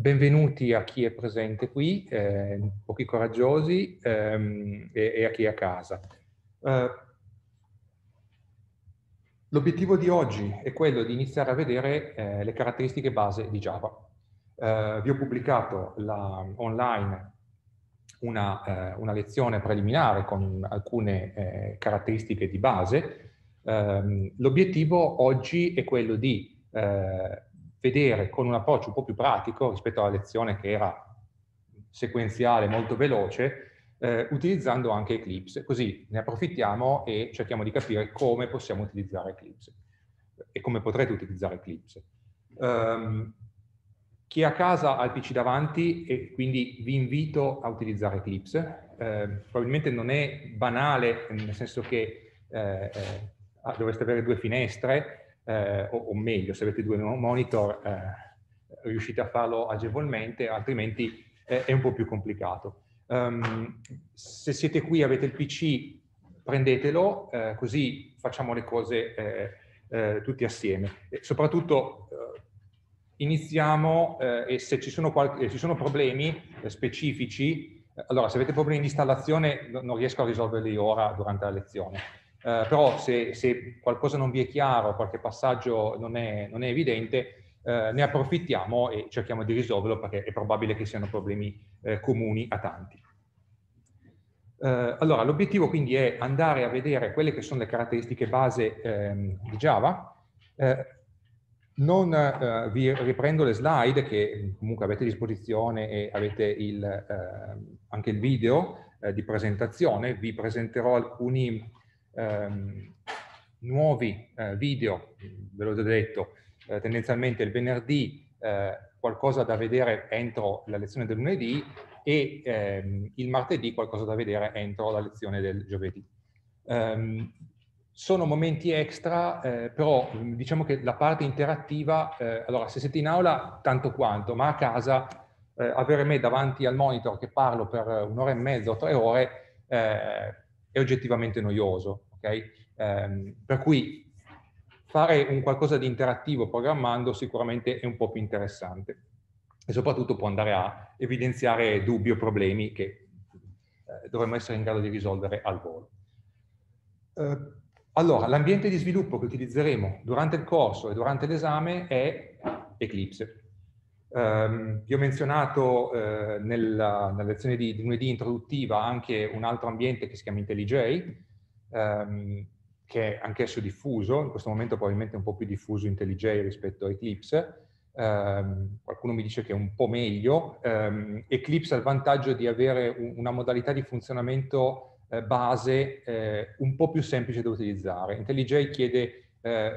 benvenuti a chi è presente qui, eh, pochi coraggiosi, ehm, e, e, a chi è a casa. Eh, L'obiettivo di oggi è quello di iniziare a vedere eh, le caratteristiche base di Java. Eh, vi ho pubblicato la, online una, eh, una, lezione preliminare con alcune eh, caratteristiche di base. Ehm, l'obiettivo oggi è quello di eh, vedere con un approccio un po' più pratico rispetto alla lezione che era sequenziale, molto veloce, eh, utilizzando anche Eclipse. Così ne approfittiamo e cerchiamo di capire come possiamo utilizzare Eclipse e come potrete utilizzare Eclipse. Um, chi è a casa ha il PC davanti e quindi vi invito a utilizzare Eclipse. Eh, probabilmente non è banale, nel senso che eh, eh ah, dovreste avere due finestre, eh, o, o, meglio, se avete due monitor eh, riuscite a farlo agevolmente, altrimenti eh, è un po' più complicato. Um, se siete qui e avete il PC, prendetelo, eh, così facciamo le cose eh, eh, tutti assieme. E soprattutto iniziamo e se ci sono, qualche, ci sono problemi specifici, allora se avete problemi di installazione non riesco a risolverli ora durante la lezione eh, però se, se, qualcosa non vi è chiaro, qualche passaggio non è, non è evidente, eh, ne approfittiamo e cerchiamo di risolverlo perché è probabile che siano problemi eh, comuni a tanti. Eh, allora, l'obiettivo quindi è andare a vedere quelle che sono le caratteristiche base ehm, di Java. Eh, non eh, vi riprendo le slide che comunque avete a disposizione e avete il, ehm, anche il video di presentazione, vi presenterò alcuni ehm, nuovi eh, video, ve l'ho già detto, eh, tendenzialmente il venerdì eh, qualcosa da vedere entro la lezione del lunedì e ehm, il martedì qualcosa da vedere entro la lezione del giovedì. Um, sono momenti extra, eh, però mm, diciamo che la parte interattiva, eh, allora se siete in aula tanto quanto, ma a casa eh, avere me davanti al monitor che parlo per un'ora e mezza o tre ore eh, è oggettivamente noioso. Okay? Eh, per cui fare un qualcosa di interattivo programmando sicuramente è un po' più interessante e soprattutto può andare a evidenziare dubbi o problemi che eh, dovremmo essere in grado di risolvere al volo. Eh, allora, l'ambiente di sviluppo che utilizzeremo durante il corso e durante l'esame è Eclipse. Um, ehm, vi ho menzionato eh, nella, nella, lezione di, di lunedì introduttiva anche un altro ambiente che si chiama IntelliJ, ehm, che è anch'esso diffuso, in questo momento probabilmente un po' più diffuso IntelliJ rispetto a Eclipse, ehm, qualcuno mi dice che è un po' meglio, ehm, Eclipse ha il vantaggio di avere un, una modalità di funzionamento eh, base eh, un po' più semplice da utilizzare. IntelliJ chiede, eh,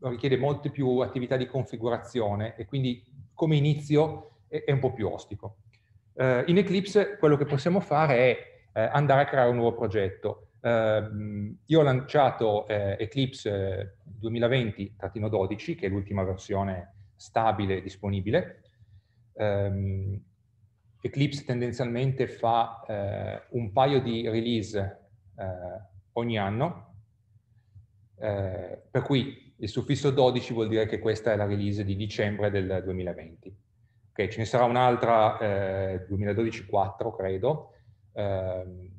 richiede molte più attività di configurazione e quindi come inizio è, è un po' più ostico. Eh, in Eclipse quello che possiamo fare è eh, andare a creare un nuovo progetto Ehm, io ho lanciato eh, Eclipse 2020-12, che è l'ultima versione stabile disponibile. Ehm, Eclipse tendenzialmente fa eh, un paio di release eh, ogni anno, per cui il suffisso 12 vuol dire che questa è la release di dicembre del 2020. Okay, ce ne sarà un'altra eh, 2012-4, credo, eh,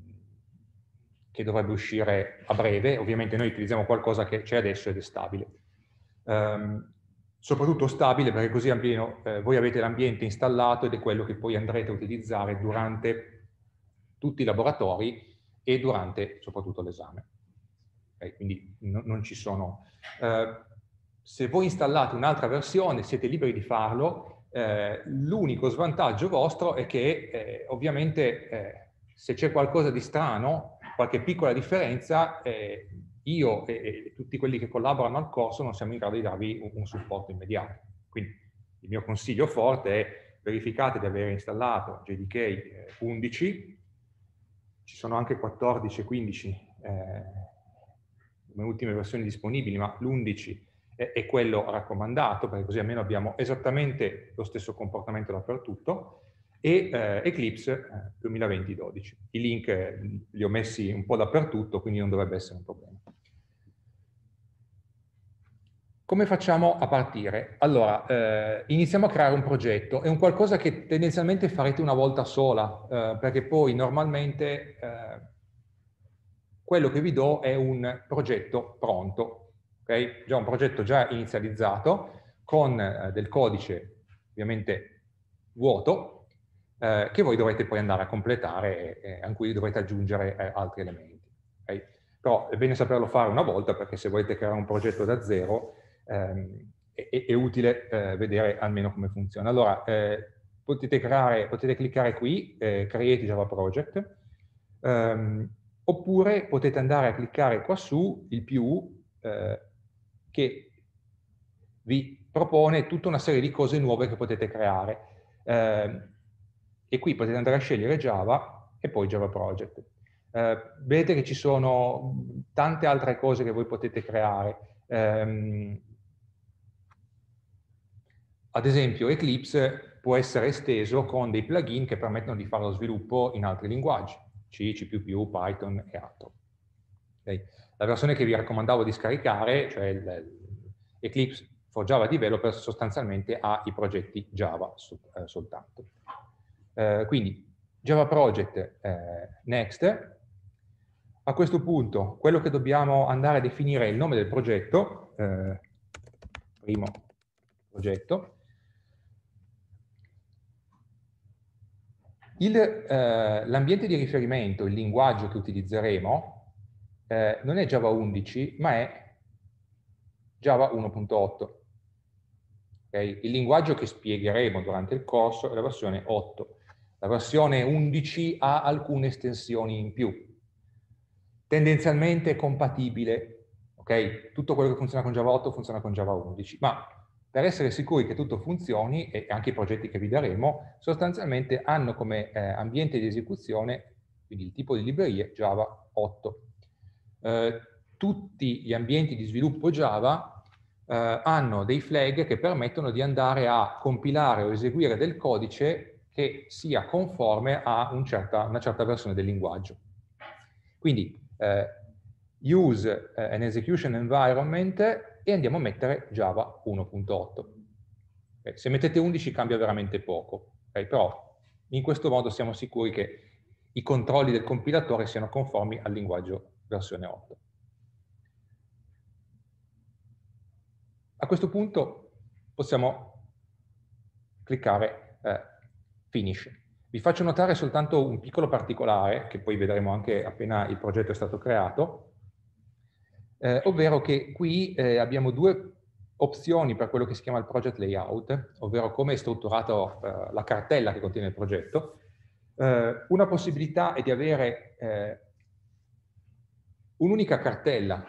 che dovrebbe uscire a breve. Ovviamente noi utilizziamo qualcosa che c'è adesso ed è stabile. Um, soprattutto stabile perché così almeno eh, voi avete l'ambiente installato ed è quello che poi andrete a utilizzare durante tutti i laboratori e durante soprattutto l'esame. Okay? quindi no, non ci sono... Eh, se voi installate un'altra versione siete liberi di farlo, eh, l'unico svantaggio vostro è che eh, ovviamente eh, se c'è qualcosa di strano qualche piccola differenza, eh, io e, e, tutti quelli che collaborano al corso non siamo in grado di darvi un, un supporto immediato. Quindi il mio consiglio forte è verificate di aver installato JDK 11, eh, ci sono anche 14 e 15 eh, come ultime versioni disponibili, ma l'11 è, è, quello raccomandato, perché così almeno abbiamo esattamente lo stesso comportamento dappertutto e eh, Eclipse 2020-12. Eh, I link eh, li ho messi un po' dappertutto, quindi non dovrebbe essere un problema. Come facciamo a partire? Allora, eh, iniziamo a creare un progetto. È un qualcosa che tendenzialmente farete una volta sola, eh, perché poi normalmente eh, quello che vi do è un progetto pronto, ok? Già un progetto già inizializzato con eh, del codice ovviamente vuoto eh, che voi dovrete poi andare a completare e eh, a cui dovrete aggiungere eh, altri elementi. Okay? Però è bene saperlo fare una volta perché se volete creare un progetto da zero ehm, è, è, utile eh, vedere almeno come funziona. Allora, eh, potete, creare, potete cliccare qui, eh, Create Java Project, ehm, oppure potete andare a cliccare qua su il più che vi propone tutta una serie di cose nuove che potete creare. Eh, e qui potete andare a scegliere Java e poi Java Project. Eh, vedete che ci sono tante altre cose che voi potete creare. Eh, ad esempio Eclipse può essere esteso con dei plugin che permettono di fare lo sviluppo in altri linguaggi, C, C++, Python e altro. Okay. La versione che vi raccomandavo di scaricare, cioè Eclipse for Java Developer, sostanzialmente ha i progetti Java eh, soltanto. Eh, quindi Java Project eh, Next. A questo punto quello che dobbiamo andare a definire è il nome del progetto, eh, primo progetto. Eh, l'ambiente di riferimento, il linguaggio che utilizzeremo, eh, non è Java 11, ma è Java 1.8. Il linguaggio che spiegheremo durante il corso è la versione 8. La versione 11 ha alcune estensioni in più. Tendenzialmente è compatibile, ok? Tutto quello che funziona con Java 8 funziona con Java 11, ma per essere sicuri che tutto funzioni, e anche i progetti che vi daremo, sostanzialmente hanno come eh, ambiente di esecuzione, quindi il tipo di librerie, Java 8. Eh, tutti gli ambienti di sviluppo Java eh, hanno dei flag che permettono di andare a compilare o eseguire del codice che sia conforme a un certa, una certa versione del linguaggio. Quindi eh, use eh, an execution environment e andiamo a mettere Java 1.8. Okay. Eh, se mettete 11 cambia veramente poco, okay? però in questo modo siamo sicuri che i controlli del compilatore siano conformi al linguaggio versione 8. A questo punto possiamo cliccare eh, finish. Vi faccio notare soltanto un piccolo particolare, che poi vedremo anche appena il progetto è stato creato, eh, ovvero che qui eh, abbiamo due opzioni per quello che si chiama il project layout, ovvero come è strutturata eh, la cartella che contiene il progetto. Eh, una possibilità è di avere eh, un'unica cartella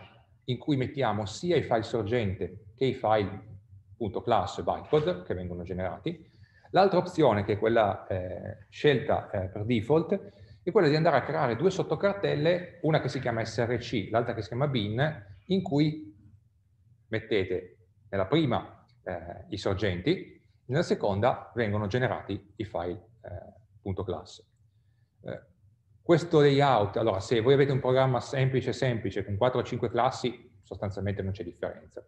in cui mettiamo sia i file sorgente che i file appunto, class bytecode che vengono generati, L'altra opzione, che è quella eh, scelta eh, per default, è quella di andare a creare due sottocartelle, una che si chiama SRC, l'altra che si chiama BIN, in cui mettete nella prima eh, i sorgenti, nella seconda vengono generati i file.class. Eh, eh, questo layout, allora se voi avete un programma semplice semplice con 4 o 5 classi, sostanzialmente non c'è differenza.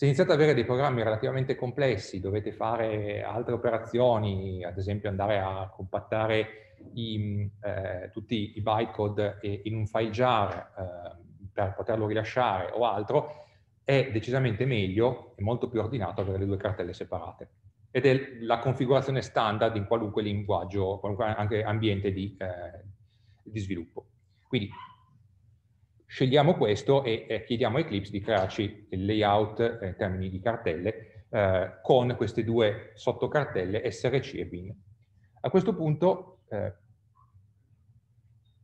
Se iniziate ad avere dei programmi relativamente complessi, dovete fare altre operazioni, ad esempio andare a compattare i, eh, tutti i bytecode in un file jar eh, per poterlo rilasciare o altro, è decisamente meglio e molto più ordinato avere le due cartelle separate. Ed è la configurazione standard in qualunque linguaggio, qualunque anche ambiente di, eh, di sviluppo. Quindi Scegliamo questo e eh, chiediamo a Eclipse di crearci il layout eh, in termini di cartelle eh, con queste due sottocartelle src e bin. A questo punto eh,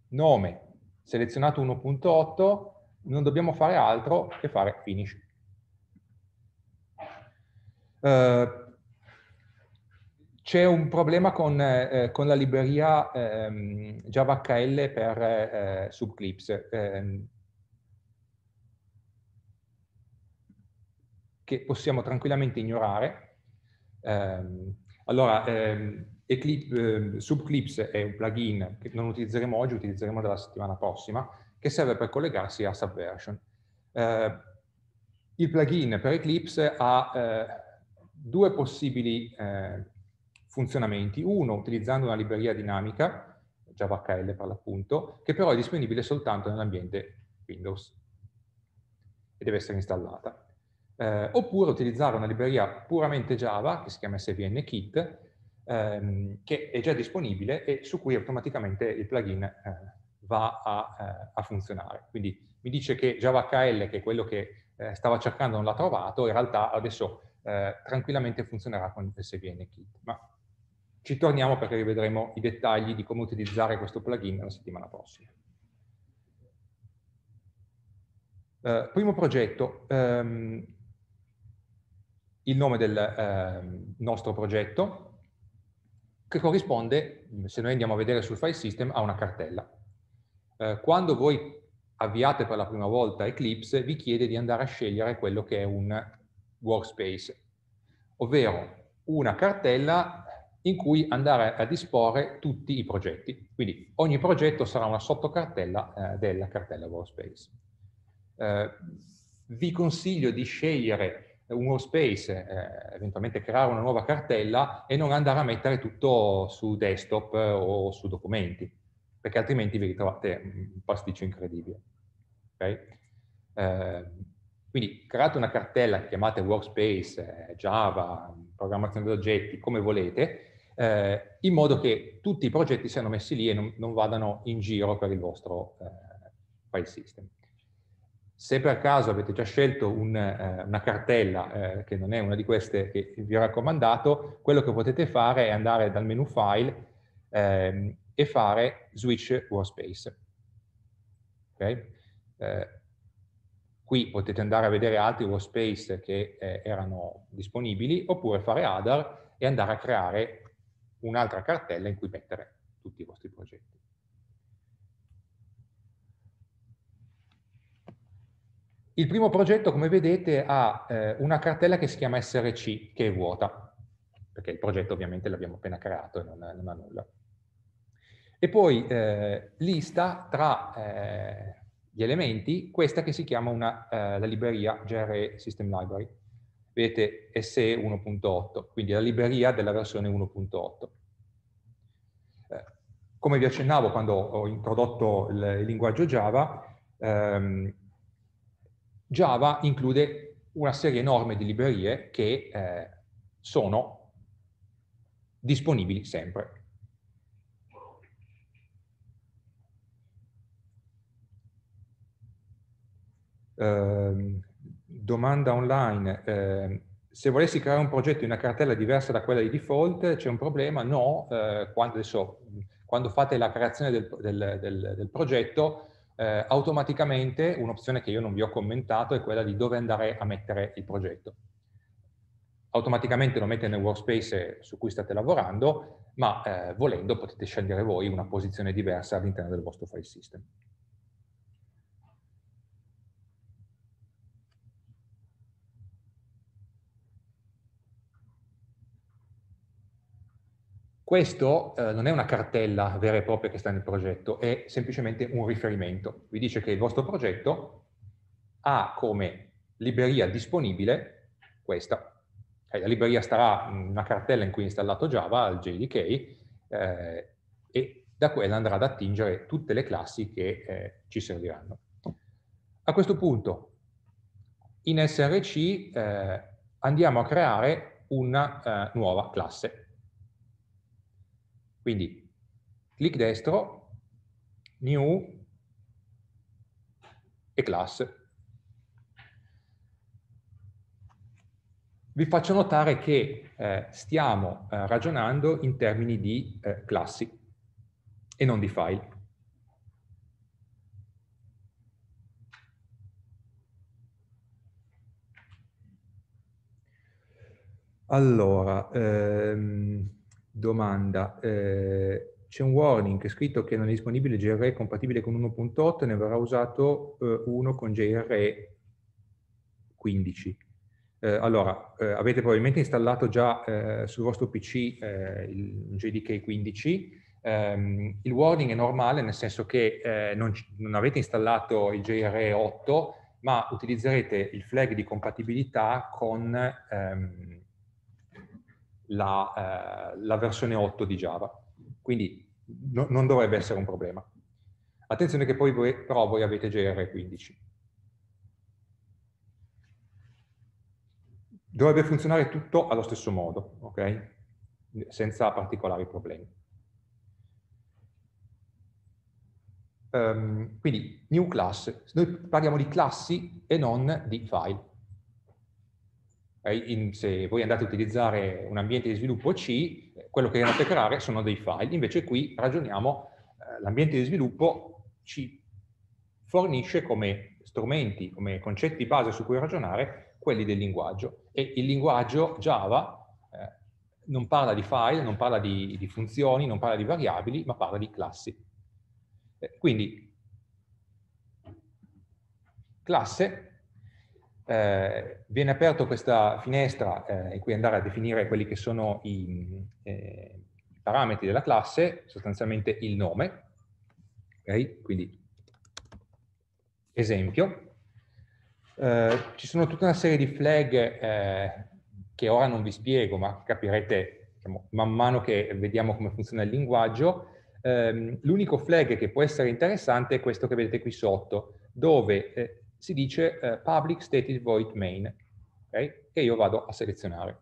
nome selezionato 1.8 non dobbiamo fare altro che fare finish. Eh, c'è un problema con, eh, con la libreria ehm, HL per eh, subclips. Eh, che possiamo tranquillamente ignorare. Eh, allora, eh, Eclipse, ehm, Subclipse è un plugin che non utilizzeremo oggi, utilizzeremo dalla settimana prossima, che serve per collegarsi a Subversion. Ehm, il plugin per Eclipse ha eh, due possibili eh, funzionamenti. Uno, utilizzando una libreria dinamica, JavaHL per l'appunto, che però è disponibile soltanto nell'ambiente Windows e deve essere installata eh, oppure utilizzare una libreria puramente Java, che si chiama svnkit, ehm, che è già disponibile e su cui automaticamente il plugin eh, va a, eh, a, funzionare. Quindi mi dice che Java HL, che è quello che eh, stava cercando, non l'ha trovato, in realtà adesso eh, tranquillamente funzionerà con svnkit. Ma ci torniamo perché rivedremo i dettagli di come utilizzare questo plugin la settimana prossima. Eh, primo progetto, ehm, il nome del eh, nostro progetto che corrisponde, se noi andiamo a vedere sul file system, a una cartella. Eh, quando voi avviate per la prima volta Eclipse, vi chiede di andare a scegliere quello che è un workspace, ovvero una cartella in cui andare a disporre tutti i progetti. Quindi ogni progetto sarà una sottocartella eh, della cartella workspace. Eh, vi consiglio di scegliere un workspace, eh, eventualmente creare una nuova cartella e non andare a mettere tutto su desktop eh, o su documenti, perché altrimenti vi ritrovate mm, un pasticcio incredibile. Okay? Eh, quindi create una cartella chiamate workspace, eh, Java, programmazione di oggetti, come volete, eh, in modo che tutti i progetti siano messi lì e non, non vadano in giro per il vostro file system. Se per caso avete già scelto un, eh, una cartella eh, che non è una di queste che vi ho raccomandato, quello che potete fare è andare dal menu File ehm, e fare Switch Workspace. Okay? Eh, qui potete andare a vedere altri workspace che eh, erano disponibili oppure fare Other e andare a creare un'altra cartella in cui mettere tutti i vostri progetti. Il primo progetto, come vedete, ha eh, una cartella che si chiama SRC, che è vuota, perché il progetto ovviamente l'abbiamo appena creato e non, non ha nulla. E poi eh, lista tra eh, gli elementi questa che si chiama una, eh, la libreria GRE System Library. Vedete SE 1.8, quindi la libreria della versione 1.8 eh, come vi accennavo quando ho introdotto il, linguaggio Java, ehm, Java include una serie enorme di librerie che eh, sono disponibili sempre. Eh, domanda online, eh, se volessi creare un progetto in una cartella diversa da quella di default c'è un problema? No, eh, quando, adesso, quando, fate la creazione del, del, del, del progetto eh, automaticamente un'opzione che io non vi ho commentato è quella di dove andare a mettere il progetto. Automaticamente lo mette nel workspace su cui state lavorando, ma eh, volendo potete scegliere voi una posizione diversa all'interno del vostro file system. Questo eh, non è una cartella vera e propria che sta nel progetto, è semplicemente un riferimento. Vi dice che il vostro progetto ha come libreria disponibile questa. Eh, la libreria starà una cartella in cui è installato Java, il JDK, eh, e da quella andrà ad attingere tutte le classi che eh, ci serviranno. A questo punto, in SRC eh, andiamo a creare una eh, nuova classe quindi clic destro, new e class. Vi faccio notare che eh, stiamo eh, ragionando in termini di eh, classi e non di file. Allora, ehm, Domanda. Eh, c'è un warning che è scritto che non è disponibile JRE compatibile con 1.8, ne verrà usato eh, uno con JRE 15. Eh, allora, eh, avete probabilmente installato già eh, sul vostro PC eh, il JDK 15. Um, il warning è normale nel senso che eh, non, non avete installato il JRE 8, ma utilizzerete il flag di compatibilità con... Ehm, la, eh, la versione 8 di Java. Quindi no, non dovrebbe essere un problema. Attenzione che poi voi, però voi avete GR15. Dovrebbe funzionare tutto allo stesso modo, ok? Senza particolari problemi. Um, quindi, new class. Noi parliamo di classi e non di file. Eh, in, se voi andate a utilizzare un ambiente di sviluppo C, eh, quello che andate a creare sono dei file. Invece qui ragioniamo, eh, l'ambiente di sviluppo ci fornisce come strumenti, come concetti base su cui ragionare, quelli del linguaggio. E il linguaggio Java eh, non parla di file, non parla di, di, funzioni, non parla di variabili, ma parla di classi. Eh, quindi, classe eh, viene aperta questa finestra eh, in cui andare a definire quelli che sono i, eh, parametri della classe, sostanzialmente il nome, okay? quindi esempio. Eh, ci sono tutta una serie di flag eh, che ora non vi spiego, ma capirete diciamo, man mano che vediamo come funziona il linguaggio. Ehm, l'unico flag che può essere interessante è questo che vedete qui sotto, dove eh, si dice eh, public static void main, okay? che io vado a selezionare.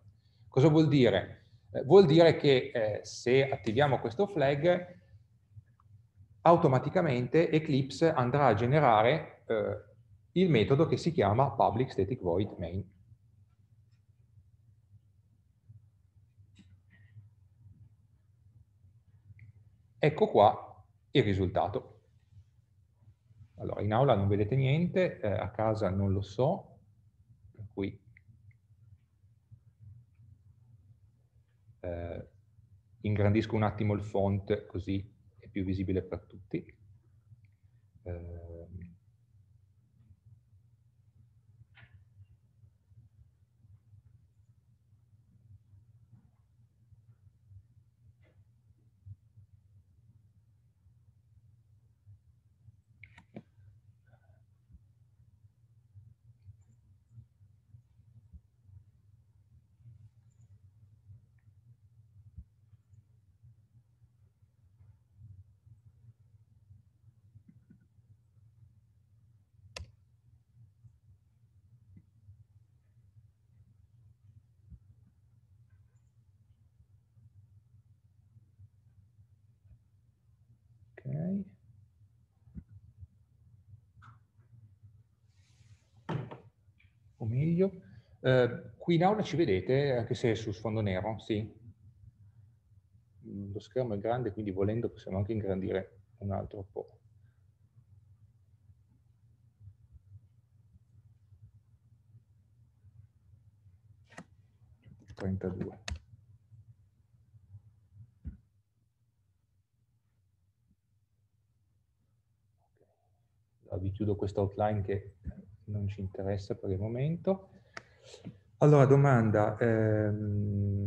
Cosa vuol dire? Eh, vuol dire che eh, se attiviamo questo flag, automaticamente Eclipse andrà a generare eh, il metodo che si chiama public static void main. Ecco qua il risultato. Allora, in aula non vedete niente, eh, a casa non lo so, per cui eh, ingrandisco un attimo il font così è più visibile per tutti. Eh, Ehm, qui in aula ci vedete, anche se è su sfondo nero, sì. Mm, lo schermo è grande, quindi volendo possiamo anche ingrandire un altro po'. Trentadue. vi chiudo questo outline che non ci interessa per il momento. Allora, domanda. Ehm,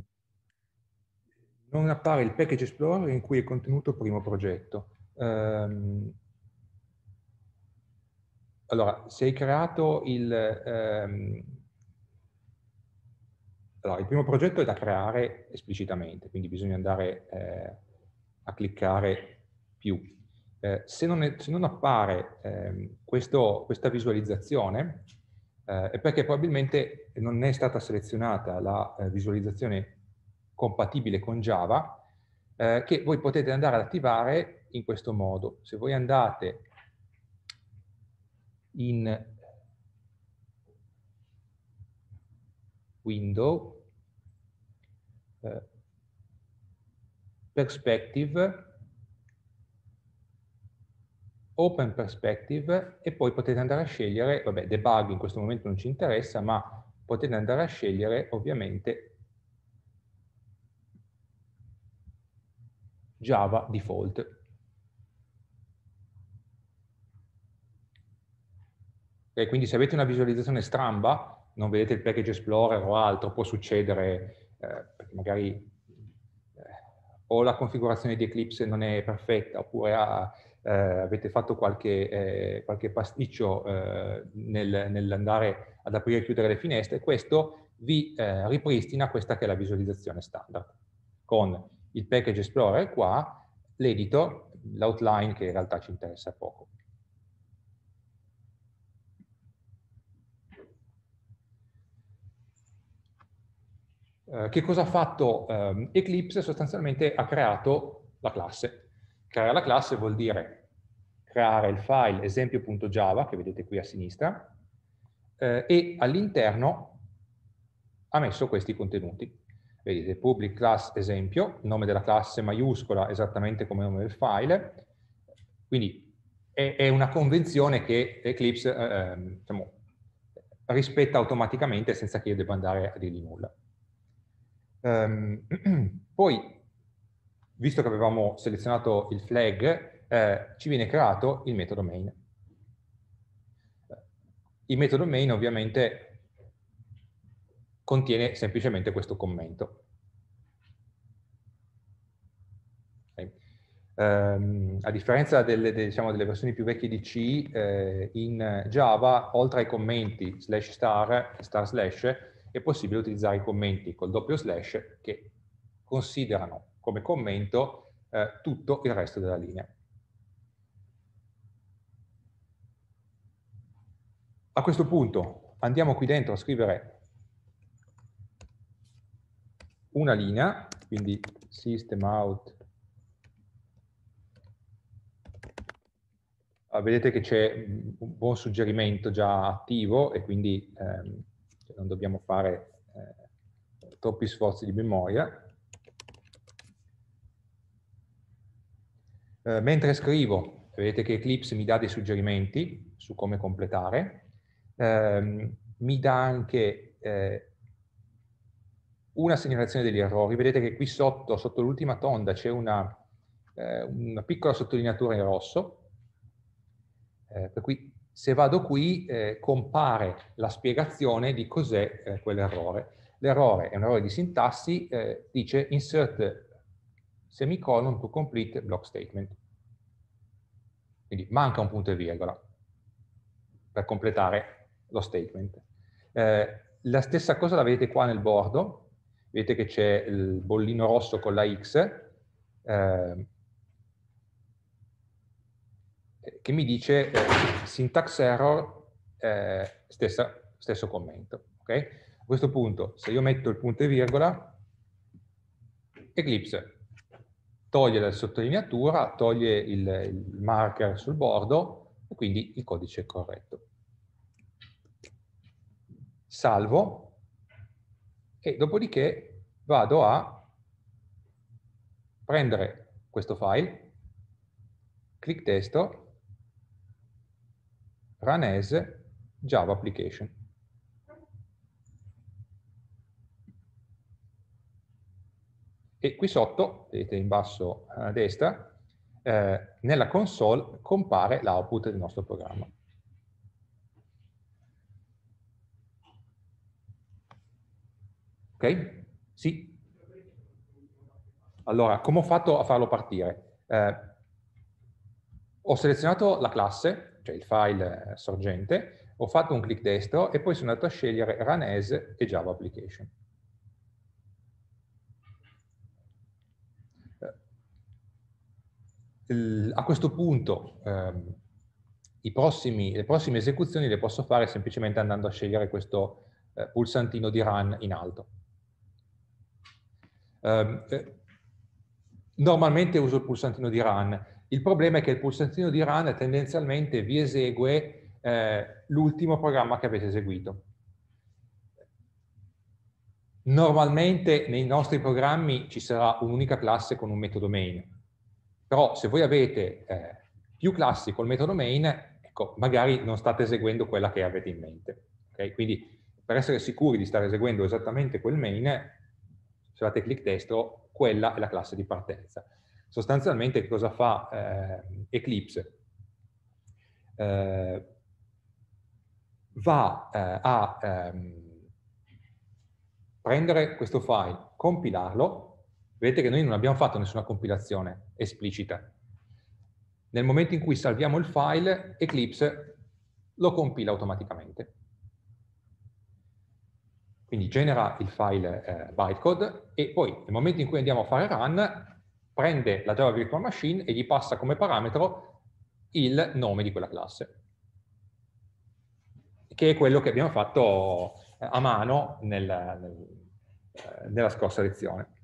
non appare il package explorer in cui è contenuto il primo progetto. Ehm, allora, se hai creato il... Ehm, allora, il primo progetto è da creare esplicitamente, quindi bisogna andare eh, a cliccare più. Eh, se, non è, se, non appare ehm, questo, questa visualizzazione, eh, è perché probabilmente non è stata selezionata la eh, visualizzazione compatibile con Java eh, che voi potete andare ad attivare in questo modo. Se voi andate in window, eh, perspective, Open Perspective e poi potete andare a scegliere, vabbè, debug in questo momento non ci interessa, ma potete andare a scegliere ovviamente Java default. E quindi se avete una visualizzazione stramba, non vedete il package explorer o altro, può succedere, eh, perché magari eh, o la configurazione di Eclipse non è perfetta, oppure ha eh, avete fatto qualche, eh, qualche pasticcio eh, nel, nell'andare ad aprire e chiudere le finestre, questo vi eh, ripristina questa che è la visualizzazione standard. Con il Package Explorer qua, l'editor, l'outline che in realtà ci interessa poco. Eh, che cosa ha fatto ehm, Eclipse? Sostanzialmente ha creato la classe Creare la classe vuol dire creare il file esempio.java, che vedete qui a sinistra, eh, e all'interno ha messo questi contenuti. Vedete, public class esempio, nome della classe maiuscola esattamente come nome del file, quindi è, è una convenzione che Eclipse eh, ehm, diciamo, rispetta automaticamente senza che io debba andare a dirgli nulla. Um, poi visto che avevamo selezionato il flag, eh, ci viene creato il metodo main. Il metodo main ovviamente contiene semplicemente questo commento. Okay. Um, a differenza delle, delle, diciamo, delle, versioni più vecchie di C, eh, in Java, oltre ai commenti slash star e star slash, è possibile utilizzare i commenti col doppio slash che considerano come commento eh, tutto il resto della linea. A questo punto andiamo qui dentro a scrivere una linea, quindi system out. Ah, vedete che c'è un buon suggerimento già attivo e quindi ehm, non dobbiamo fare eh, troppi sforzi di memoria. Eh, mentre scrivo, vedete che Eclipse mi dà dei suggerimenti su come completare, eh, mi dà anche eh, una segnalazione degli errori. Vedete che qui sotto, sotto l'ultima tonda, c'è una, eh, una, piccola sottolineatura in rosso, eh, per cui se vado qui compare la spiegazione di cos'è quell'errore. L'errore è un errore di sintassi, dice insert semicolon to complete block statement. Quindi manca un punto e virgola per completare lo statement. Eh, la stessa cosa la vedete qua nel bordo, vedete che c'è il bollino rosso con la X, eh, che mi dice eh, syntax error, eh, stessa, stesso commento. Okay? A questo punto, se io metto il punto e virgola, Eclipse toglie la sottolineatura, toglie il, il marker sul bordo e quindi il codice è corretto. Salvo e dopodiché vado a prendere questo file, clic testo, run as java application. E qui sotto, vedete in basso a destra, eh, nella console compare l'output del nostro programma. Ok? Sì? Allora, come ho fatto a farlo partire? Eh, ho selezionato la classe, cioè il file eh, sorgente, ho fatto un clic destro e poi sono andato a scegliere Run As e Java Application. a questo punto ehm, prossimi, le prossime esecuzioni le posso fare semplicemente andando a scegliere questo eh, pulsantino di run in alto. Ehm, eh, normalmente uso il pulsantino di run, il problema è che il pulsantino di run tendenzialmente vi esegue eh, l'ultimo programma che avete eseguito. Normalmente nei nostri programmi ci sarà un'unica classe con un metodo main, però se voi avete eh, più classi col metodo main, ecco, magari non state eseguendo quella che avete in mente. Okay? Quindi per essere sicuri di stare eseguendo esattamente quel main, se fate clic destro, quella è la classe di partenza. Sostanzialmente cosa fa eh, Eclipse? Eh, va eh, a ehm, prendere questo file, compilarlo, Vedete che noi non abbiamo fatto nessuna compilazione esplicita. Nel momento in cui salviamo il file, Eclipse lo compila automaticamente. Quindi genera il file eh, bytecode e poi nel momento in cui andiamo a fare run, prende la Java Virtual Machine e gli passa come parametro il nome di quella classe, che è quello che abbiamo fatto eh, a mano nel, nel, eh, nella scorsa lezione.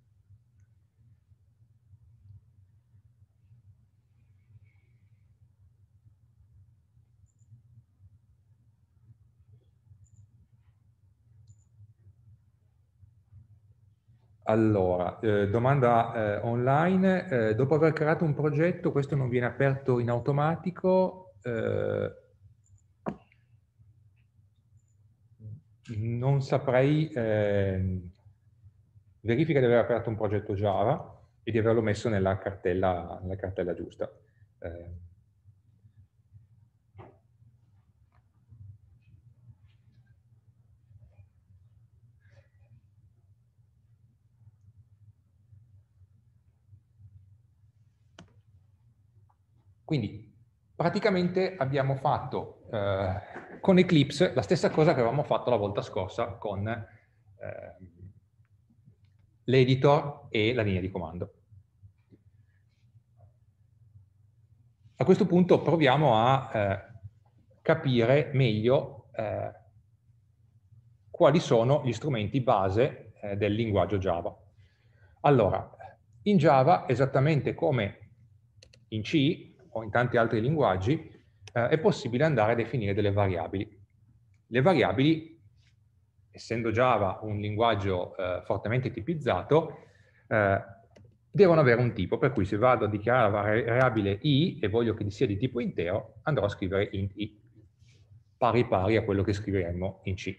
Allora, eh, domanda eh, online. Eh, dopo aver creato un progetto, questo non viene aperto in automatico? Eh, non saprei. Ehm, verifica di aver aperto un progetto Java e di averlo messo nella cartella, nella cartella giusta. Eh, Quindi praticamente abbiamo fatto eh, con Eclipse la stessa cosa che avevamo fatto la volta scorsa con eh, l'editor e la linea di comando. A questo punto proviamo a eh, capire meglio eh, quali sono gli strumenti base eh, del linguaggio Java. Allora, in Java, esattamente come in C, o in tanti altri linguaggi, eh, è possibile andare a definire delle variabili. Le variabili, essendo Java un linguaggio eh, fortemente tipizzato, eh, devono avere un tipo, per cui se vado a dichiarare la variabile i e voglio che sia di tipo intero, andrò a scrivere int i, pari pari a quello che scriveremmo in C.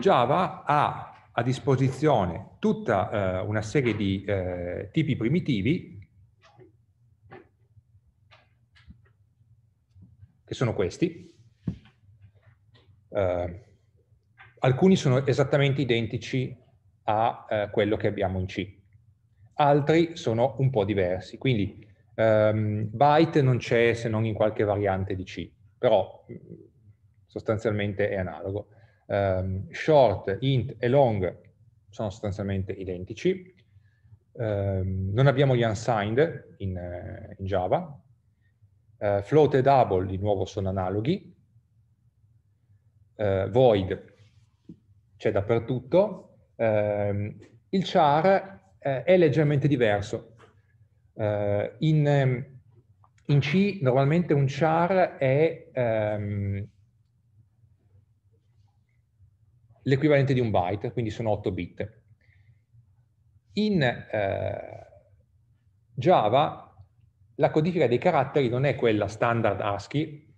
Java ha a disposizione tutta eh, una serie di eh, tipi primitivi che sono questi. Eh, alcuni sono esattamente identici a eh, quello che abbiamo in C, altri sono un po' diversi, quindi ehm, byte non c'è se non in qualche variante di C, però mm, sostanzialmente è analogo um, short, int e long sono sostanzialmente identici. Um, non abbiamo gli unsigned in, uh, in Java. Uh, float e double di nuovo sono analoghi. Uh, void c'è dappertutto. Ehm, il char è leggermente diverso. Eh, in, in, C normalmente un char è... Um, l'equivalente di un byte, quindi sono 8 bit. In eh, Java la codifica dei caratteri non è quella standard ASCII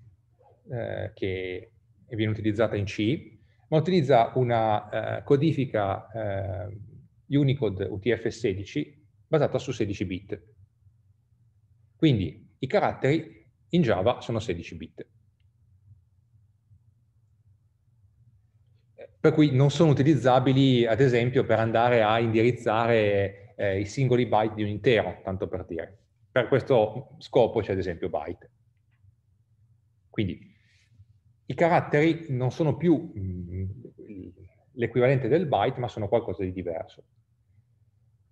eh, che viene utilizzata in C, ma utilizza una eh, codifica eh, Unicode UTF-16 basata su 16 bit. Quindi i caratteri in Java sono 16 bit. per cui non sono utilizzabili ad esempio per andare a indirizzare eh, i singoli byte di un intero, tanto per dire. Per questo scopo c'è ad esempio byte. Quindi i caratteri non sono più mm, l'equivalente del byte, ma sono qualcosa di diverso.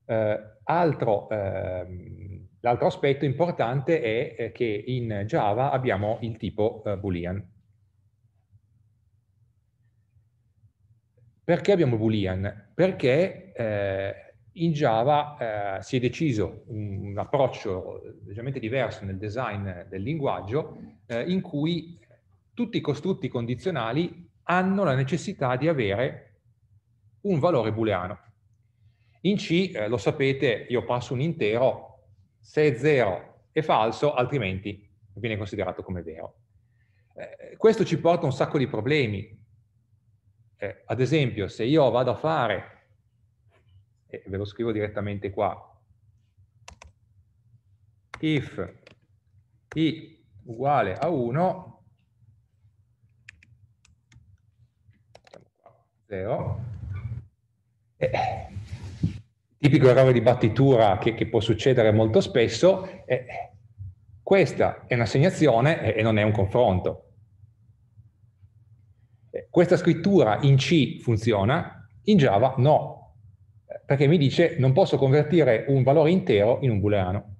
Eh, altro, eh, l'altro aspetto importante è eh, che in Java abbiamo il tipo eh, boolean, Perché abbiamo Boolean? Perché eh, in Java eh, si è deciso un, un, approccio leggermente diverso nel design del linguaggio eh, in cui tutti i costrutti condizionali hanno la necessità di avere un valore booleano. In C, eh, lo sapete, io passo un intero, se è zero è falso, altrimenti viene considerato come vero. Eh, questo ci porta a un sacco di problemi, eh, ad esempio, se io vado a fare, e ve lo scrivo direttamente qua, if i uguale a 1, 0, eh, tipico errore di battitura che, che può succedere molto spesso, eh, questa è un'assegnazione e non è un confronto. Questa scrittura in C funziona, in Java no, perché mi dice non posso convertire un valore intero in un booleano.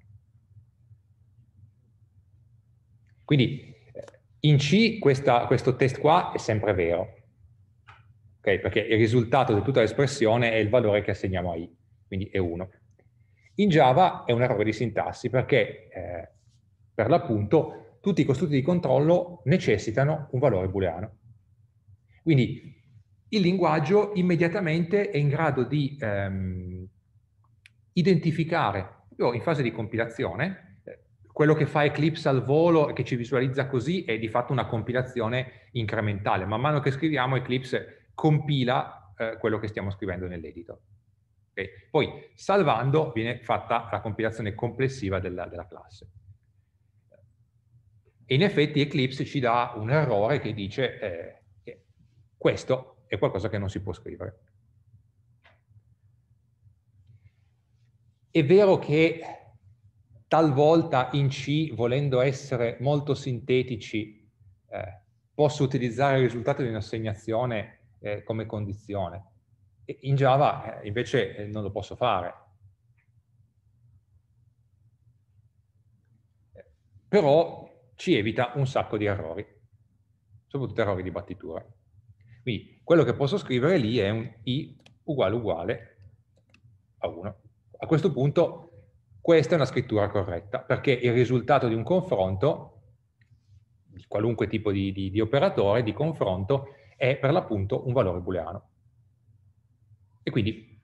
Quindi eh, in C questa, questo test qua è sempre vero, okay? perché il risultato di tutta l'espressione è il valore che assegniamo a i, quindi è 1. In Java è un errore di sintassi perché eh, per l'appunto tutti i costrutti di controllo necessitano un valore booleano. Quindi il linguaggio immediatamente è in grado di ehm, identificare, in fase di compilazione, eh, quello che fa Eclipse al volo e che ci visualizza così è di fatto una compilazione incrementale. Man mano che scriviamo Eclipse compila eh, quello che stiamo scrivendo nell'editor. Okay. Poi salvando viene fatta la compilazione complessiva della, della classe. E in effetti Eclipse ci dà un errore che dice eh, questo è qualcosa che non si può scrivere. È vero che talvolta in C, volendo essere molto sintetici, eh, posso utilizzare il risultato di un'assegnazione eh, come condizione. In Java eh, invece eh, non lo posso fare. Però ci evita un sacco di errori, soprattutto errori di battitura. Quindi quello che posso scrivere lì è un i uguale uguale a 1. A questo punto questa è una scrittura corretta, perché il risultato di un confronto, di qualunque tipo di, di, di operatore, di confronto, è per l'appunto un valore booleano. E quindi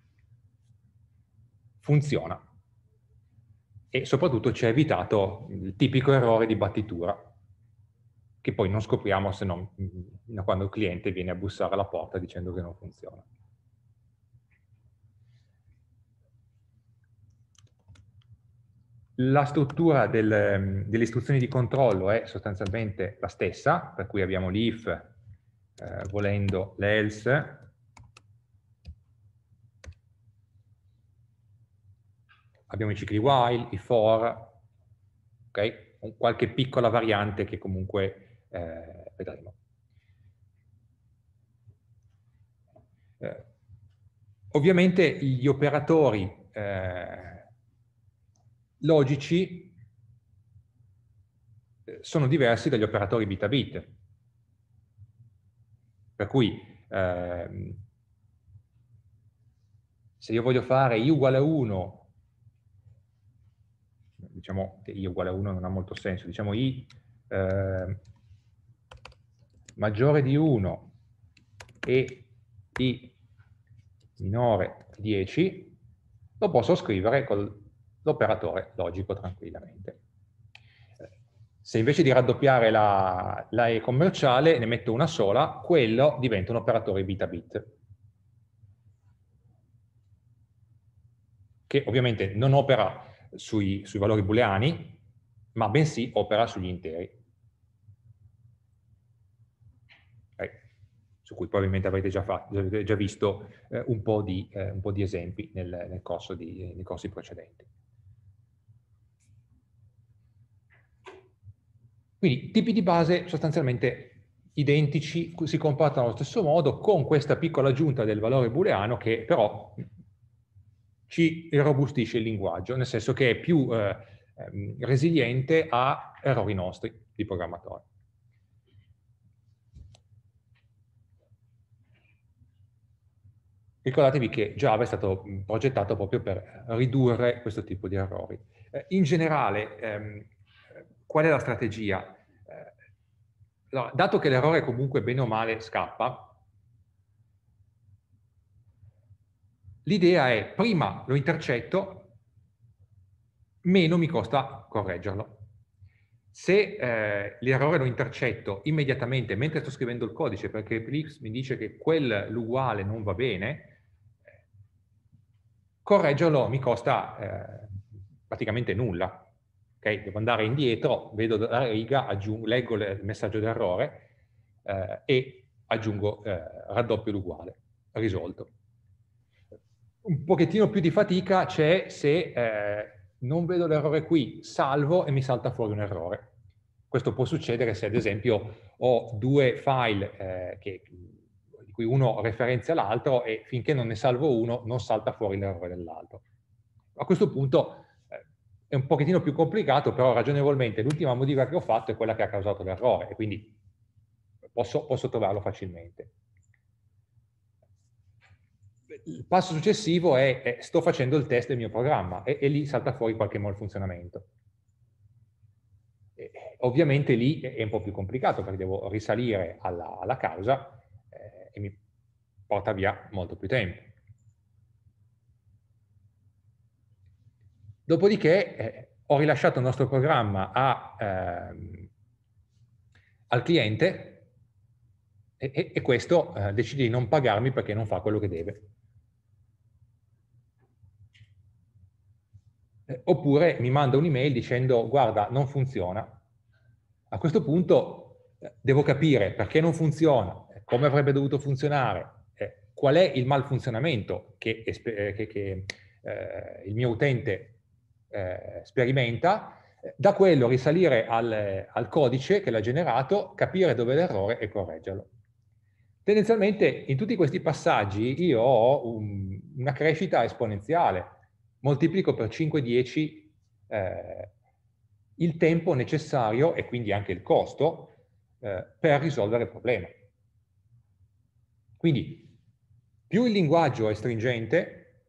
funziona. E soprattutto ci ha evitato il tipico errore di battitura, che poi non scopriamo se non mm, mm, quando il cliente viene a bussare alla porta dicendo che non funziona. La struttura del, mm, delle istruzioni di controllo è sostanzialmente la stessa, per cui abbiamo l'if, eh, volendo l'else, abbiamo i cicli while, i for, okay? qualche piccola variante che comunque eh, vedremo. Eh, ovviamente gli operatori eh, logici eh, sono diversi dagli operatori bit a bit. Per cui ehm, se io voglio fare i uguale a 1, diciamo che i uguale a 1 non ha molto senso, diciamo i eh, maggiore di 1 e i minore 10, lo posso scrivere con l'operatore logico tranquillamente. Se invece di raddoppiare la, la E commerciale ne metto una sola, quello diventa un operatore bit a bit. Che ovviamente non opera sui, sui valori booleani, ma bensì opera sugli interi. su cui probabilmente avrete già, fatto, avete già visto eh, un, po di, eh, un, po di, esempi nel, nel corso di, eh, nei corsi precedenti. Quindi tipi di base sostanzialmente identici, si comportano allo stesso modo con questa piccola aggiunta del valore booleano che però ci irrobustisce il linguaggio, nel senso che è più eh, ehm, resiliente a errori nostri di programmatore. Ricordatevi che Java è stato progettato proprio per ridurre questo tipo di errori. Eh, in generale, ehm, qual è la strategia? Eh, allora, dato che l'errore comunque bene o male scappa, l'idea è prima lo intercetto, meno mi costa correggerlo. Se eh, l'errore lo intercetto immediatamente mentre sto scrivendo il codice, perché Plix mi dice che quell'uguale non va bene, correggerlo mi costa eh, praticamente nulla. Okay? Devo andare indietro, vedo la riga, leggo il messaggio d'errore eh, e aggiungo eh, raddoppio l'uguale, risolto. Un pochettino più di fatica c'è se eh, non vedo l'errore qui, salvo e mi salta fuori un errore. Questo può succedere se ad esempio ho due file eh, che cui uno referenzia l'altro e finché non ne salvo uno non salta fuori l'errore dell'altro. A questo punto eh, è un pochettino più complicato, però ragionevolmente l'ultima modifica che ho fatto è quella che ha causato l'errore e quindi posso, posso trovarlo facilmente. Il passo successivo è, è, sto facendo il test del mio programma e, e lì salta fuori qualche malfunzionamento. E, ovviamente lì è un po' più complicato perché devo risalire alla, alla causa e mi porta via molto più tempo. Dopodiché eh, ho rilasciato il nostro programma a, ehm, al cliente e, e, e questo eh, decide di non pagarmi perché non fa quello che deve. Eh, oppure mi manda un'email dicendo guarda non funziona. A questo punto eh, devo capire perché non funziona, come avrebbe dovuto funzionare, eh, qual è il malfunzionamento che, eh, che, che eh, il mio utente eh, sperimenta, eh, da quello risalire al, al codice che l'ha generato, capire dove è l'errore e correggerlo. Tendenzialmente in tutti questi passaggi io ho un, una crescita esponenziale, moltiplico per 5-10 eh, il tempo necessario e quindi anche il costo eh, per risolvere il problema. Quindi più il linguaggio è stringente,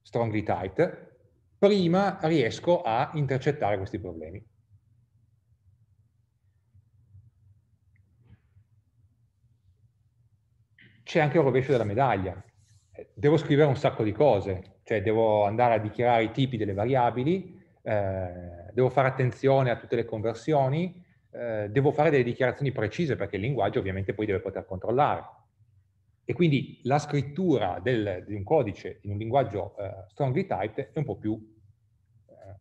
strongly tight, prima riesco a intercettare questi problemi. C'è anche il rovescio della medaglia. Devo scrivere un sacco di cose, cioè devo andare a dichiarare i tipi delle variabili, eh, devo fare attenzione a tutte le conversioni, eh, devo fare delle dichiarazioni precise perché il linguaggio ovviamente poi deve poter controllare. E quindi la scrittura del, di un codice in un linguaggio eh, strongly typed è un po' più eh,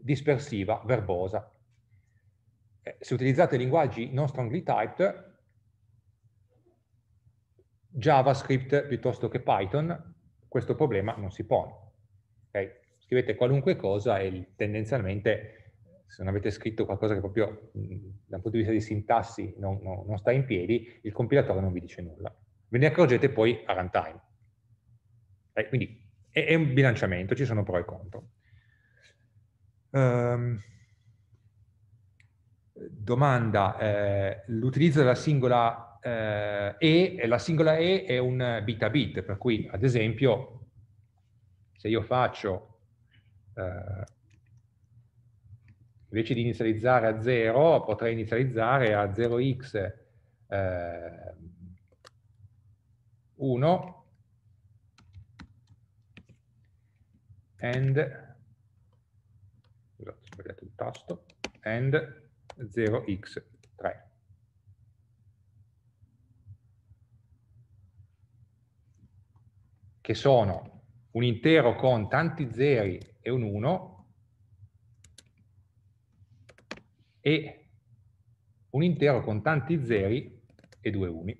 dispersiva, verbosa. Eh, se utilizzate linguaggi non strongly typed, JavaScript piuttosto che Python, questo problema non si pone. Okay? Scrivete qualunque cosa e tendenzialmente se non avete scritto qualcosa che proprio dal punto di vista di sintassi non, non, non sta in piedi, il compilatore non vi dice nulla. Ve ne accorgete poi a runtime. Eh, quindi è, è, un bilanciamento, ci sono pro e contro. Um, domanda, eh, l'utilizzo della singola eh, E, la singola E è un bit a bit, per cui ad esempio se io faccio eh, invece di inizializzare a 0 potrei inizializzare a 0x eh, 1 and scusate, ho il tasto and 0x 3 che sono un intero con tanti zeri e un 1 e un intero con tanti zeri e due uni.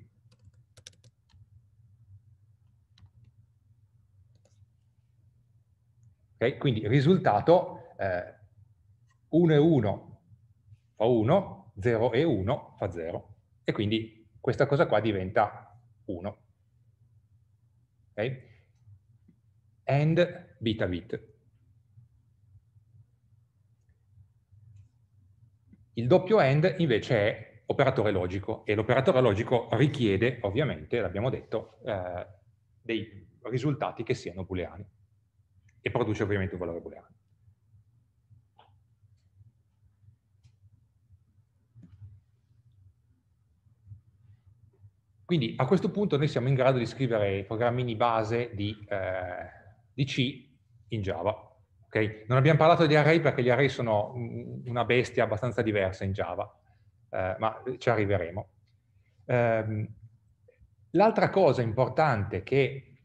Okay? Quindi risultato eh, 1 e 1 fa 1, 0 e 1 fa 0 e quindi questa cosa qua diventa 1. Okay? And bit bit. Il doppio end invece è operatore logico e l'operatore logico richiede, ovviamente, l'abbiamo detto, eh, dei risultati che siano booleani e produce ovviamente un valore booleano. Quindi a questo punto noi siamo in grado di scrivere i programmini base di, eh, di C in Java. Okay? Non abbiamo parlato di array perché gli array sono una bestia abbastanza diversa in Java, eh, ma ci arriveremo. Eh, L'altra cosa importante che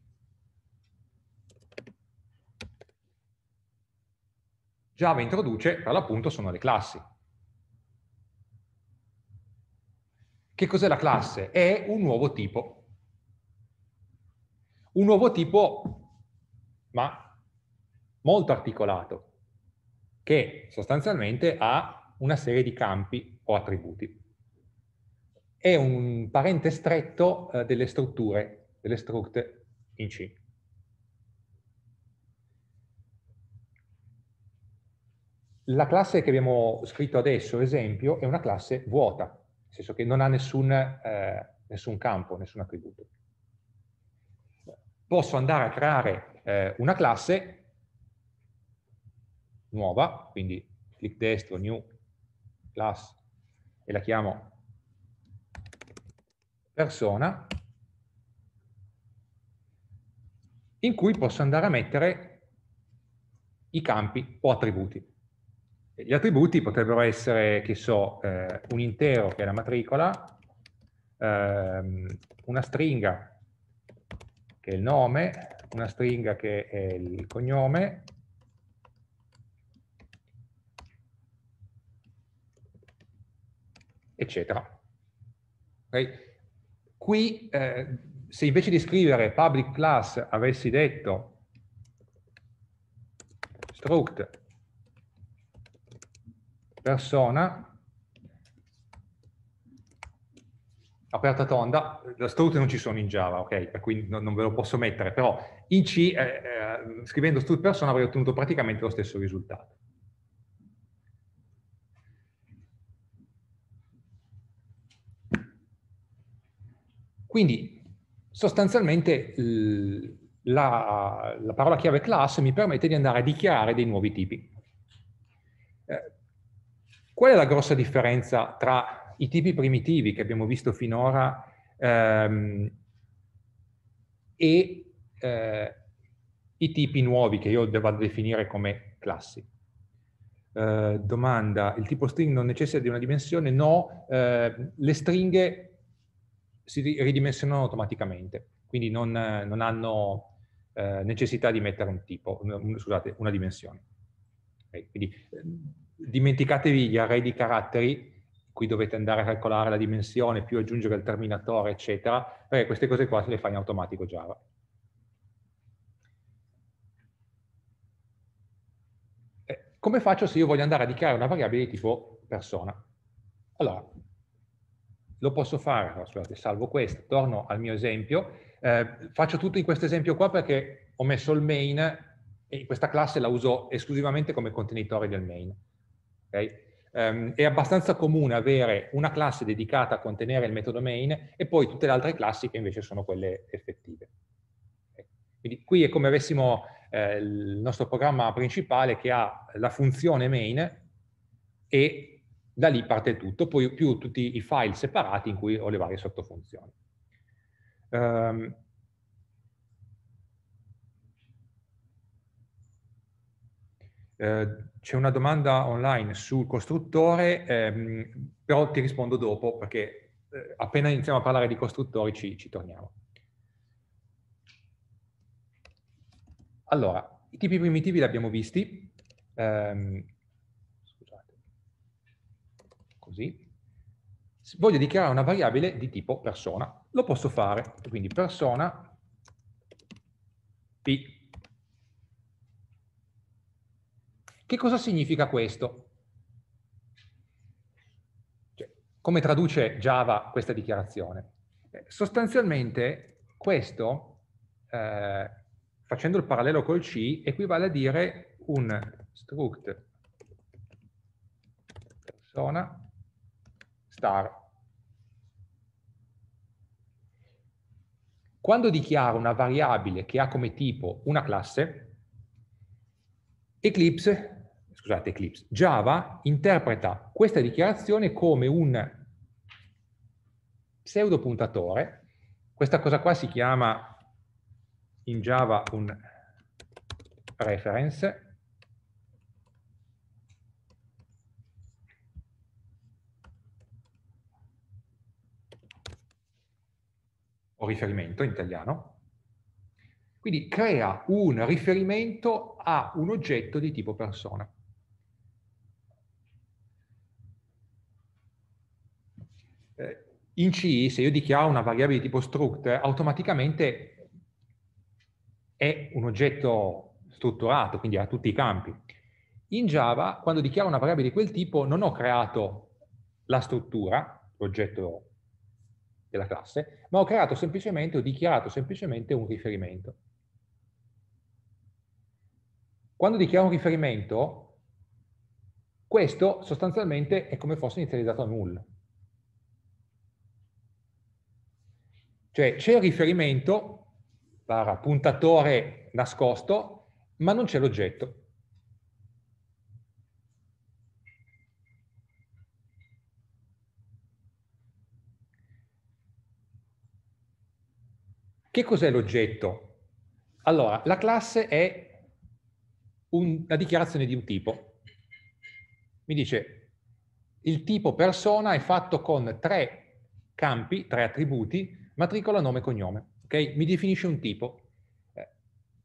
Java introduce per l'appunto sono le classi. Che cos'è la classe? È un nuovo tipo. Un nuovo tipo, ma molto articolato che sostanzialmente ha una serie di campi o attributi. È un parente stretto eh, delle strutture, delle struct in C. La classe che abbiamo scritto adesso, esempio, è una classe vuota, nel senso che non ha nessun, eh, nessun campo, nessun attributo. Posso andare a creare eh, una classe nuova, quindi clic destro, new, class, e la chiamo persona, in cui posso andare a mettere i campi o attributi. Gli attributi potrebbero essere, che so, eh, un intero che è la matricola, ehm, una stringa che è il nome, una stringa che è il cognome, eccetera. Okay? Qui, eh, se invece di scrivere public class avessi detto struct persona, aperta tonda, la struct non ci sono in Java, ok? Per cui non, non ve lo posso mettere, però in C, eh, eh, scrivendo struct persona avrei ottenuto praticamente lo stesso risultato. Quindi sostanzialmente la, la parola chiave class mi permette di andare a dichiarare dei nuovi tipi. Eh, qual è la grossa differenza tra i tipi primitivi che abbiamo visto finora ehm, e eh, i tipi nuovi che io devo definire come classi? Eh, domanda, il tipo string non necessita di una dimensione? No, eh, le stringhe si ridimensionano automaticamente, quindi non, non hanno eh, necessità di mettere un tipo, un, scusate, una dimensione. Okay, quindi ehm, dimenticatevi gli array di caratteri, qui dovete andare a calcolare la dimensione, più aggiungere il terminatore, eccetera, perché queste cose qua se le fa in automatico Java. Eh, come faccio se io voglio andare a dichiarare una variabile di tipo persona? Allora, lo posso fare, no, scusate, salvo questo, torno al mio esempio, eh, faccio tutto in questo esempio qua perché ho messo il main e questa classe la uso esclusivamente come contenitore del main. Okay? Um, è abbastanza comune avere una classe dedicata a contenere il metodo main e poi tutte le altre classi che invece sono quelle effettive. Okay. Quindi qui è come avessimo eh, il nostro programma principale che ha la funzione main e da lì parte tutto, poi più tutti i file separati in cui ho le varie sottofunzioni. Um, c'è una domanda online sul costruttore, ehm, però ti rispondo dopo perché eh, appena iniziamo a parlare di costruttori ci, ci torniamo. Allora, i tipi primitivi li abbiamo visti, ehm, così, voglio dichiarare una variabile di tipo persona. Lo posso fare, quindi persona p. Che cosa significa questo? Cioè, come traduce Java questa dichiarazione? Eh, sostanzialmente questo, eh, facendo il parallelo col C, equivale a dire un struct persona star. Quando dichiaro una variabile che ha come tipo una classe, Eclipse, scusate, Eclipse, Java interpreta questa dichiarazione come un pseudopuntatore. Questa cosa qua si chiama in Java un reference o riferimento in italiano, quindi crea un riferimento a un oggetto di tipo persona. Eh, in C, se io dichiaro una variabile di tipo struct, automaticamente è un oggetto strutturato, quindi ha tutti i campi. In Java, quando dichiaro una variabile di quel tipo, non ho creato la struttura, l'oggetto della classe, ma ho creato semplicemente, ho dichiarato semplicemente un riferimento. Quando dichiaro un riferimento, questo sostanzialmente è come fosse inizializzato a null. Cioè c'è il riferimento, para puntatore nascosto, ma non c'è l'oggetto. Che cos'è l'oggetto? Allora, la classe è un, una dichiarazione di un tipo. Mi dice, il tipo persona è fatto con tre campi, tre attributi, matricola, nome e cognome. Okay? Mi definisce un tipo. Eh,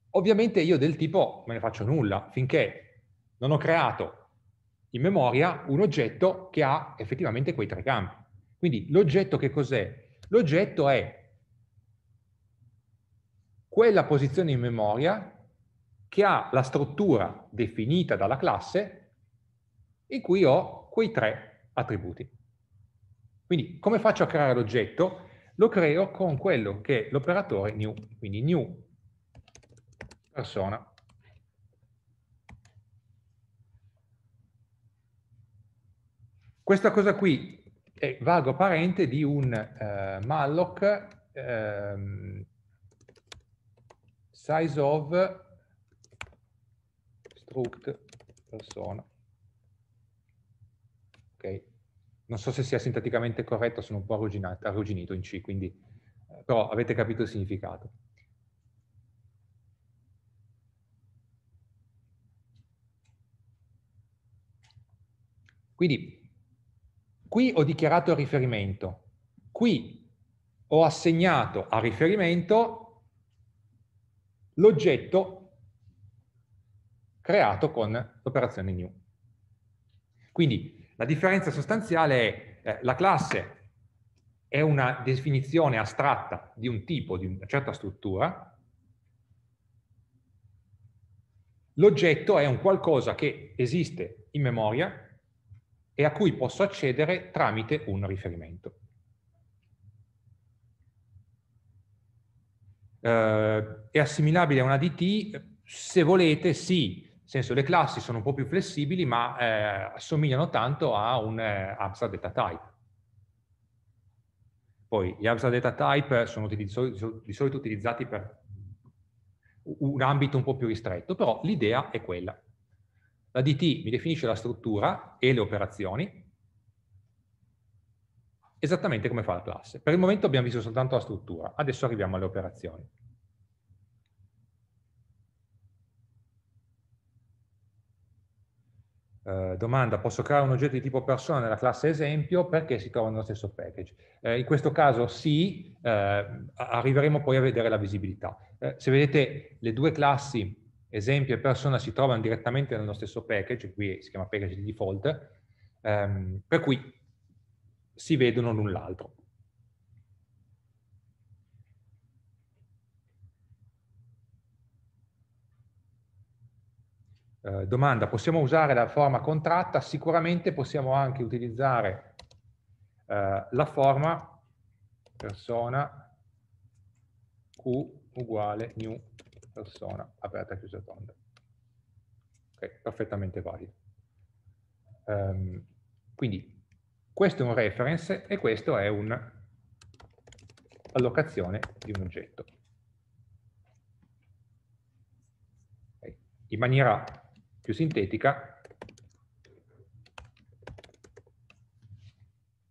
ovviamente io del tipo me ne faccio nulla, finché non ho creato in memoria un oggetto che ha effettivamente quei tre campi. Quindi l'oggetto che cos'è? L'oggetto è quella posizione in memoria che ha la struttura definita dalla classe in cui ho quei tre attributi. Quindi come faccio a creare l'oggetto? Lo creo con quello che è l'operatore new, quindi new persona. Questa cosa qui è vago parente di un eh, malloc eh, size of struct persona. Ok, non so se sia sinteticamente corretto, sono un po' arrugginito in C, quindi, eh, però avete capito il significato. Quindi, qui ho dichiarato il riferimento, qui ho assegnato a riferimento l'oggetto creato con l'operazione new. Quindi la differenza sostanziale è eh, la classe è una definizione astratta di un tipo, di una certa struttura, l'oggetto è un qualcosa che esiste in memoria e a cui posso accedere tramite un riferimento. eh, è assimilabile a una DT? Se volete, sì. Nel senso, le classi sono un po' più flessibili, ma eh, assomigliano tanto a un eh, abstract data type. Poi gli abstract data type sono di solito, di solito utilizzati per un ambito un po' più ristretto, però l'idea è quella. La DT mi definisce la struttura e le operazioni, esattamente come fa la classe. Per il momento abbiamo visto soltanto la struttura, adesso arriviamo alle operazioni. Eh, domanda, posso creare un oggetto di tipo persona nella classe esempio perché si trova nello stesso package? Eh, in questo caso sì, eh, arriveremo poi a vedere la visibilità. Eh, se vedete le due classi esempio e persona si trovano direttamente nello stesso package, qui si chiama package di default, ehm, per cui si vedono l'un l'altro. Eh, domanda, possiamo usare la forma contratta? Sicuramente possiamo anche utilizzare eh, la forma persona Q uguale new persona, aperta e chiusa tonda. Ok, perfettamente valido. Um, ehm, quindi questo è un reference e questo è un'allocazione di un oggetto. In maniera più sintetica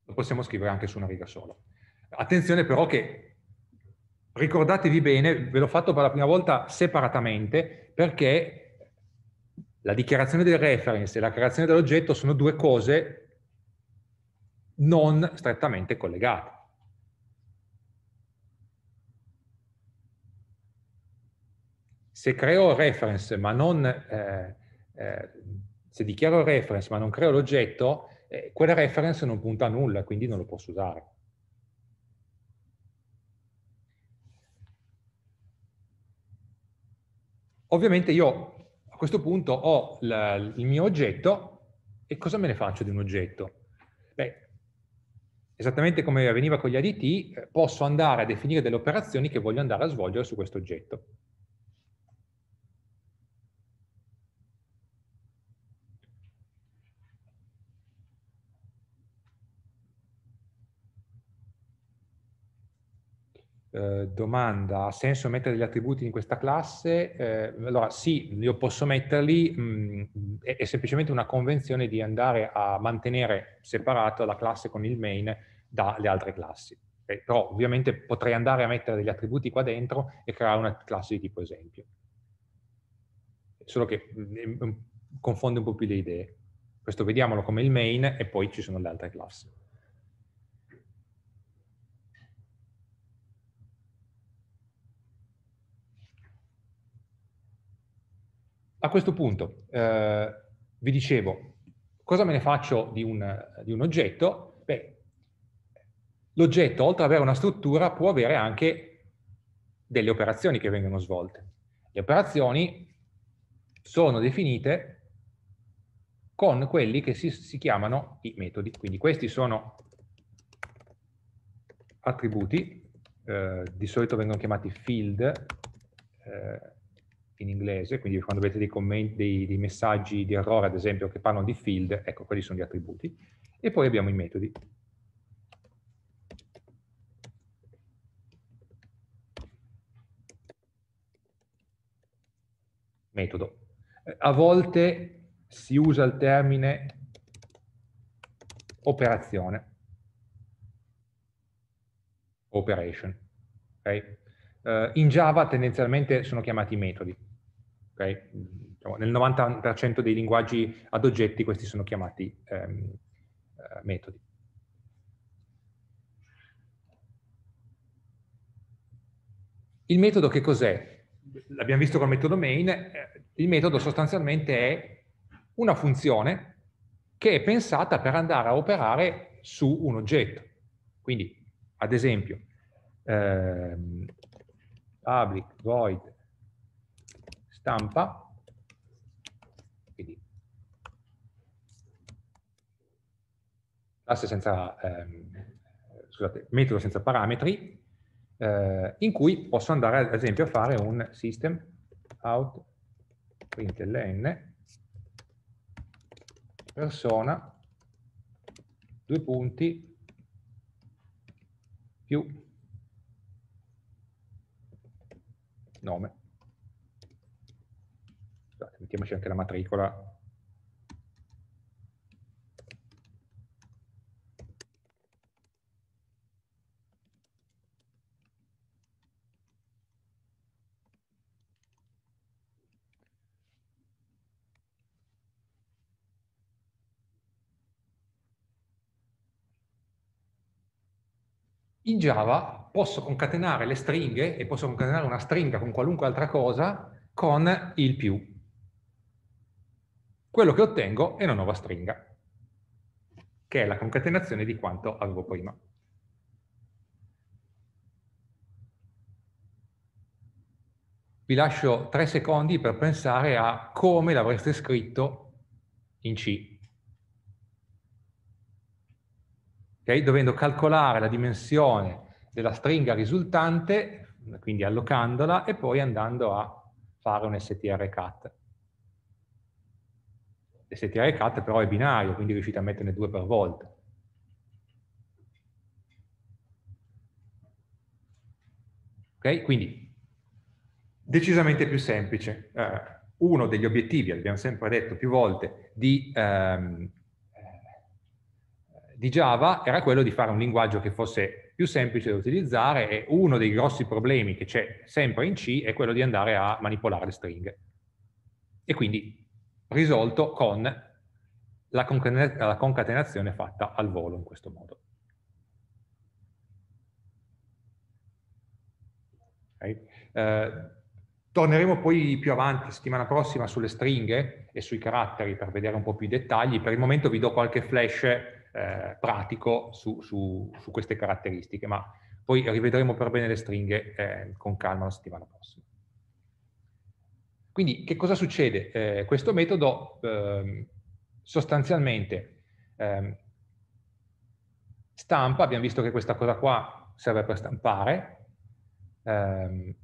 lo possiamo scrivere anche su una riga sola. Attenzione però che ricordatevi bene, ve l'ho fatto per la prima volta separatamente, perché la dichiarazione del reference e la creazione dell'oggetto sono due cose non strettamente collegate. Se creo reference ma non eh, eh, se dichiaro reference ma non creo l'oggetto, eh, quella reference non punta a nulla, quindi non lo posso usare. Ovviamente io a questo punto ho il mio oggetto e cosa me ne faccio di un oggetto? Beh, esattamente come avveniva con gli ADT, eh, posso andare a definire delle operazioni che voglio andare a svolgere su questo oggetto. Eh, domanda, ha senso mettere gli attributi in questa classe? Eh, allora sì, io posso metterli, mh, mm, è, è, semplicemente una convenzione di andare a mantenere separata la classe con il main dalle altre classi. Eh, però ovviamente potrei andare a mettere degli attributi qua dentro e creare una classe di tipo esempio. Solo che mh, mm, confonde un po' più le idee. Questo vediamolo come il main e poi ci sono le altre classi. a questo punto eh, vi dicevo, cosa me ne faccio di un, di un oggetto? Beh, l'oggetto, oltre ad avere una struttura, può avere anche delle operazioni che vengono svolte. Le operazioni sono definite con quelli che si, si chiamano i metodi. Quindi questi sono attributi, eh, di solito vengono chiamati field, eh, in inglese, quindi quando avete dei, commenti, dei, dei messaggi di errore, ad esempio, che parlano di field, ecco, quelli sono gli attributi. E poi abbiamo i metodi. Metodo. A volte si usa il termine operazione. Operation. Okay? Eh, in Java tendenzialmente sono chiamati metodi. Okay? Diciamo, nel 90% dei linguaggi ad oggetti questi sono chiamati ehm, eh, metodi. Il metodo che cos'è? L'abbiamo visto col metodo main, eh, il metodo sostanzialmente è una funzione che è pensata per andare a operare su un oggetto. Quindi, ad esempio, ehm, public void stampa, quindi classe senza, ehm, scusate, metodo senza parametri, eh, in cui posso andare ad esempio a fare un system out println persona due punti più nome mettiamoci anche la matricola In Java posso concatenare le stringhe e posso concatenare una stringa con qualunque altra cosa con il più quello che ottengo è una nuova stringa, che è la concatenazione di quanto avevo prima. Vi lascio tre secondi per pensare a come l'avreste scritto in C. Okay? Dovendo calcolare la dimensione della stringa risultante, quindi allocandola, e poi andando a fare un str cat. STR cat però è binario, quindi riuscite a metterne due per volta. Ok? Quindi decisamente più semplice. Eh, uno degli obiettivi, abbiamo sempre detto più volte, di, ehm, eh, di, Java era quello di fare un linguaggio che fosse più semplice da utilizzare e uno dei grossi problemi che c'è sempre in C è quello di andare a manipolare le stringhe. E quindi risolto con la, concaten la concatenazione fatta al volo in questo modo. Okay. Eh, torneremo poi più avanti, settimana prossima, sulle stringhe e sui caratteri per vedere un po' più i dettagli. Per il momento vi do qualche flash eh, pratico su, su, su, queste caratteristiche, ma poi rivedremo per bene le stringhe eh, con calma la settimana prossima. Quindi che cosa succede? Eh, questo metodo eh, sostanzialmente eh, stampa, abbiamo visto che questa cosa qua serve per stampare, ehm,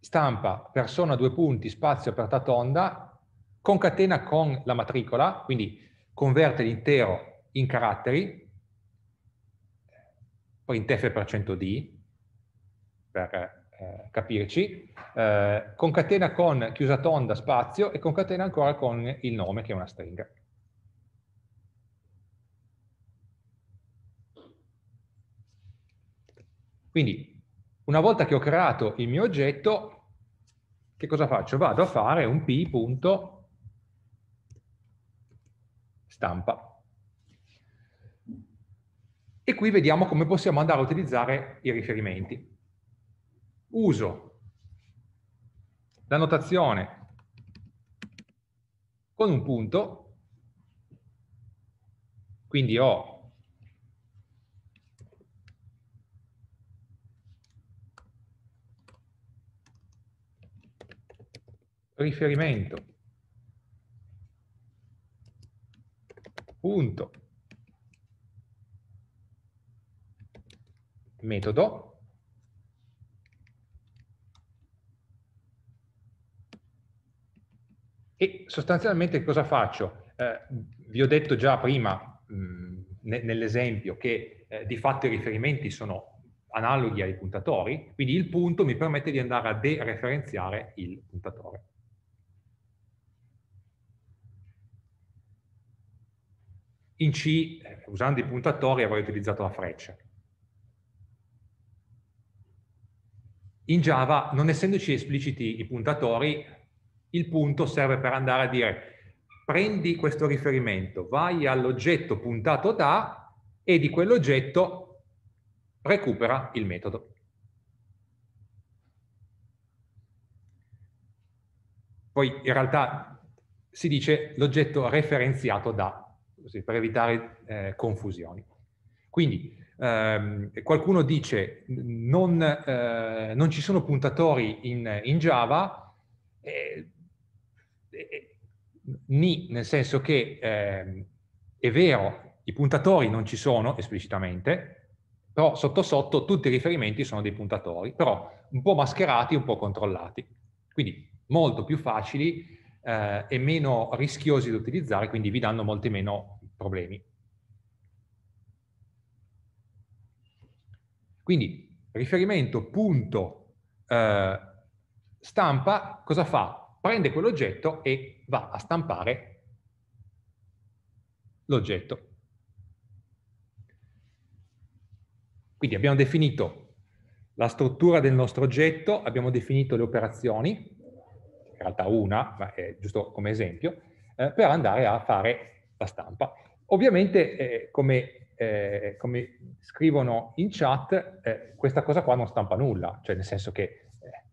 stampa persona due punti, spazio aperta tonda, concatena con la matricola, quindi converte l'intero in caratteri, printf per 100D, per eh, capirci, eh, concatena con chiusa tonda spazio e concatena ancora con il nome che è una stringa. Quindi una volta che ho creato il mio oggetto, che cosa faccio? Vado a fare un p punto stampa. E qui vediamo come possiamo andare a utilizzare i riferimenti uso la notazione con un punto, quindi ho riferimento punto metodo E sostanzialmente cosa faccio? Eh, vi ho detto già prima ne, nell'esempio che eh, di fatto i riferimenti sono analoghi ai puntatori, quindi il punto mi permette di andare a dereferenziare il puntatore. In C, eh, usando i puntatori, avrei utilizzato la freccia. In Java, non essendoci espliciti i puntatori, il punto serve per andare a dire prendi questo riferimento, vai all'oggetto puntato da e di quell'oggetto recupera il metodo. Poi in realtà si dice l'oggetto referenziato da, così, per evitare eh, confusioni. Quindi ehm, qualcuno dice non, eh, non, ci sono puntatori in, in Java, eh, ni, nel senso che eh, è vero, i puntatori non ci sono esplicitamente, però sotto sotto tutti i riferimenti sono dei puntatori, però un po' mascherati, un po' controllati. Quindi molto più facili eh, e meno rischiosi da utilizzare, quindi vi danno molti meno problemi. Quindi riferimento punto eh, stampa cosa fa? prende quell'oggetto e va a stampare l'oggetto. Quindi abbiamo definito la struttura del nostro oggetto, abbiamo definito le operazioni, in realtà una, ma è giusto come esempio, eh, per andare a fare la stampa. Ovviamente, eh, come, eh, come, scrivono in chat, eh, questa cosa qua non stampa nulla, cioè nel senso che eh,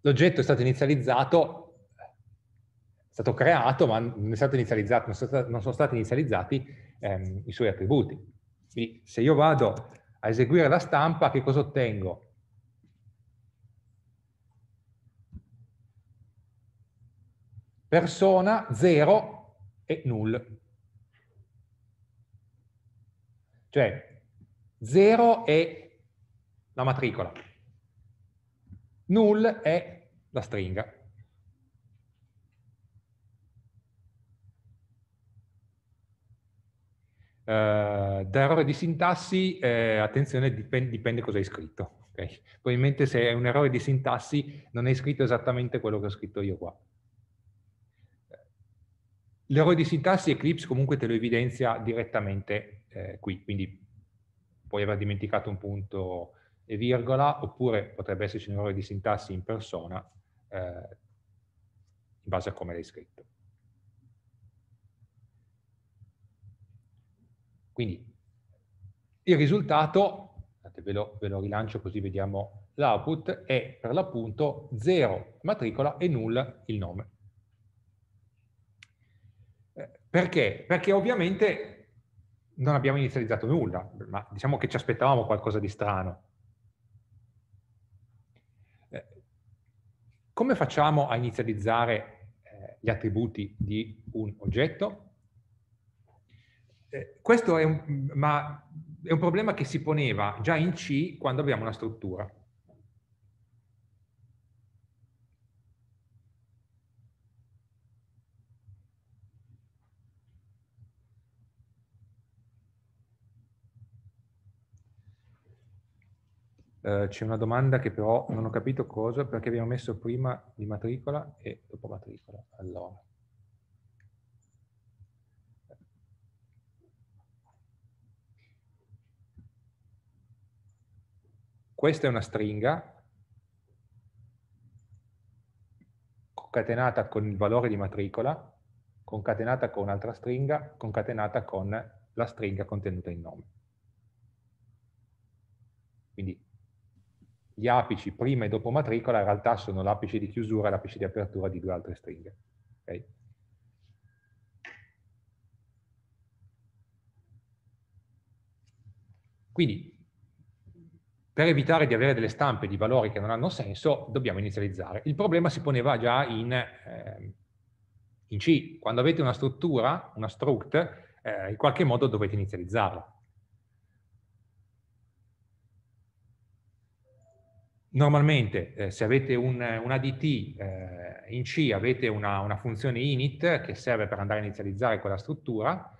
l'oggetto è stato inizializzato stato creato, ma non, stato non, sono, non sono, stati inizializzati ehm, i suoi attributi. Quindi se io vado a eseguire la stampa, che cosa ottengo? Persona 0 e null. Cioè 0 è la matricola, null è la stringa. Eh, da errore di sintassi, eh, attenzione, dipende, dipende cosa hai scritto. Okay? Probabilmente se è un errore di sintassi non hai scritto esattamente quello che ho scritto io qua. L'errore di sintassi Eclipse comunque te lo evidenzia direttamente eh, qui, quindi puoi aver dimenticato un punto e virgola, oppure potrebbe esserci un errore di sintassi in persona eh, in base a come l'hai scritto. Quindi il risultato, ve lo, ve lo rilancio così vediamo l'output, è per l'appunto 0 matricola e null il nome. Eh, perché? Perché ovviamente non abbiamo inizializzato nulla, ma diciamo che ci aspettavamo qualcosa di strano. Eh, come facciamo a inizializzare eh, gli attributi di un oggetto? Eh, questo è un, ma, è un problema che si poneva già in C quando abbiamo una struttura. Uh, c'è una domanda che però non ho capito cosa, perché abbiamo messo prima di matricola e dopo matricola. Allora. Questa è una stringa concatenata con il valore di matricola, concatenata con un'altra stringa, concatenata con la stringa contenuta in nome. Quindi gli apici prima e dopo matricola in realtà sono l'apice di chiusura e l'apice di apertura di due altre stringhe. Okay? Quindi per evitare di avere delle stampe di valori che non hanno senso, dobbiamo inizializzare. Il problema si poneva già in, eh, in C. Quando avete una struttura, una struct, eh, in qualche modo dovete inizializzarla. Normalmente eh, se avete un, un ADT eh, in C avete una, una, funzione init che serve per andare a inizializzare quella struttura.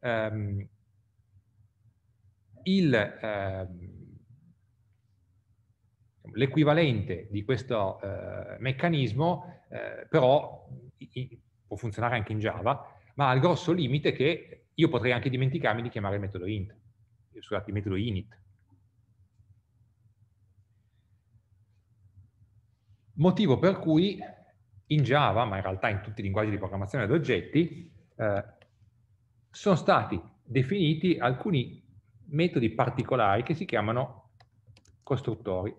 Um, il, eh, L'equivalente di questo eh, meccanismo eh, però i, può funzionare anche in Java, ma ha il grosso limite che io potrei anche dimenticarmi di chiamare il metodo int, eh, scusate, il metodo init. Motivo per cui in Java, ma in realtà in tutti i linguaggi di programmazione ad oggetti, eh, sono stati definiti alcuni metodi particolari che si chiamano costruttori.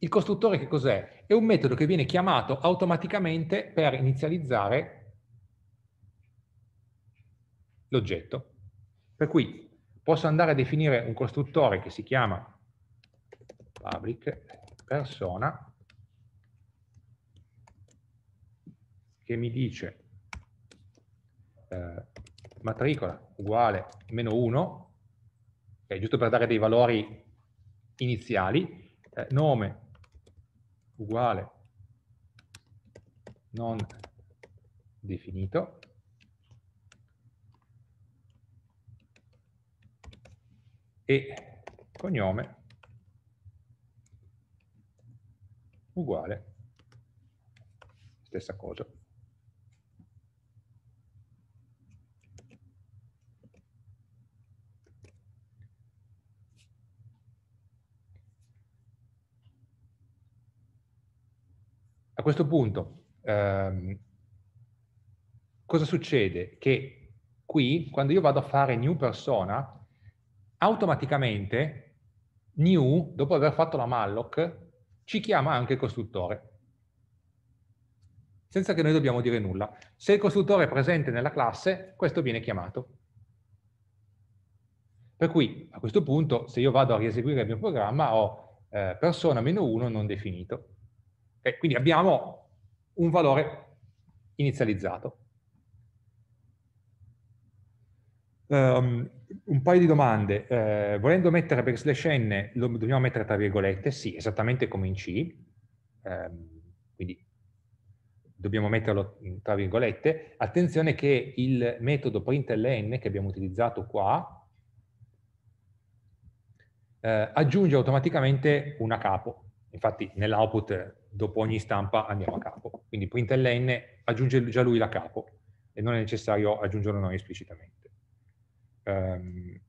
Il costruttore che cos'è? È un metodo che viene chiamato automaticamente per inizializzare l'oggetto. Per cui posso andare a definire un costruttore che si chiama public persona che mi dice eh, matricola uguale meno 1, okay, giusto per dare dei valori iniziali, eh, nome uguale non definito e cognome uguale stessa cosa A questo punto, ehm, cosa succede? Che qui, quando io vado a fare new persona, automaticamente new, dopo aver fatto la malloc, ci chiama anche il costruttore, senza che noi dobbiamo dire nulla. Se il costruttore è presente nella classe, questo viene chiamato. Per cui, a questo punto, se io vado a rieseguire il mio programma, ho eh, persona meno 1 non definito. E quindi abbiamo un valore inizializzato. Um, un paio di domande. Eh, volendo mettere backslash n, lo dobbiamo mettere tra virgolette? Sì, esattamente come in C. Um, quindi dobbiamo metterlo tra virgolette. Attenzione che il metodo println che abbiamo utilizzato qua eh, aggiunge automaticamente una capo. Infatti nell'output dopo ogni stampa andiamo a capo. Quindi println aggiunge già lui la capo e non è necessario aggiungerlo noi esplicitamente. Um,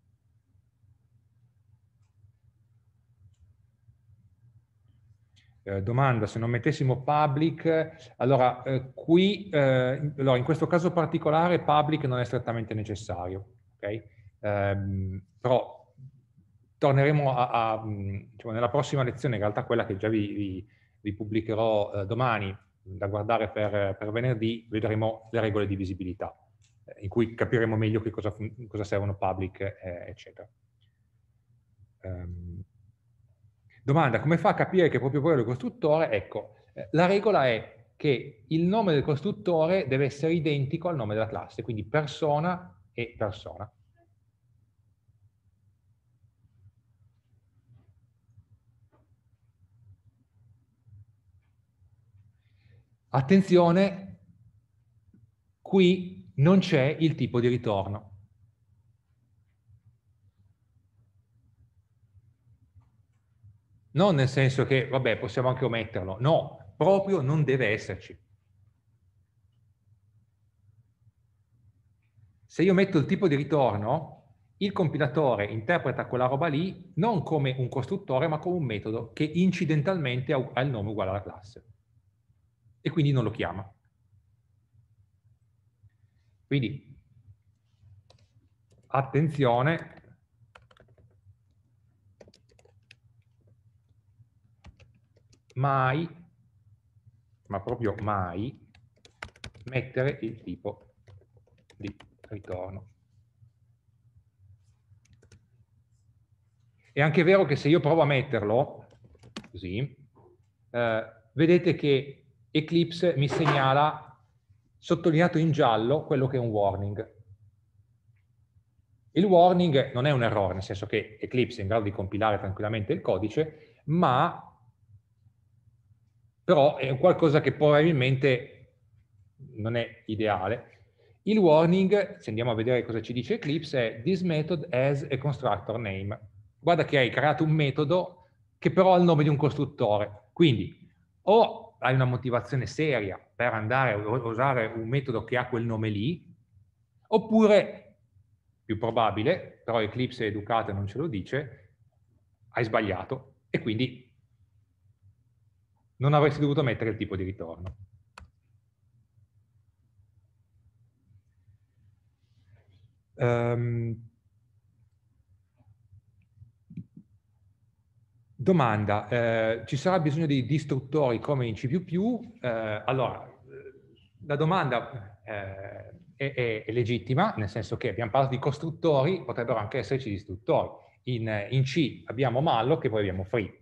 domanda, se non mettessimo public, allora eh, qui, eh, allora, in questo caso particolare public non è strettamente necessario, ok? Ehm, però torneremo a, a diciamo, nella prossima lezione, in realtà quella che già vi, vi vi pubblicherò eh, domani mm, da guardare per, per, venerdì, vedremo le regole di visibilità, eh, in cui capiremo meglio che cosa, cosa servono public, eh, eccetera. Um, domanda, come fa a capire che proprio quello è il costruttore? Ecco, eh, la regola è che il nome del costruttore deve essere identico al nome della classe, quindi persona e persona. Attenzione, qui non c'è il tipo di ritorno. Non nel senso che, vabbè, possiamo anche ometterlo. No, proprio non deve esserci. Se io metto il tipo di ritorno, il compilatore interpreta quella roba lì non come un costruttore, ma come un metodo che incidentalmente ha il nome uguale alla classe e quindi non lo chiama. Quindi attenzione mai, ma proprio mai, mettere il tipo di ritorno. È anche vero che se io provo a metterlo, così, eh, vedete che Eclipse mi segnala sottolineato in giallo quello che è un warning. Il warning non è un errore, nel senso che Eclipse è in grado di compilare tranquillamente il codice, ma però è qualcosa che probabilmente non è ideale. Il warning, se andiamo a vedere cosa ci dice Eclipse, è this method has a constructor name. Guarda che hai creato un metodo che però ha il nome di un costruttore. Quindi o hai una motivazione seria per andare a usare un metodo che ha quel nome lì, oppure, più probabile, però Eclipse Educata non ce lo dice, hai sbagliato e quindi non avresti dovuto mettere il tipo di ritorno. Um, Domanda, eh, ci sarà bisogno di distruttori come in C++? Eh, allora, la domanda eh, è, è, legittima, nel senso che abbiamo parlato di costruttori, potrebbero anche esserci distruttori. In, in C abbiamo malloc e poi abbiamo free.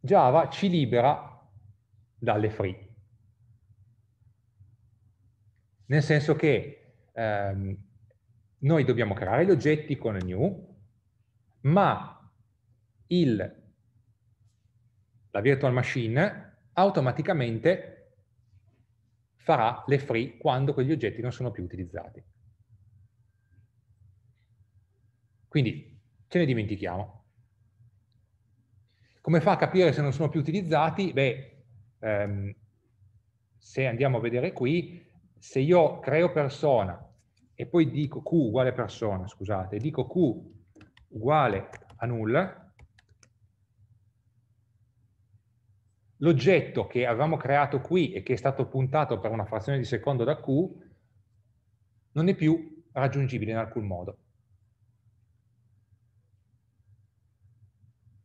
Java ci libera dalle free. Nel senso che ehm, noi dobbiamo creare gli oggetti con new, ma il, la virtual machine automaticamente farà le free quando quegli oggetti non sono più utilizzati. Quindi ce ne dimentichiamo. Come fa a capire se non sono più utilizzati? Beh, ehm, se andiamo a vedere qui, se io creo persona e poi dico Q uguale persona, scusate, dico Q uguale a nulla, l'oggetto che avevamo creato qui e che è stato puntato per una frazione di secondo da Q non è più raggiungibile in alcun modo.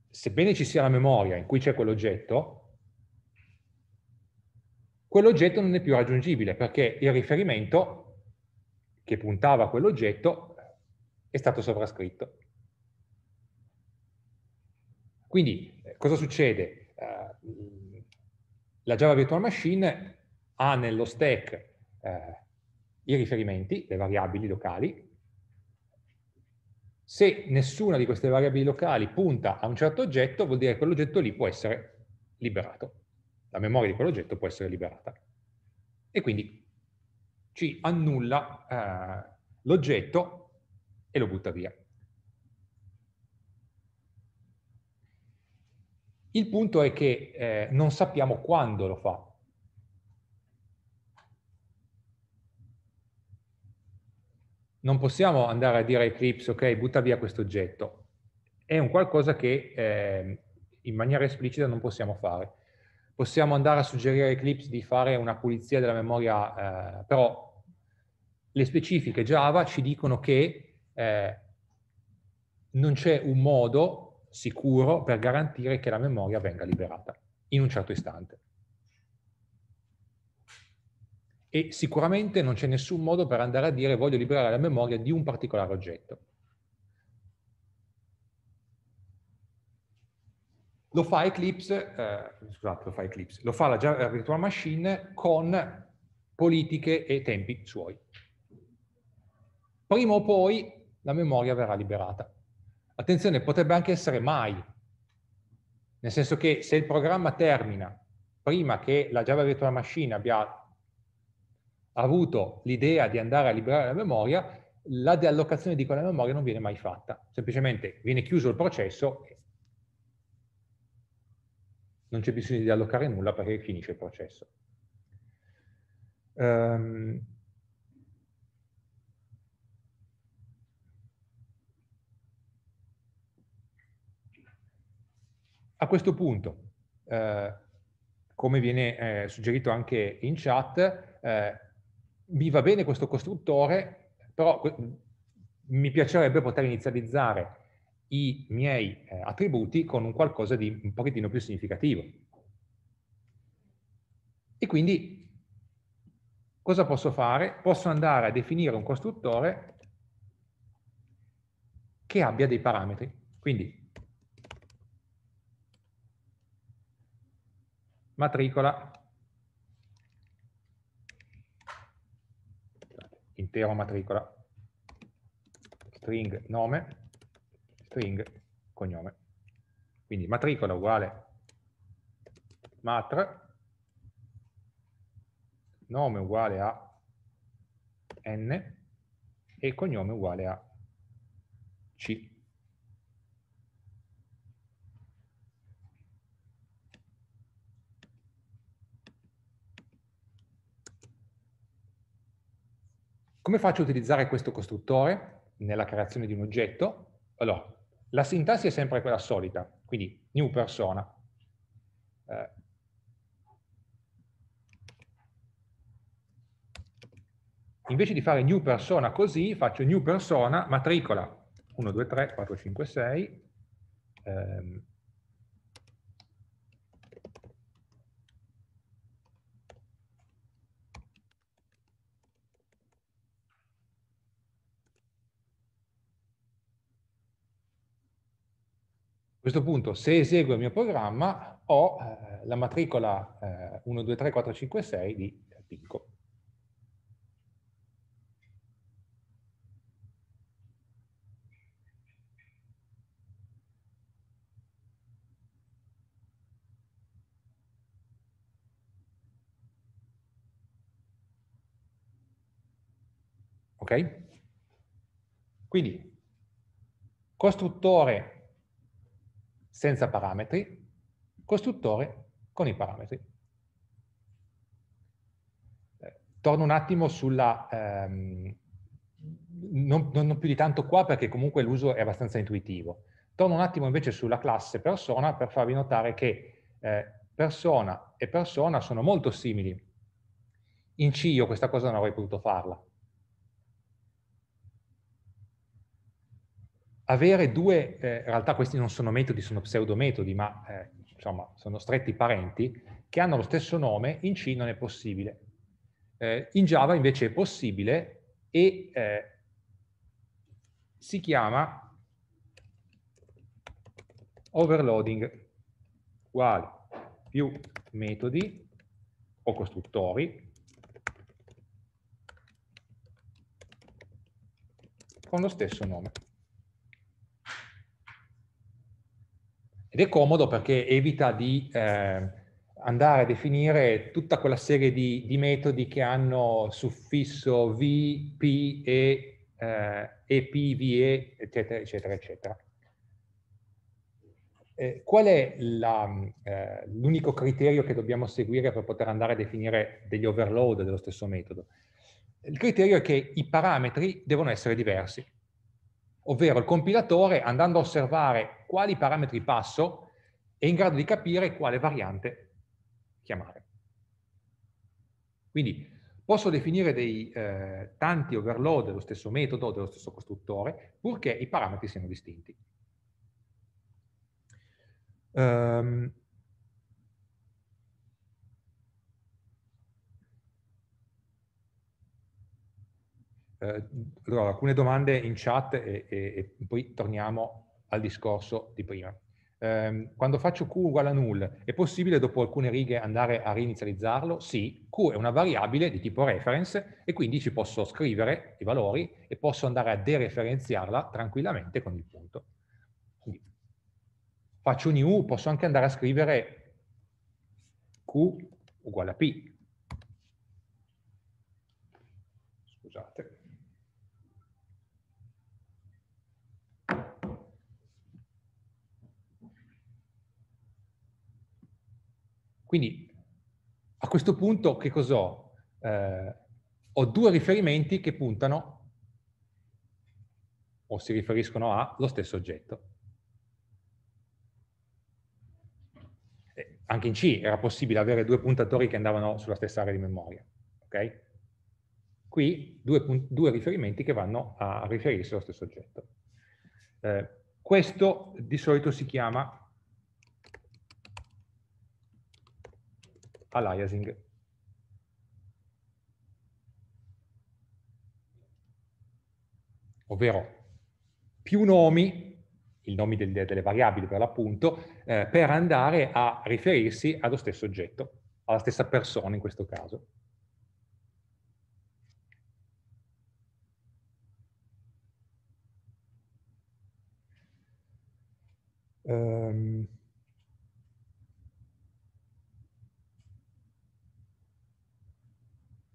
Sebbene ci sia la memoria in cui c'è quell'oggetto, quell'oggetto non è più raggiungibile perché il riferimento che puntava a quell'oggetto è stato sovrascritto. Quindi eh, cosa succede? Eh, la Java Virtual Machine ha nello stack eh, i riferimenti, le variabili locali. Se nessuna di queste variabili locali punta a un certo oggetto, vuol dire che quell'oggetto lì può essere liberato. La memoria di quell'oggetto può essere liberata. E quindi ci annulla eh, l'oggetto e lo butta via. Il punto è che eh, non sappiamo quando lo fa. Non possiamo andare a dire a Eclipse, ok, butta via questo oggetto. È un qualcosa che eh, in maniera esplicita non possiamo fare possiamo andare a suggerire a Eclipse di fare una pulizia della memoria, eh, però le specifiche Java ci dicono che eh, non c'è un modo sicuro per garantire che la memoria venga liberata in un certo istante. E sicuramente non c'è nessun modo per andare a dire voglio liberare la memoria di un particolare oggetto. Lo fa Eclipse, eh, scusate, lo fa Eclipse, lo fa la, la virtual machine con politiche e tempi suoi. Prima o poi la memoria verrà liberata. Attenzione, potrebbe anche essere mai, nel senso che se il programma termina prima che la Java Virtual Machine abbia avuto l'idea di andare a liberare la memoria, la deallocazione di quella memoria non viene mai fatta. Semplicemente viene chiuso il processo non c'è bisogno di allocare nulla perché finisce il processo. Um, a questo punto, eh, come viene eh, suggerito anche in chat, eh, mi va bene questo costruttore, però mi piacerebbe poter inizializzare i miei eh, attributi con un qualcosa di un pochettino più significativo. E quindi cosa posso fare? Posso andare a definire un costruttore che abbia dei parametri. Quindi matricola intero matricola string nome string cognome. Quindi matricola uguale matr, nome uguale a n e cognome uguale a c. Come faccio a utilizzare questo costruttore nella creazione di un oggetto? Allora, la sintassi è sempre quella solita, quindi new persona. Eh, invece di fare new persona così, faccio new persona matricola 1, 2, 3, 4, 5, 6, ehm, questo punto, se eseguo il mio programma, ho eh, la matricola eh, 1, 2, 3, 4, 5, 6 di Pinco. Ok? Quindi, costruttore senza parametri, costruttore con i parametri. Eh, torno un attimo sulla... Ehm, non, non più di tanto qua perché comunque l'uso è abbastanza intuitivo. Torno un attimo invece sulla classe persona per farvi notare che eh, persona e persona sono molto simili. In C io questa cosa non avrei potuto farla, avere due, eh, in realtà questi non sono metodi, sono pseudometodi, ma eh, insomma sono stretti parenti, che hanno lo stesso nome, in C non è possibile. Eh, in Java invece è possibile e eh, si chiama overloading, uguale più metodi o costruttori con lo stesso nome. Ed è comodo perché evita di eh, andare a definire tutta quella serie di, di, metodi che hanno suffisso V, P, E, eh, EP, VE, eccetera, eccetera, eccetera. Eh, qual è eh, l'unico eh, criterio che dobbiamo seguire per poter andare a definire degli overload dello stesso metodo? Il criterio è che i parametri devono essere diversi, ovvero il compilatore andando a osservare quali parametri passo è in grado di capire quale variante chiamare. Quindi posso definire dei eh, tanti overload dello stesso metodo, dello stesso costruttore, purché i parametri siano distinti. Um, eh, allora, alcune domande in chat e, e, e poi torniamo al discorso di prima. Ehm, quando faccio Q uguale a null, è possibile dopo alcune righe andare a reinizializzarlo? Sì, Q è una variabile di tipo reference e quindi ci posso scrivere i valori e posso andare a dereferenziarla tranquillamente con il punto. Quindi, faccio un new, posso anche andare a scrivere Q uguale a P. Scusate. Quindi a questo punto che cos'ho? Eh, ho due riferimenti che puntano o si riferiscono allo stesso oggetto. Eh, anche in C era possibile avere due puntatori che andavano sulla stessa area di memoria. Okay? Qui due, due, riferimenti che vanno a riferirsi allo stesso oggetto. Eh, questo di solito si chiama aliasing. Ovvero più nomi, i nomi delle, delle variabili per l'appunto, eh, per andare a riferirsi allo stesso oggetto, alla stessa persona in questo caso. Um,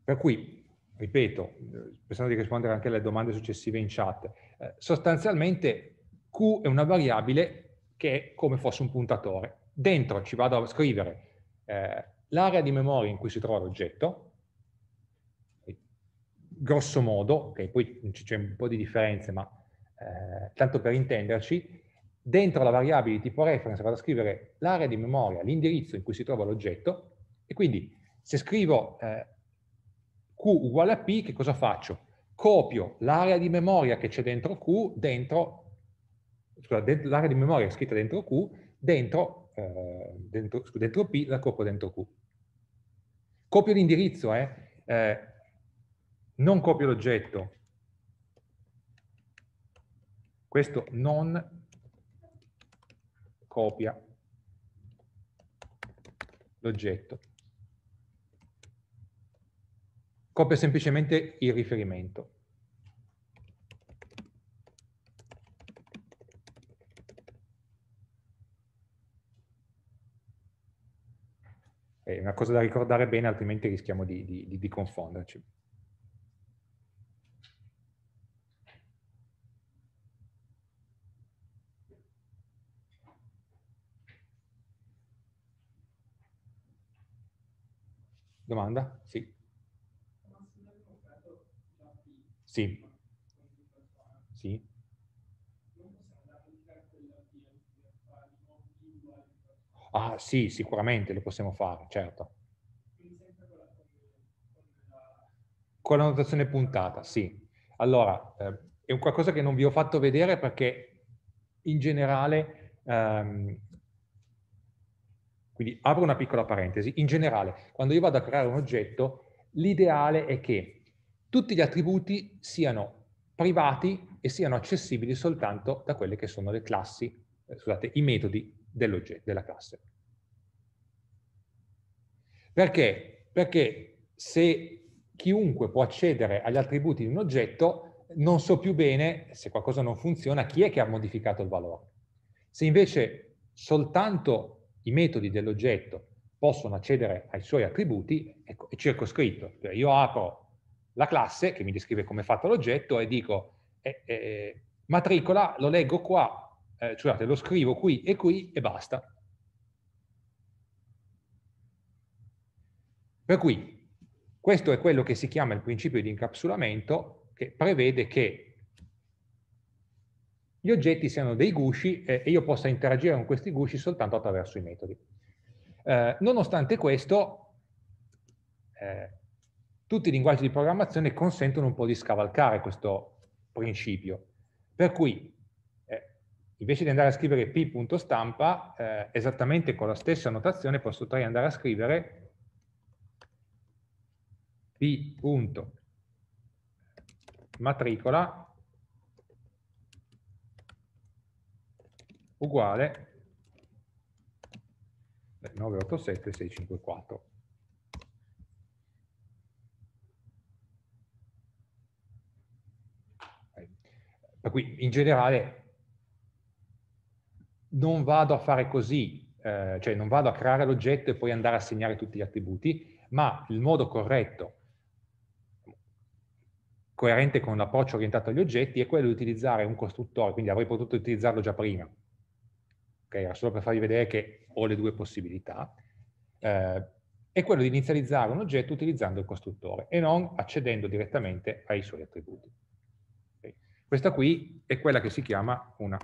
Per cui, ripeto, eh, pensando di rispondere anche alle domande successive in chat, eh, sostanzialmente Q è una variabile che è come fosse un puntatore. Dentro ci vado a scrivere eh, l'area di memoria in cui si trova l'oggetto, grosso modo, okay, poi c'è un po' di differenze, ma eh, tanto per intenderci, dentro la variabile di tipo reference vado a scrivere l'area di memoria, l'indirizzo in cui si trova l'oggetto, e quindi se scrivo eh, uguale a P, che cosa faccio? Copio l'area di memoria che c'è dentro Q, dentro, scusa, l'area di memoria scritta dentro Q, dentro, eh, dentro, dentro, P, la copio dentro Q. Copio l'indirizzo, eh? eh? non copio l'oggetto. Questo non copia l'oggetto copia semplicemente il riferimento. È una cosa da ricordare bene, altrimenti rischiamo di, di, di confonderci. Domanda? Sì. Sì. Sì. Ah, sì, sicuramente lo possiamo fare, certo. Con la notazione puntata, sì. Allora, eh, è un qualcosa che non vi ho fatto vedere perché in generale, ehm, quindi apro una piccola parentesi, in generale, quando io vado a creare un oggetto, l'ideale è che tutti gli attributi siano privati e siano accessibili soltanto da quelle che sono le classi, eh, scusate, i metodi della classe. Perché? Perché se chiunque può accedere agli attributi di un oggetto, non so più bene, se qualcosa non funziona, chi è che ha modificato il valore. Se invece soltanto i metodi dell'oggetto possono accedere ai suoi attributi, ecco, è circoscritto. Cioè, io apro la classe che mi descrive come è fatto l'oggetto e dico eh, eh, eh, matricola, lo leggo qua, eh, scusate, lo scrivo qui e qui e basta. Per cui questo è quello che si chiama il principio di incapsulamento che prevede che gli oggetti siano dei gusci eh, e io possa interagire con questi gusci soltanto attraverso i metodi. Eh, nonostante questo, eh, tutti i linguaggi di programmazione consentono un po' di scavalcare questo principio. Per cui eh, invece di andare a scrivere p.stampa, eh, esattamente con la stessa notazione posso potrei andare a scrivere p.matricola uguale 987654. Per cui in generale non vado a fare così, eh, cioè non vado a creare l'oggetto e poi andare a segnare tutti gli attributi, ma il modo corretto, coerente con l'approccio orientato agli oggetti, è quello di utilizzare un costruttore, quindi avrei potuto utilizzarlo già prima. Ok, era solo per farvi vedere che ho le due possibilità. Eh, è quello di inizializzare un oggetto utilizzando il costruttore e non accedendo direttamente ai suoi attributi. Questa qui è quella che si chiama una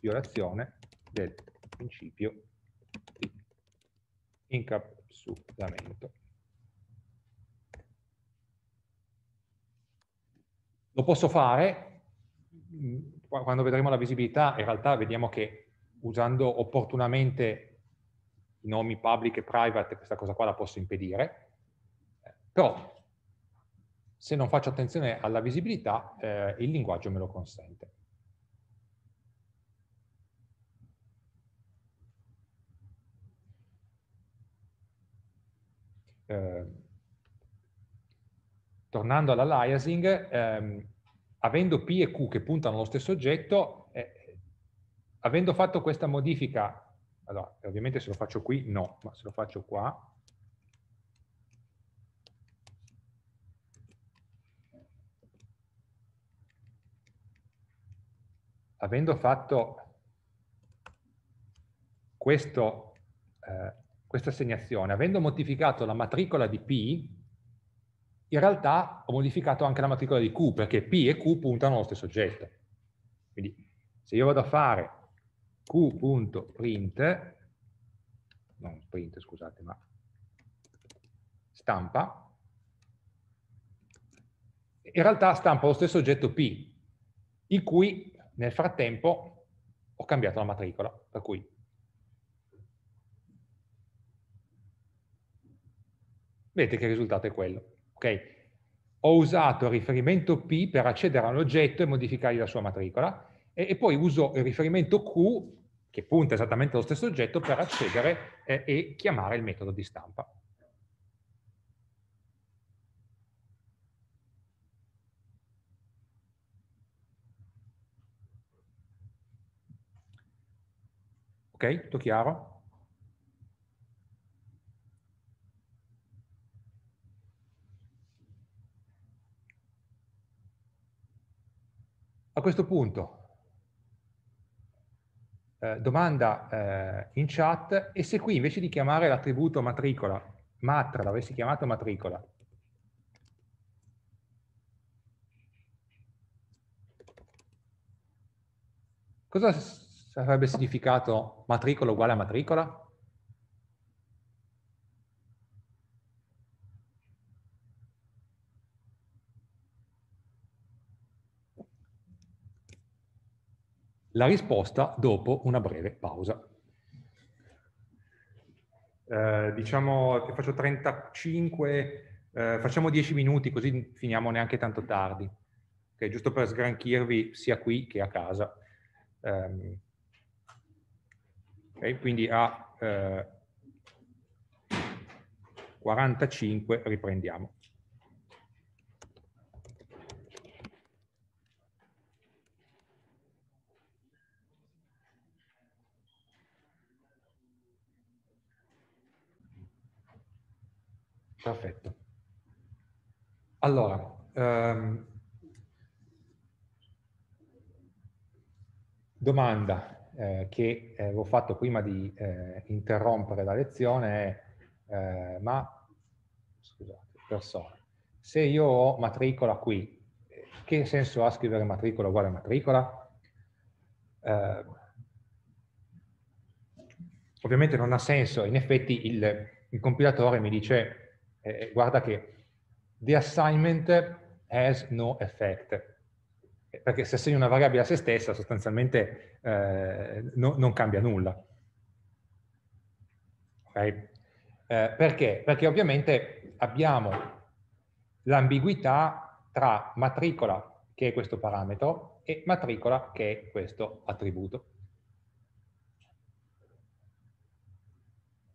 violazione del principio di incapsulamento. Lo posso fare, mm, quando vedremo la visibilità, in realtà vediamo che usando opportunamente i nomi public e private, questa cosa qua la posso impedire, però se non faccio attenzione alla visibilità, eh, il linguaggio me lo consente. Eh, tornando all'aliasing, ehm, avendo P e Q che puntano allo stesso oggetto, eh, avendo fatto questa modifica, allora, ovviamente se lo faccio qui no, ma se lo faccio qua, avendo fatto questo, eh, questa assegnazione, avendo modificato la matricola di P, in realtà ho modificato anche la matricola di Q, perché P e Q puntano allo stesso oggetto. Quindi se io vado a fare Q.print, non print scusate, ma stampa, in realtà stampa lo stesso oggetto P, in cui nel frattempo ho cambiato la matricola, per cui vedete che il risultato è quello. Okay? Ho usato il riferimento P per accedere all'oggetto e modificargli la sua matricola e, e poi uso il riferimento Q, che punta esattamente allo stesso oggetto, per accedere eh, e chiamare il metodo di stampa. Ok? Tutto chiaro? A questo punto, eh, domanda eh, in chat, e se qui invece di chiamare l'attributo matricola, matra, l'avessi chiamato matricola, cosa sarebbe cioè, significato matricola uguale a matricola? La risposta dopo una breve pausa. Eh, diciamo che faccio 35, eh, facciamo 10 minuti così finiamo neanche tanto tardi, okay, giusto per sgranchirvi sia qui che a casa. Um, Okay? Quindi a eh, 45 riprendiamo. Perfetto. Allora, um, domanda eh, che avevo eh, fatto prima di eh, interrompere la lezione è, eh, ma, scusate, persone, se io ho matricola qui, che senso ha scrivere matricola uguale matricola? ovviamente non ha senso, in effetti il, il compilatore mi dice eh, guarda che the assignment has no effect, perché se assegno una variabile a se stessa sostanzialmente eh, no, non cambia nulla. Okay? Eh, perché? Perché ovviamente abbiamo l'ambiguità tra matricola, che è questo parametro, e matricola, che è questo attributo.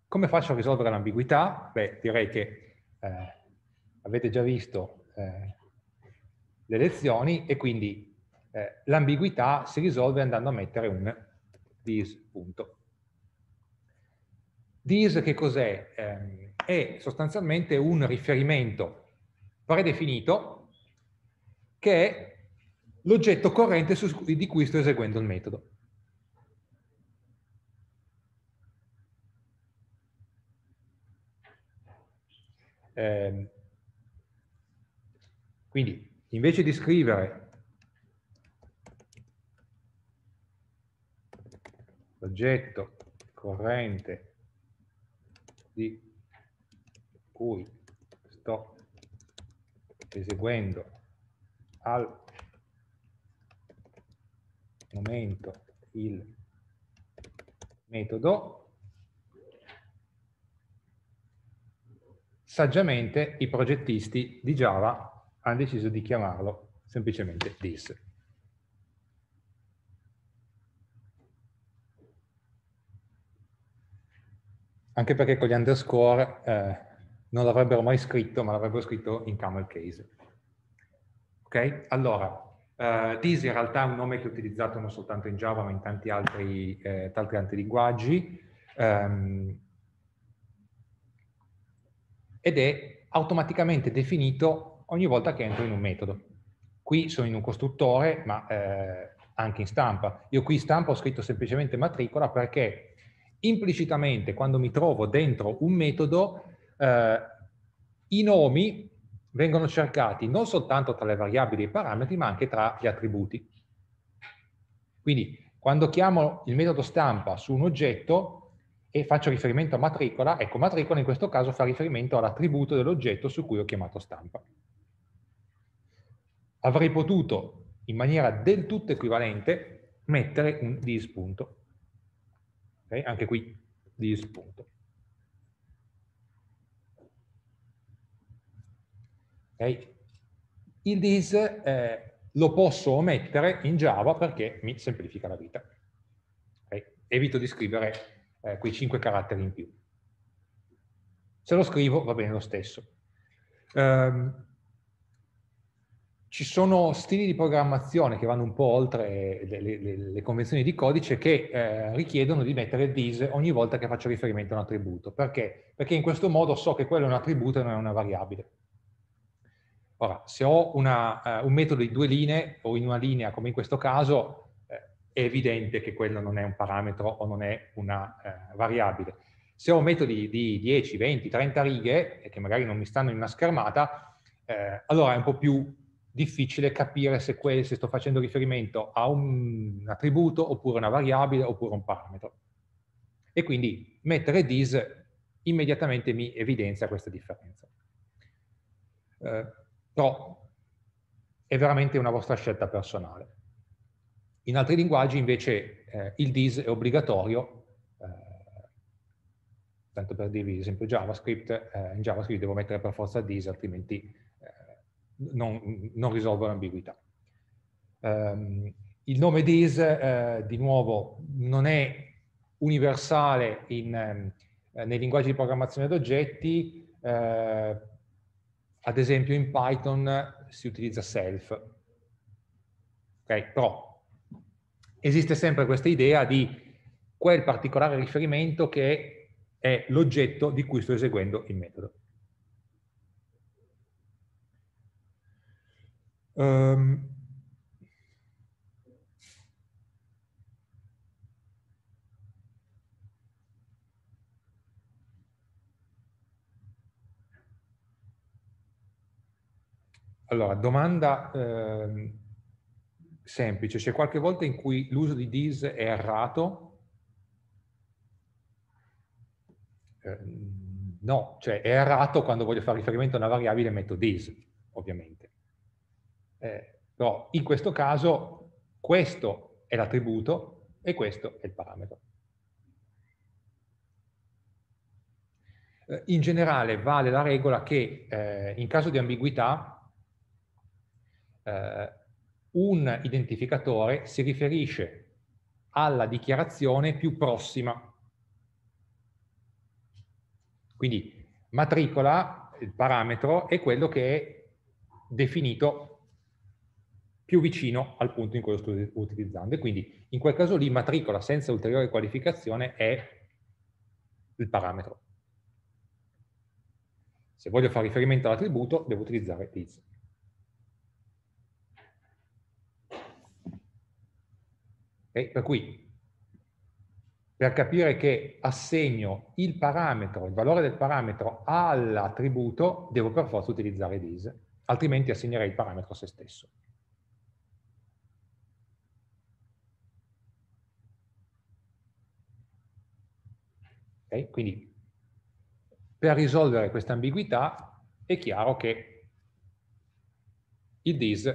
Come faccio a risolvere l'ambiguità? Beh, direi che eh, avete già visto eh, le lezioni e quindi eh, l'ambiguità si risolve andando a mettere un this, punto. This che cos'è? Eh, è sostanzialmente un riferimento predefinito che è l'oggetto corrente su, di cui sto eseguendo il metodo. Eh, quindi invece di scrivere l'oggetto corrente di cui sto eseguendo al momento il metodo saggiamente i progettisti di Java hanno deciso di chiamarlo semplicemente this anche perché con gli underscore eh, non l'avrebbero mai scritto, ma l'avrebbero scritto in camel case. Ok? Allora, Uh, eh, Dizzy in realtà è un nome che è utilizzato non soltanto in Java ma in tanti altri, eh, tanti altri linguaggi um, ed è automaticamente definito ogni volta che entro in un metodo. Qui sono in un costruttore ma eh, anche in stampa. Io qui in stampa ho scritto semplicemente matricola perché implicitamente quando mi trovo dentro un metodo, eh, i nomi vengono cercati non soltanto tra le variabili e i parametri, ma anche tra gli attributi. Quindi quando chiamo il metodo stampa su un oggetto e faccio riferimento a matricola, ecco matricola in questo caso fa riferimento all'attributo dell'oggetto su cui ho chiamato stampa. Avrei potuto in maniera del tutto equivalente mettere un dis Okay? Anche qui di spunto. Okay? Il this eh, lo posso omettere in Java perché mi semplifica la vita. Okay? Evito di scrivere eh, quei 5 caratteri in più. Se lo scrivo va bene lo stesso. Um, ci sono stili di programmazione che vanno un po' oltre le, le, le convenzioni di codice che eh, richiedono di mettere this ogni volta che faccio riferimento a un attributo. Perché? Perché in questo modo so che quello è un attributo e non è una variabile. Ora, se ho una, uh, un metodo di due linee o in una linea, come in questo caso, eh, è evidente che quello non è un parametro o non è una uh, variabile. Se ho metodi di 10, 20, 30 righe, eh, che magari non mi stanno in una schermata, eh, allora è un po' più difficile capire se, que- se sto facendo riferimento a un, attributo oppure una variabile oppure un parametro. E quindi mettere this immediatamente mi evidenzia questa differenza. Eh, però è veramente una vostra scelta personale. In altri linguaggi invece eh, il this è obbligatorio, eh, tanto per dirvi ad esempio JavaScript, eh, in JavaScript devo mettere per forza this, altrimenti non, non risolvo l'ambiguità. Um, il nome dis, eh, di nuovo, non è universale in, eh, nei linguaggi di programmazione ad oggetti, eh, ad esempio in Python si utilizza self. Ok, però esiste sempre questa idea di quel particolare riferimento che è l'oggetto di cui sto eseguendo il metodo. Um, Allora, domanda eh, semplice. C'è qualche volta in cui l'uso di this è errato? Eh, no, cioè è errato quando voglio fare riferimento a una variabile metto this, ovviamente. Eh, però in questo caso questo è l'attributo e questo è il parametro. Eh, in generale vale la regola che eh, in caso di ambiguità eh, un identificatore si riferisce alla dichiarazione più prossima. Quindi matricola, il parametro, è quello che è definito più vicino al punto in cui lo sto utilizzando. E quindi in quel caso lì matricola senza ulteriore qualificazione è il parametro. Se voglio fare riferimento all'attributo devo utilizzare is. Okay? Per cui per capire che assegno il parametro, il valore del parametro all'attributo, devo per forza utilizzare this, altrimenti assegnerei il parametro a se stesso. Okay? Quindi per risolvere questa ambiguità è chiaro che il this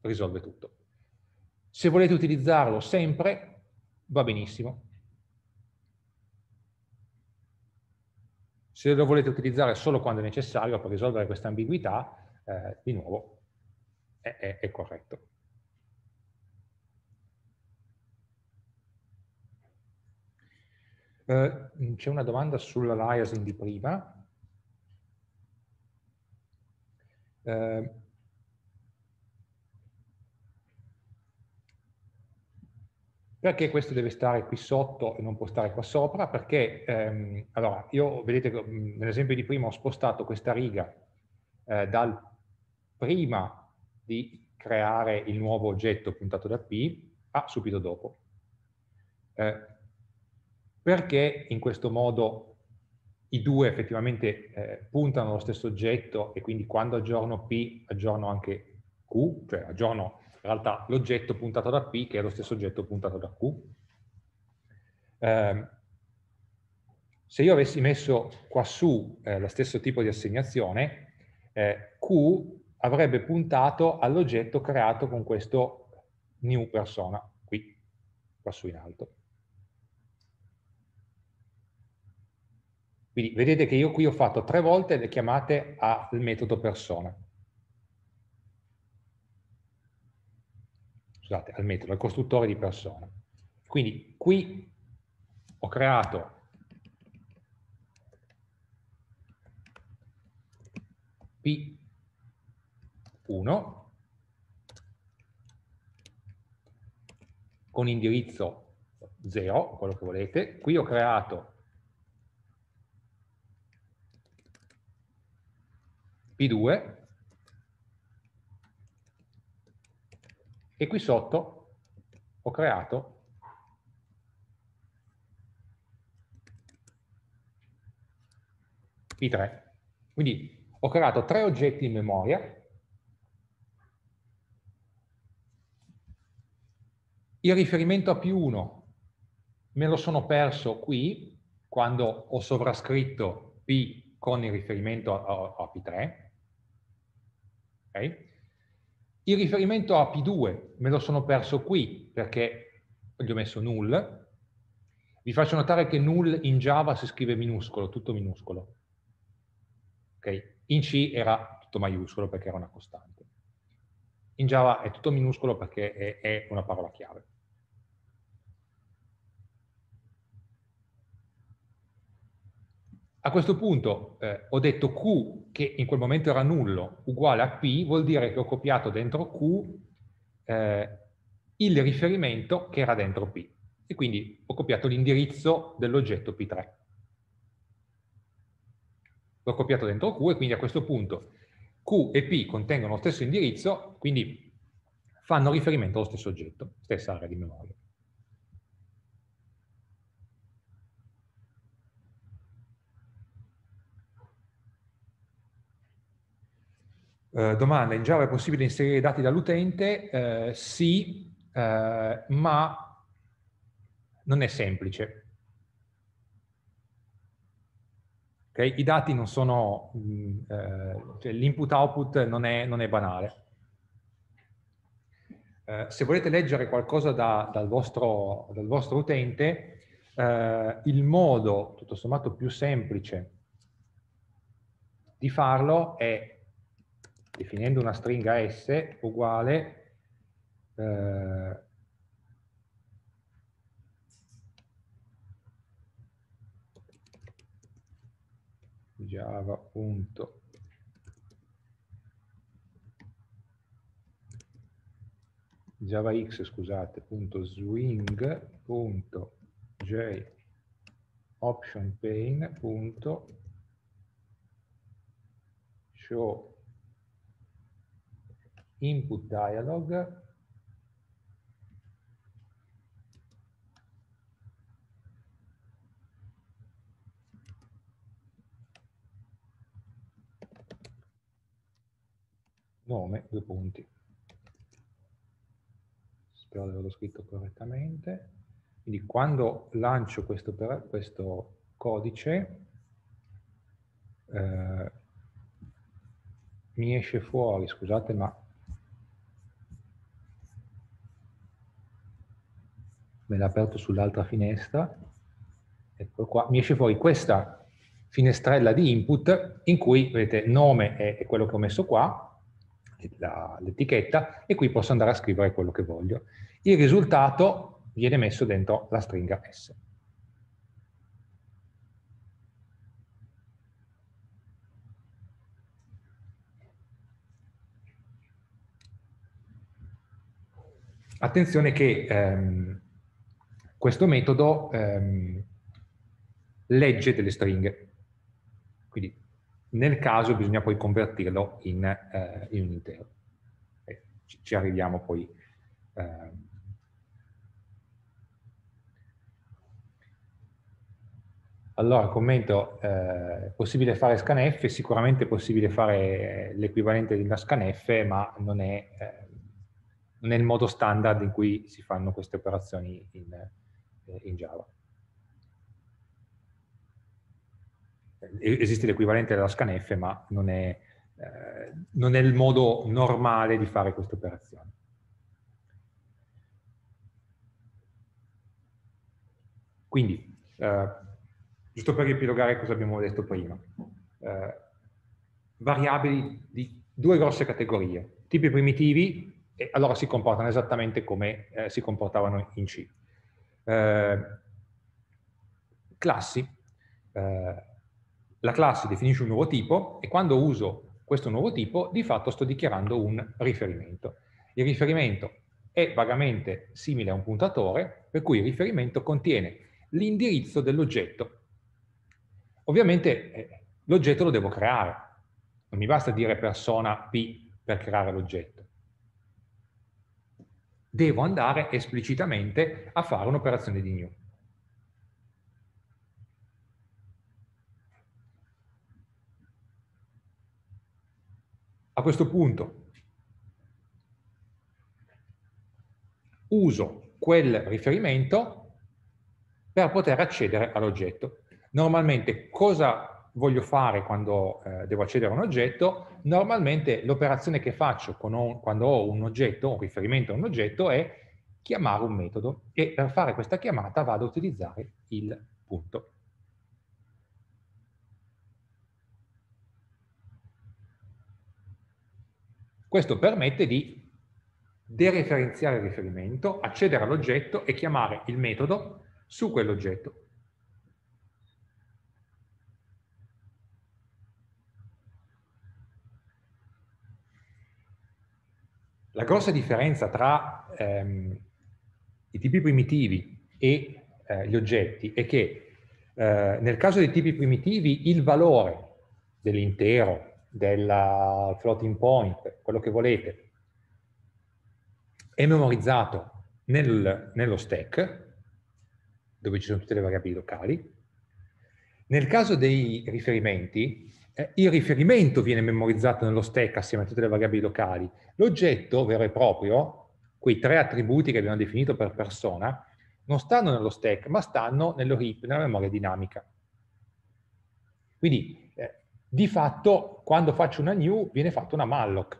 risolve tutto. Se volete utilizzarlo sempre va benissimo. Se lo volete utilizzare solo quando è necessario per risolvere questa ambiguità, eh, di nuovo è, è, è corretto. Eh, c'è una domanda sulla liaison di prima. Eh, perché questo deve stare qui sotto e non può stare qua sopra? Perché, ehm, allora, io vedete mm, nell'esempio di prima ho spostato questa riga eh, dal prima di creare il nuovo oggetto puntato da P a subito dopo. Eh, perché in questo modo i due effettivamente eh, puntano allo stesso oggetto e quindi quando aggiorno P aggiorno anche Q, cioè aggiorno in realtà l'oggetto puntato da P che è lo stesso oggetto puntato da Q. Eh, se io avessi messo quassù eh, lo stesso tipo di assegnazione, eh, Q avrebbe puntato all'oggetto creato con questo new persona, qui, qua su in alto. Quindi vedete che io qui ho fatto tre volte le chiamate al metodo persona. Scusate, al metodo, al costruttore di persona. Quindi qui ho creato P1 con indirizzo 0, quello che volete. Qui ho creato P2 e qui sotto ho creato P3. Quindi ho creato tre oggetti in memoria Il riferimento a p 1 me lo sono perso qui, quando ho sovrascritto P con il riferimento a, P3, Okay? Il riferimento a P2 me lo sono perso qui perché gli ho messo null. Vi faccio notare che null in Java si scrive minuscolo, tutto minuscolo. Okay? In C era tutto maiuscolo perché era una costante. In Java è tutto minuscolo perché è, è una parola chiave. A questo punto eh, ho detto Q, che in quel momento era nullo, uguale a P, vuol dire che ho copiato dentro Q eh, il riferimento che era dentro P. E quindi ho copiato l'indirizzo dell'oggetto P3. L'ho copiato dentro Q e quindi a questo punto Q e P contengono lo stesso indirizzo, quindi fanno riferimento allo stesso oggetto, stessa area di memoria. Eh, domanda, in Java è possibile inserire i dati dall'utente? Eh, sì, eh, ma non è semplice. Okay? I dati non sono, mm, eh, cioè l'input-output non, non è, banale. Eh, se volete leggere qualcosa da, dal, vostro, dal, vostro, utente, il modo tutto sommato più semplice di farlo è definendo una stringa S uguale eh, java. javax scusate punto swing punto j option pane punto show input dialog nome due punti spero di averlo scritto correttamente quindi quando lancio questo, questo codice eh, mi esce fuori, scusate ma me l'ha aperto sull'altra finestra, ecco qua, mi esce fuori questa finestrella di input in cui, vedete, nome è, quello che ho messo qua, l'etichetta, e qui posso andare a scrivere quello che voglio. Il risultato viene messo dentro la stringa S. Attenzione che ehm, questo metodo ehm, legge delle stringhe, quindi nel caso bisogna poi convertirlo in, eh, in un intero. E eh, ci, arriviamo poi. Eh. Allora, commento, eh, è possibile fare scanf, sicuramente è possibile fare l'equivalente di una scanf, ma non è, ehm, non è, modo standard in cui si fanno queste operazioni in, eh, in Java. Eh, esiste l'equivalente della scanf, ma non è, eh, non è il modo normale di fare queste operazioni. Quindi, eh, giusto per riepilogare cosa abbiamo detto prima, eh, variabili di due grosse categorie, tipi primitivi, e allora si comportano esattamente come eh, si comportavano in C. Eh, classi, eh, la classe definisce un nuovo tipo e quando uso questo nuovo tipo di fatto sto dichiarando un riferimento. Il riferimento è vagamente simile a un puntatore, per cui il riferimento contiene l'indirizzo dell'oggetto. Ovviamente eh, l'oggetto lo devo creare, non mi basta dire persona P per creare l'oggetto devo andare esplicitamente a fare un'operazione di new. A questo punto uso quel riferimento per poter accedere all'oggetto. Normalmente cosa voglio fare quando eh, devo accedere a un oggetto, normalmente l'operazione che faccio un, quando ho un oggetto, un riferimento a un oggetto, è chiamare un metodo e per fare questa chiamata vado a utilizzare il punto. Questo permette di dereferenziare il riferimento, accedere all'oggetto e chiamare il metodo su quell'oggetto. La grossa differenza tra ehm, i tipi primitivi e eh, gli oggetti è che eh, nel caso dei tipi primitivi il valore dell'intero, del floating point, quello che volete, è memorizzato nel, nello stack, dove ci sono tutte le variabili locali. Nel caso dei riferimenti, eh, il riferimento viene memorizzato nello stack assieme a tutte le variabili locali. L'oggetto vero e proprio, quei tre attributi che abbiamo definito per persona, non stanno nello stack, ma stanno nello heap, nella memoria dinamica. Quindi, eh, di fatto, quando faccio una new, viene fatta una malloc,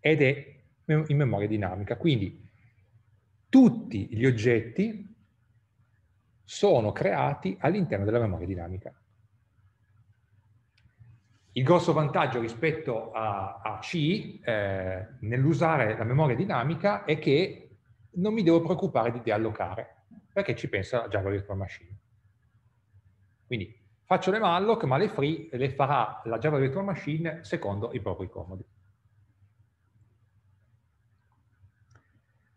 ed è in memoria dinamica. Quindi, tutti gli oggetti sono creati all'interno della memoria dinamica. Il grosso vantaggio rispetto a, a C eh, nell'usare la memoria dinamica è che non mi devo preoccupare di deallocare, perché ci pensa Java Virtual Machine. Quindi faccio le malloc, ma le free le farà la Java Virtual Machine secondo i propri comodi.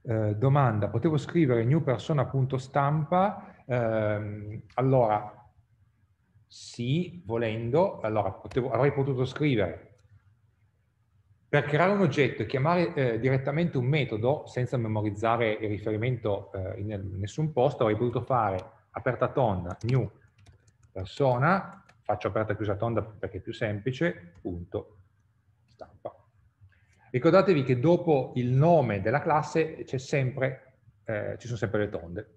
Eh, domanda, potevo scrivere new persona.stampa? Eh, allora, sì, volendo, allora potevo, avrei potuto scrivere per creare un oggetto e chiamare eh, direttamente un metodo senza memorizzare il riferimento eh, in nessun posto, avrei potuto fare aperta tonda, new persona, faccio aperta e chiusa tonda perché è più semplice, punto, stampa. Ricordatevi che dopo il nome della classe sempre, eh, ci sono sempre le tonde.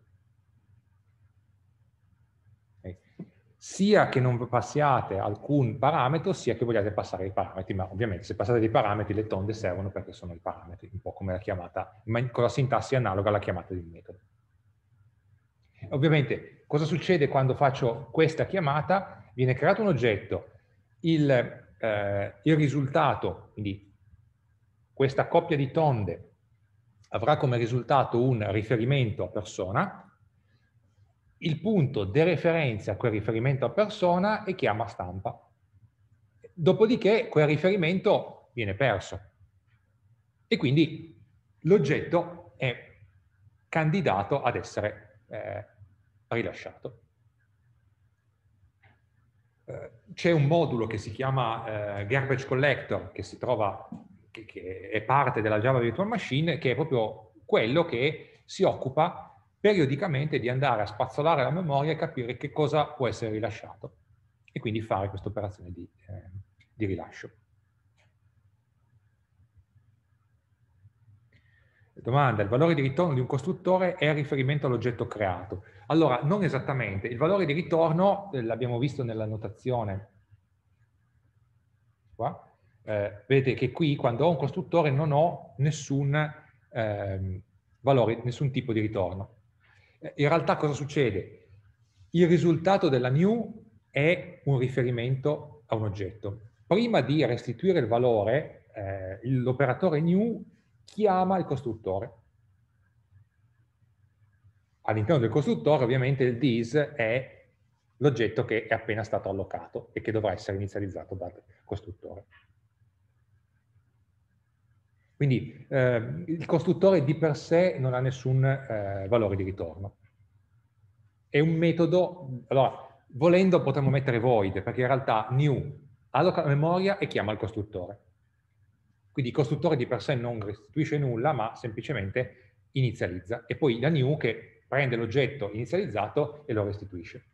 sia che non passiate alcun parametro, sia che vogliate passare i parametri, ma ovviamente se passate dei parametri le tonde servono perché sono i parametri, un po' come la chiamata, con la sintassi analoga alla chiamata del metodo. Ovviamente cosa succede quando faccio questa chiamata? Viene creato un oggetto, il, eh, il risultato, quindi questa coppia di tonde avrà come risultato un riferimento a persona, il punto di referenza quel riferimento a persona e chiama stampa. Dopodiché quel riferimento viene perso e quindi l'oggetto è candidato ad essere eh, rilasciato. Eh, c'è un modulo che si chiama eh, Garbage Collector che si trova, che, che è parte della Java Virtual Machine, che è proprio quello che si occupa periodicamente di andare a spazzolare la memoria e capire che cosa può essere rilasciato e quindi fare questa operazione di, eh, di rilascio. Domanda, il valore di ritorno di un costruttore è a riferimento all'oggetto creato. Allora, non esattamente. Il valore di ritorno, eh, l'abbiamo visto nella notazione, qua, eh, vedete che qui quando ho un costruttore non ho nessun, eh, valore, nessun tipo di ritorno. Eh, in realtà cosa succede? Il risultato della new è un riferimento a un oggetto. Prima di restituire il valore, eh, l'operatore new chiama il costruttore. All'interno del costruttore ovviamente il this è l'oggetto che è appena stato allocato e che dovrà essere inizializzato dal costruttore. Quindi eh, il costruttore di per sé non ha nessun eh, valore di ritorno. È un metodo, allora, volendo potremmo mettere void, perché in realtà new alloca la memoria e chiama il costruttore. Quindi il costruttore di per sé non restituisce nulla, ma semplicemente inizializza. E poi la new che prende l'oggetto inizializzato e lo restituisce.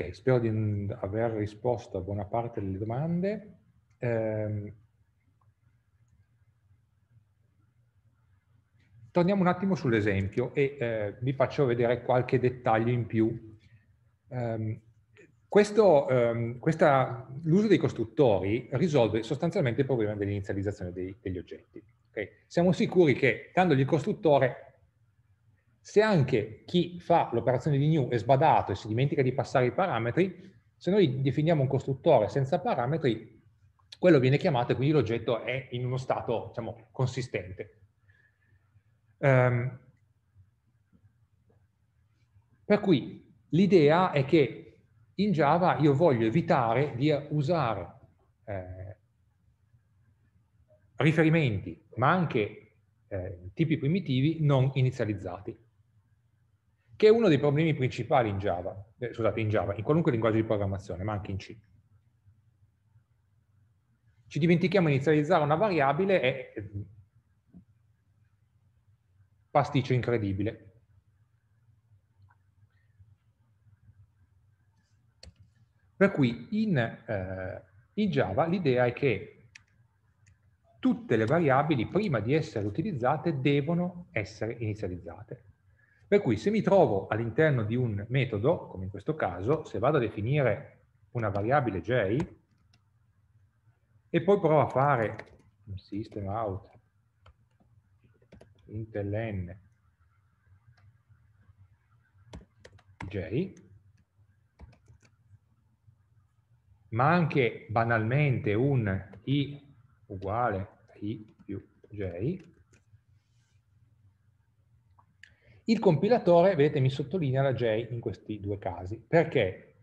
Ok, spero di aver risposto a buona parte delle domande. Eh, torniamo un attimo sull'esempio e eh, vi faccio vedere qualche dettaglio in più. Eh, l'uso dei costruttori risolve sostanzialmente il problema dell'inizializzazione degli oggetti. Okay? Siamo sicuri che dandogli il costruttore se anche chi fa l'operazione di new è sbadato e si dimentica di passare i parametri, se noi definiamo un costruttore senza parametri, quello viene chiamato e quindi l'oggetto è in uno stato diciamo, consistente. Um, per cui l'idea è che in Java io voglio evitare di usare eh, riferimenti, ma anche eh, tipi primitivi non inizializzati che è uno dei problemi principali in Java, eh, scusate, in Java, in qualunque linguaggio di programmazione, ma anche in C. Ci dimentichiamo di inizializzare una variabile e eh, pasticcio incredibile. Per cui in, eh, in Java l'idea è che tutte le variabili prima di essere utilizzate devono essere inizializzate. Per cui se mi trovo all'interno di un metodo, come in questo caso, se vado a definire una variabile j e poi provo a fare un system out intln j, ma anche banalmente un i uguale a i più j, Il compilatore, vedete, mi sottolinea la J in questi due casi. Perché?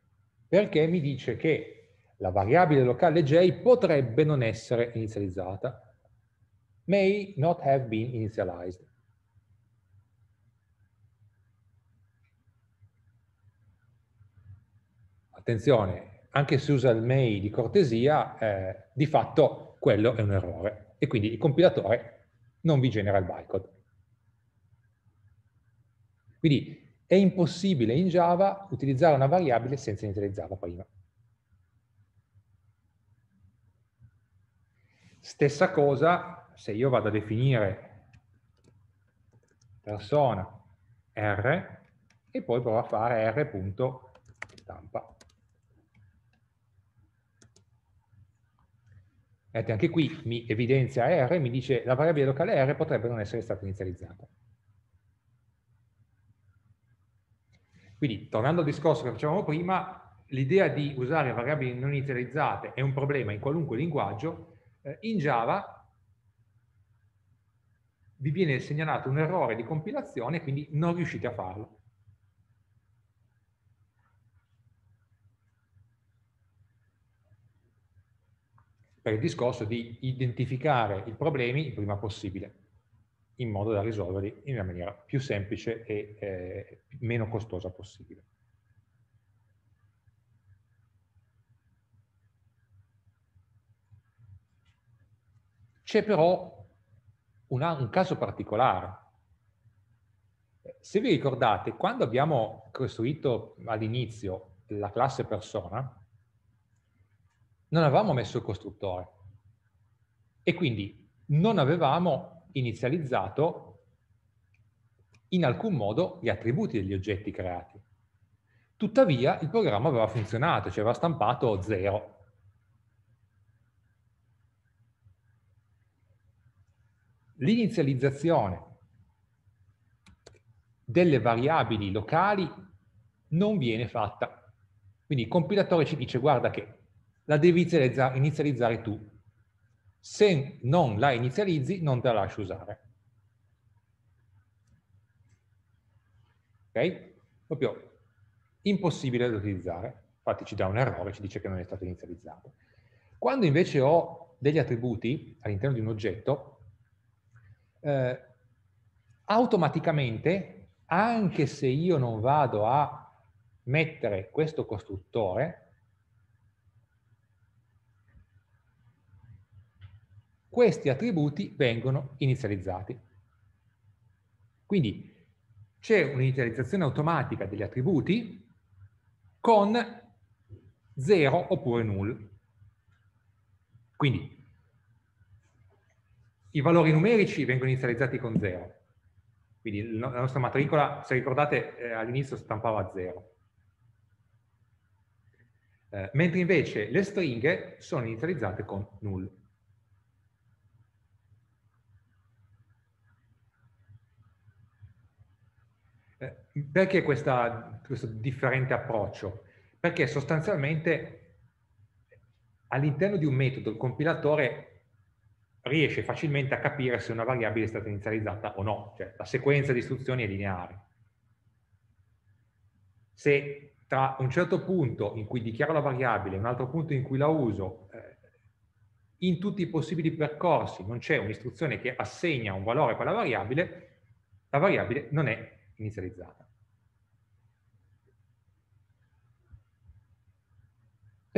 Perché mi dice che la variabile locale J potrebbe non essere inizializzata. May not have been initialized. Attenzione, anche se usa il may di cortesia, eh, di fatto quello è un errore e quindi il compilatore non vi genera il bycode. Quindi è impossibile in Java utilizzare una variabile senza inizializzarla prima. Stessa cosa se io vado a definire persona R e poi provo a fare r.stampa. Vedete, anche qui mi evidenzia R, mi dice la variabile locale R potrebbe non essere stata inizializzata. Quindi, tornando al discorso che facevamo prima, l'idea di usare variabili non inizializzate è un problema in qualunque linguaggio. Eh, in Java vi viene segnalato un errore di compilazione, quindi non riuscite a farlo. Per il discorso di identificare i problemi il prima possibile in modo da risolverli in una maniera più semplice e eh, meno costosa possibile. C'è però una, un caso particolare. Se vi ricordate, quando abbiamo costruito all'inizio la classe persona, non avevamo messo il costruttore e quindi non avevamo inizializzato in alcun modo gli attributi degli oggetti creati. Tuttavia il programma aveva funzionato, cioè aveva stampato 0. L'inizializzazione delle variabili locali non viene fatta. Quindi il compilatore ci dice guarda che la devi inizializzare tu, se non la inizializzi, non te la lasci usare. Ok? Proprio impossibile da utilizzare. Infatti ci dà un errore, ci dice che non è stato inizializzato. Quando invece ho degli attributi all'interno di un oggetto, eh, automaticamente, anche se io non vado a mettere questo costruttore, questi attributi vengono inizializzati. Quindi c'è un'inizializzazione automatica degli attributi con 0 oppure null. Quindi i valori numerici vengono inizializzati con 0. Quindi la nostra matricola, se ricordate, eh, all'inizio stampava 0. Eh, mentre invece le stringhe sono inizializzate con null. Perché questa, questo differente approccio? Perché sostanzialmente all'interno di un metodo il compilatore riesce facilmente a capire se una variabile è stata inizializzata o no, cioè la sequenza di istruzioni è lineare. Se tra un certo punto in cui dichiaro la variabile e un altro punto in cui la uso, eh, in tutti i possibili percorsi non c'è un'istruzione che assegna un valore a quella variabile, la variabile non è inizializzata.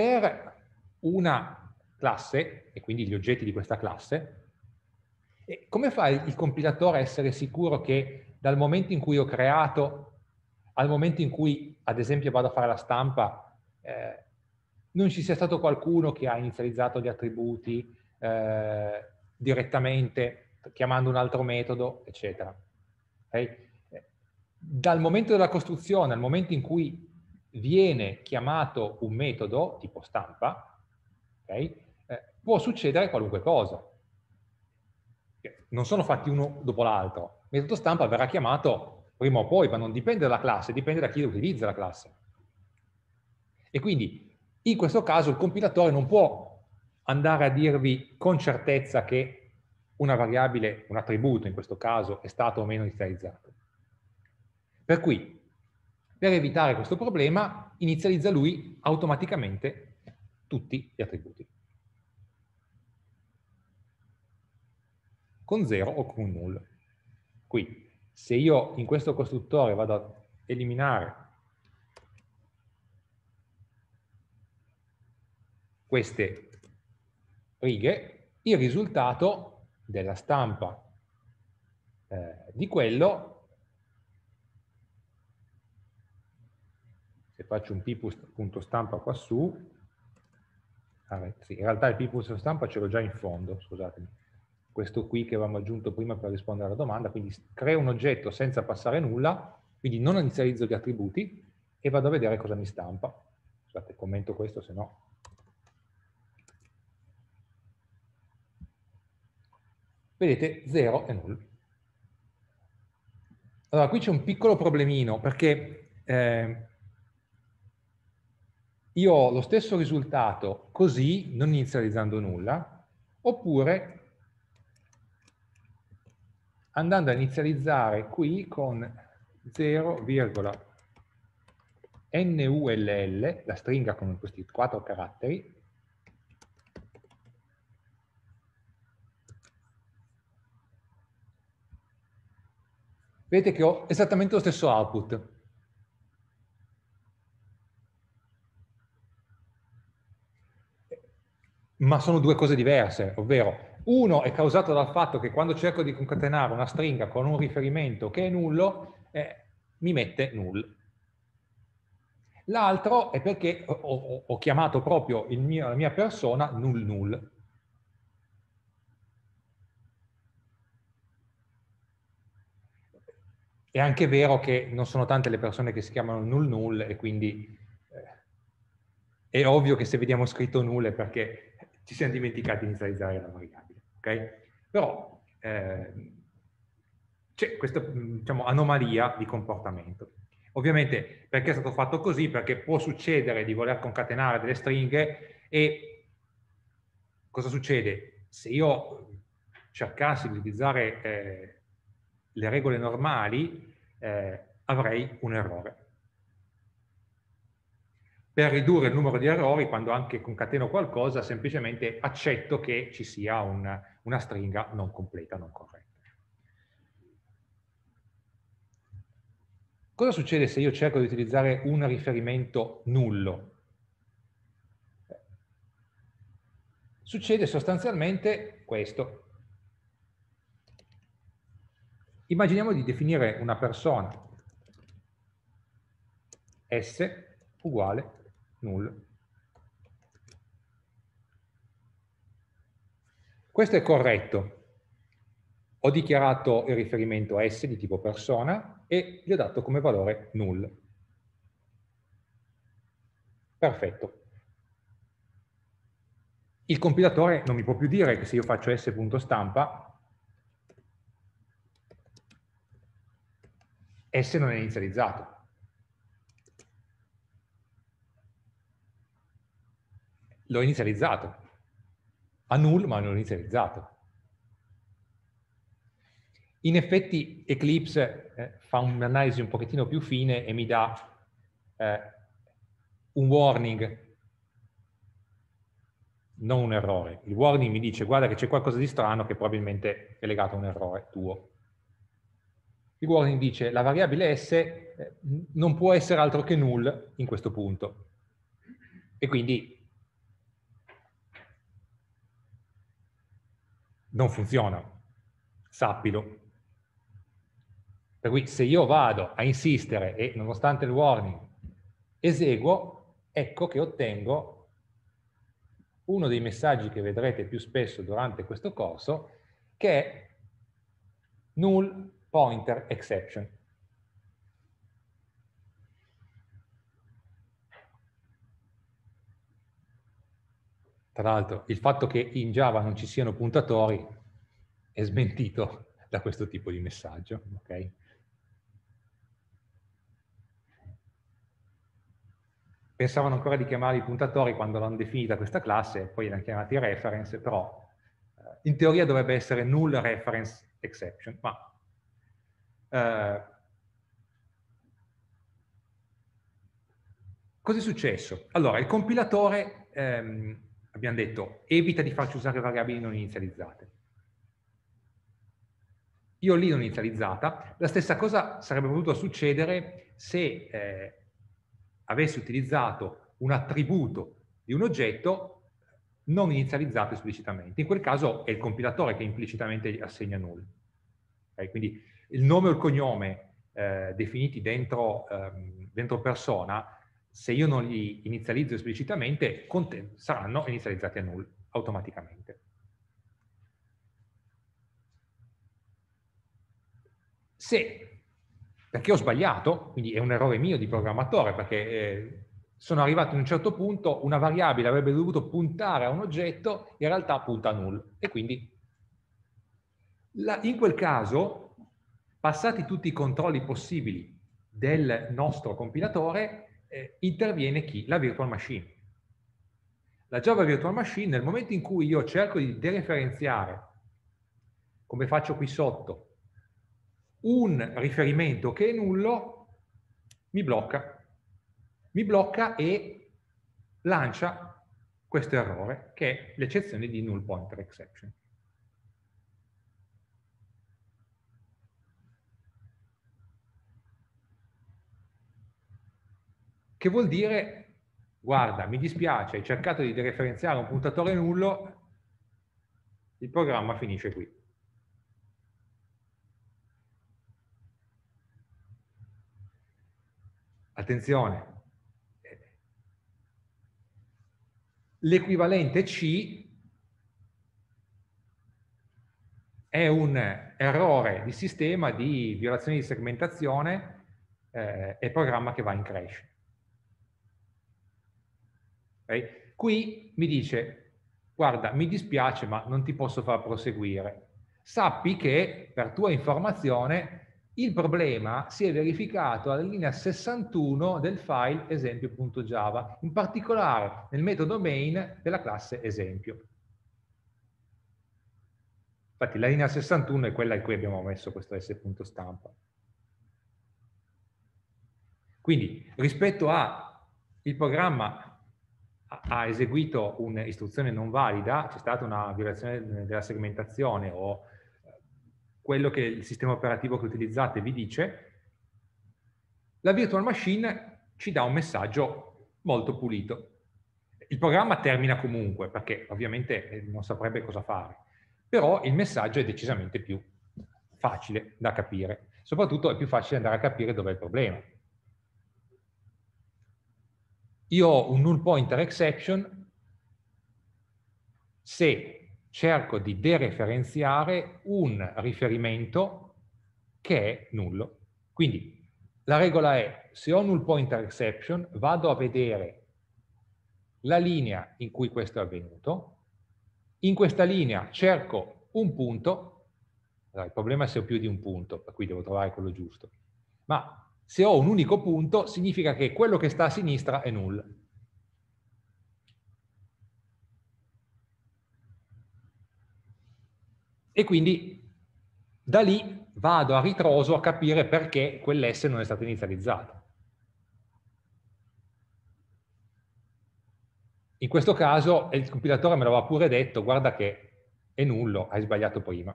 per una classe, e quindi gli oggetti di questa classe, come fa il compilatore a essere sicuro che dal momento in cui ho creato al momento in cui, ad esempio, vado a fare la stampa, eh, non ci sia stato qualcuno che ha inizializzato gli attributi eh, direttamente chiamando un altro metodo, eccetera. Okay? Eh, dal momento della costruzione al momento in cui viene chiamato un metodo tipo stampa, okay, eh, può succedere qualunque cosa. Non sono fatti uno dopo l'altro. Il metodo stampa verrà chiamato prima o poi, ma non dipende dalla classe, dipende da chi utilizza la classe. E quindi in questo caso il compilatore non può andare a dirvi con certezza che una variabile, un attributo in questo caso, è stato o meno inizializzato. Per cui per evitare questo problema inizializza lui automaticamente tutti gli attributi. Con 0 o con null. Qui, se io in questo costruttore vado a eliminare queste righe, il risultato della stampa eh, di quello faccio un p.stampa qua ah, su, in realtà il p.stampa ce l'ho già in fondo, scusatemi, questo qui che avevamo aggiunto prima per rispondere alla domanda, quindi creo un oggetto senza passare nulla, quindi non inizializzo gli attributi e vado a vedere cosa mi stampa. Scusate, commento questo, se no vedete 0 e null. Allora, qui c'è un piccolo problemino, perché eh, io ho lo stesso risultato così, non inizializzando nulla, oppure andando a inizializzare qui con 0, NULL, la stringa con questi quattro caratteri, vedete che ho esattamente lo stesso output. ma sono due cose diverse, ovvero uno è causato dal fatto che quando cerco di concatenare una stringa con un riferimento che è nullo, eh, mi mette null. L'altro è perché ho, ho, ho chiamato proprio mio, la mia persona null null. È anche vero che non sono tante le persone che si chiamano null null e quindi eh, è ovvio che se vediamo scritto null è perché ci siamo dimenticati di inizializzare la variabile. Okay? Però eh, c'è questa diciamo, anomalia di comportamento. Ovviamente perché è stato fatto così? Perché può succedere di voler concatenare delle stringhe e cosa succede? Se io cercassi di utilizzare eh, le regole normali eh, avrei un errore per ridurre il numero di errori quando anche concateno qualcosa, semplicemente accetto che ci sia un, una stringa non completa, non corretta. Cosa succede se io cerco di utilizzare un riferimento nullo? Succede sostanzialmente questo. Immaginiamo di definire una persona S uguale null. Questo è corretto. Ho dichiarato il riferimento S di tipo persona e gli ho dato come valore null. Perfetto. Il compilatore non mi può più dire che se io faccio s.stampa S non è inizializzato l'ho inizializzato. A null, ma l'ho inizializzato. In effetti Eclipse eh, fa un'analisi un pochettino più fine e mi dà eh, un warning, non un errore. Il warning mi dice guarda che c'è qualcosa di strano che probabilmente è legato a un errore tuo. Il warning dice la variabile S eh, non può essere altro che null in questo punto. E quindi non funziona, sappilo. Per cui se io vado a insistere e nonostante il warning eseguo, ecco che ottengo uno dei messaggi che vedrete più spesso durante questo corso, che è null pointer exception. Tra l'altro, il fatto che in Java non ci siano puntatori è smentito da questo tipo di messaggio, ok? Pensavano ancora di chiamare i puntatori quando l'hanno definita questa classe, poi l'hanno chiamati reference, però eh, in teoria dovrebbe essere null reference exception, ma eh, cos'è successo? Allora, il compilatore ehm, abbiamo detto evita di farci usare variabili non inizializzate. Io lì non inizializzata, la stessa cosa sarebbe potuta succedere se eh, avessi utilizzato un attributo di un oggetto non inizializzato esplicitamente. In quel caso è il compilatore che implicitamente assegna null. Okay? Quindi il nome o il cognome eh, definiti dentro, ehm, dentro persona se io non li inizializzo esplicitamente, saranno inizializzati a null automaticamente. Se, perché ho sbagliato, quindi è un errore mio di programmatore, perché eh, sono arrivato a un certo punto, una variabile avrebbe dovuto puntare a un oggetto, in realtà punta a null, e quindi in quel caso, passati tutti i controlli possibili del nostro compilatore, eh, interviene chi? La virtual machine. La Java Virtual Machine, nel momento in cui io cerco di dereferenziare, come faccio qui sotto, un riferimento che è nullo, mi blocca. Mi blocca e lancia questo errore, che è l'eccezione di null pointer exception. che vuol dire, guarda, mi dispiace, hai cercato di dereferenziare un puntatore nullo, il programma finisce qui. Attenzione, l'equivalente C è un errore di sistema di violazione di segmentazione eh, e programma che va in crash. Okay? Qui mi dice, guarda, mi dispiace ma non ti posso far proseguire. Sappi che, per tua informazione, il problema si è verificato alla linea 61 del file esempio.java, in particolare nel metodo main della classe esempio. Infatti la linea 61 è quella in cui abbiamo messo questo s.stampa. Quindi rispetto al programma ha eseguito un'istruzione non valida, c'è stata una violazione della segmentazione o eh, quello che il sistema operativo che utilizzate vi dice, la virtual machine ci dà un messaggio molto pulito. Il programma termina comunque, perché ovviamente eh, non saprebbe cosa fare, però il messaggio è decisamente più facile da capire. Soprattutto è più facile andare a capire dove è il problema. Io ho un null pointer exception se cerco di dereferenziare un riferimento che è nullo. Quindi la regola è, se ho null pointer exception, vado a vedere la linea in cui questo è avvenuto, in questa linea cerco un punto, allora, il problema è se ho più di un punto, per cui devo trovare quello giusto, ma se ho un unico punto significa che quello che sta a sinistra è null. E quindi da lì vado a ritroso a capire perché quell'S non è stato inizializzato. In questo caso il compilatore me l'aveva pure detto, guarda che è nullo, hai sbagliato prima.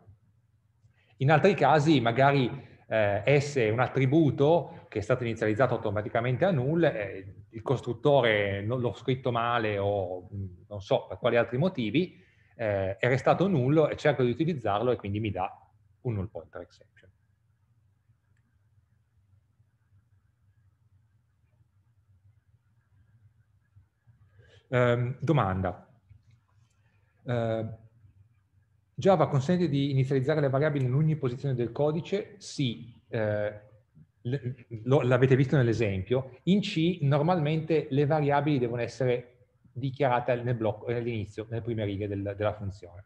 In altri casi magari eh, S è un attributo che è stato inizializzato automaticamente a null, eh, il costruttore l'ho scritto male o mm, non so per quali altri motivi, eh, è restato nullo e cerco di utilizzarlo e quindi mi dà un null pointer exception. Um, domanda. Uh, Java consente di inizializzare le variabili in ogni posizione del codice? Sì, eh, l'avete visto nell'esempio. In C normalmente le variabili devono essere dichiarate nel blocco, eh, all'inizio, nelle prime righe del, della funzione.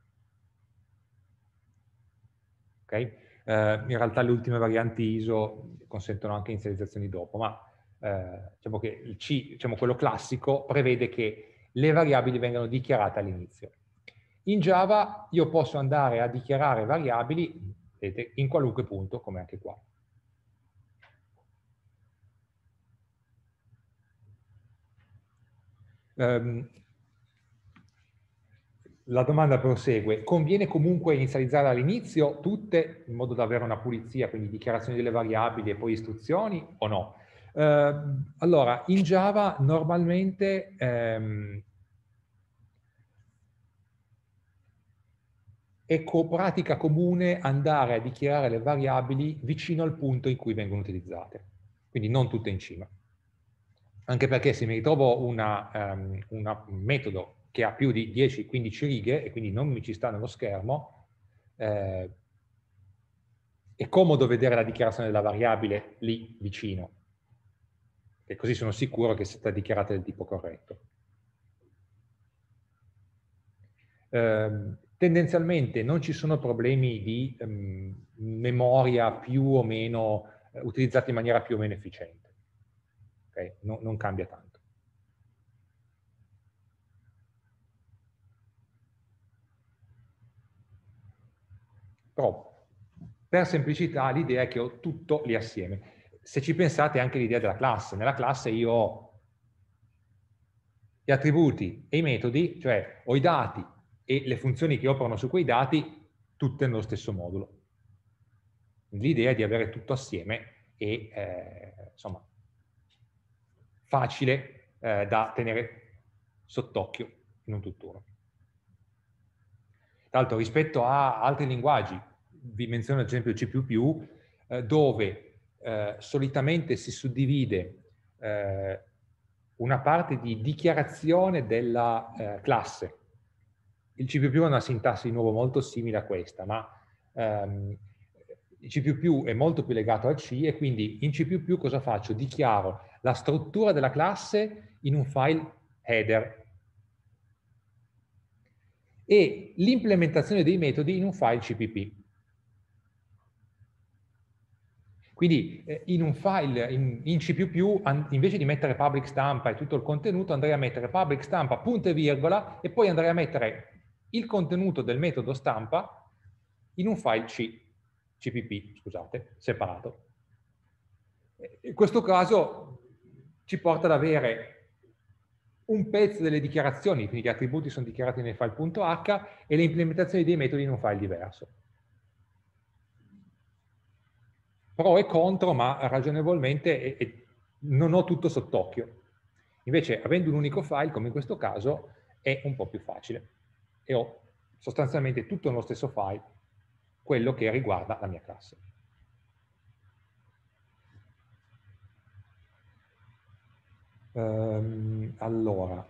Okay? Eh, in realtà le ultime varianti ISO consentono anche inizializzazioni dopo, ma eh, diciamo che il C, diciamo quello classico, prevede che le variabili vengano dichiarate all'inizio. In Java io posso andare a dichiarare variabili vedete, in qualunque punto, come anche qua. Um, la domanda prosegue, conviene comunque inizializzare all'inizio tutte in modo da avere una pulizia, quindi dichiarazioni delle variabili e poi istruzioni o no? Uh, allora, in Java normalmente um, è co pratica comune andare a dichiarare le variabili vicino al punto in cui vengono utilizzate, quindi non tutte in cima. Anche perché se mi ritrovo una, um, un metodo che ha più di 10-15 righe e quindi non mi ci sta nello schermo, eh, è comodo vedere la dichiarazione della variabile lì vicino, e così sono sicuro che sia stata dichiarata del tipo corretto. Um, Tendenzialmente non ci sono problemi di um, memoria più o meno eh, utilizzati in maniera più o meno efficiente. Okay? No, non cambia tanto. Però, per semplicità, l'idea è che ho tutto lì assieme. Se ci pensate anche l'idea della classe. Nella classe io ho gli attributi e i metodi, cioè ho i dati e le funzioni che operano su quei dati tutte nello stesso modulo. L'idea è di avere tutto assieme e eh, insomma facile eh, da tenere sott'occhio in un tutt'uno. Tra l'altro rispetto a altri linguaggi, vi menziono ad esempio C++, eh, dove eh, solitamente si suddivide eh, una parte di dichiarazione della eh, classe il C++ ha una sintassi di nuovo molto simile a questa, ma ehm, il C++ è molto più legato al C e quindi in C++ cosa faccio? Dichiaro la struttura della classe in un file header e l'implementazione dei metodi in un file CPP. Quindi eh, in un file, in, in C++, invece di mettere public stampa e tutto il contenuto, andrei a mettere public stampa punto e virgola e poi andrei a mettere il contenuto del metodo stampa in un file C, CPP, scusate, separato. In questo caso ci porta ad avere un pezzo delle dichiarazioni, quindi gli attributi sono dichiarati nel file.h e le implementazioni dei metodi in un file diverso. Pro e contro, ma ragionevolmente e, e non ho tutto sott'occhio. Invece, avendo un unico file, come in questo caso, è un po' più facile e ho sostanzialmente tutto nello stesso file quello che riguarda la mia classe. Um, allora,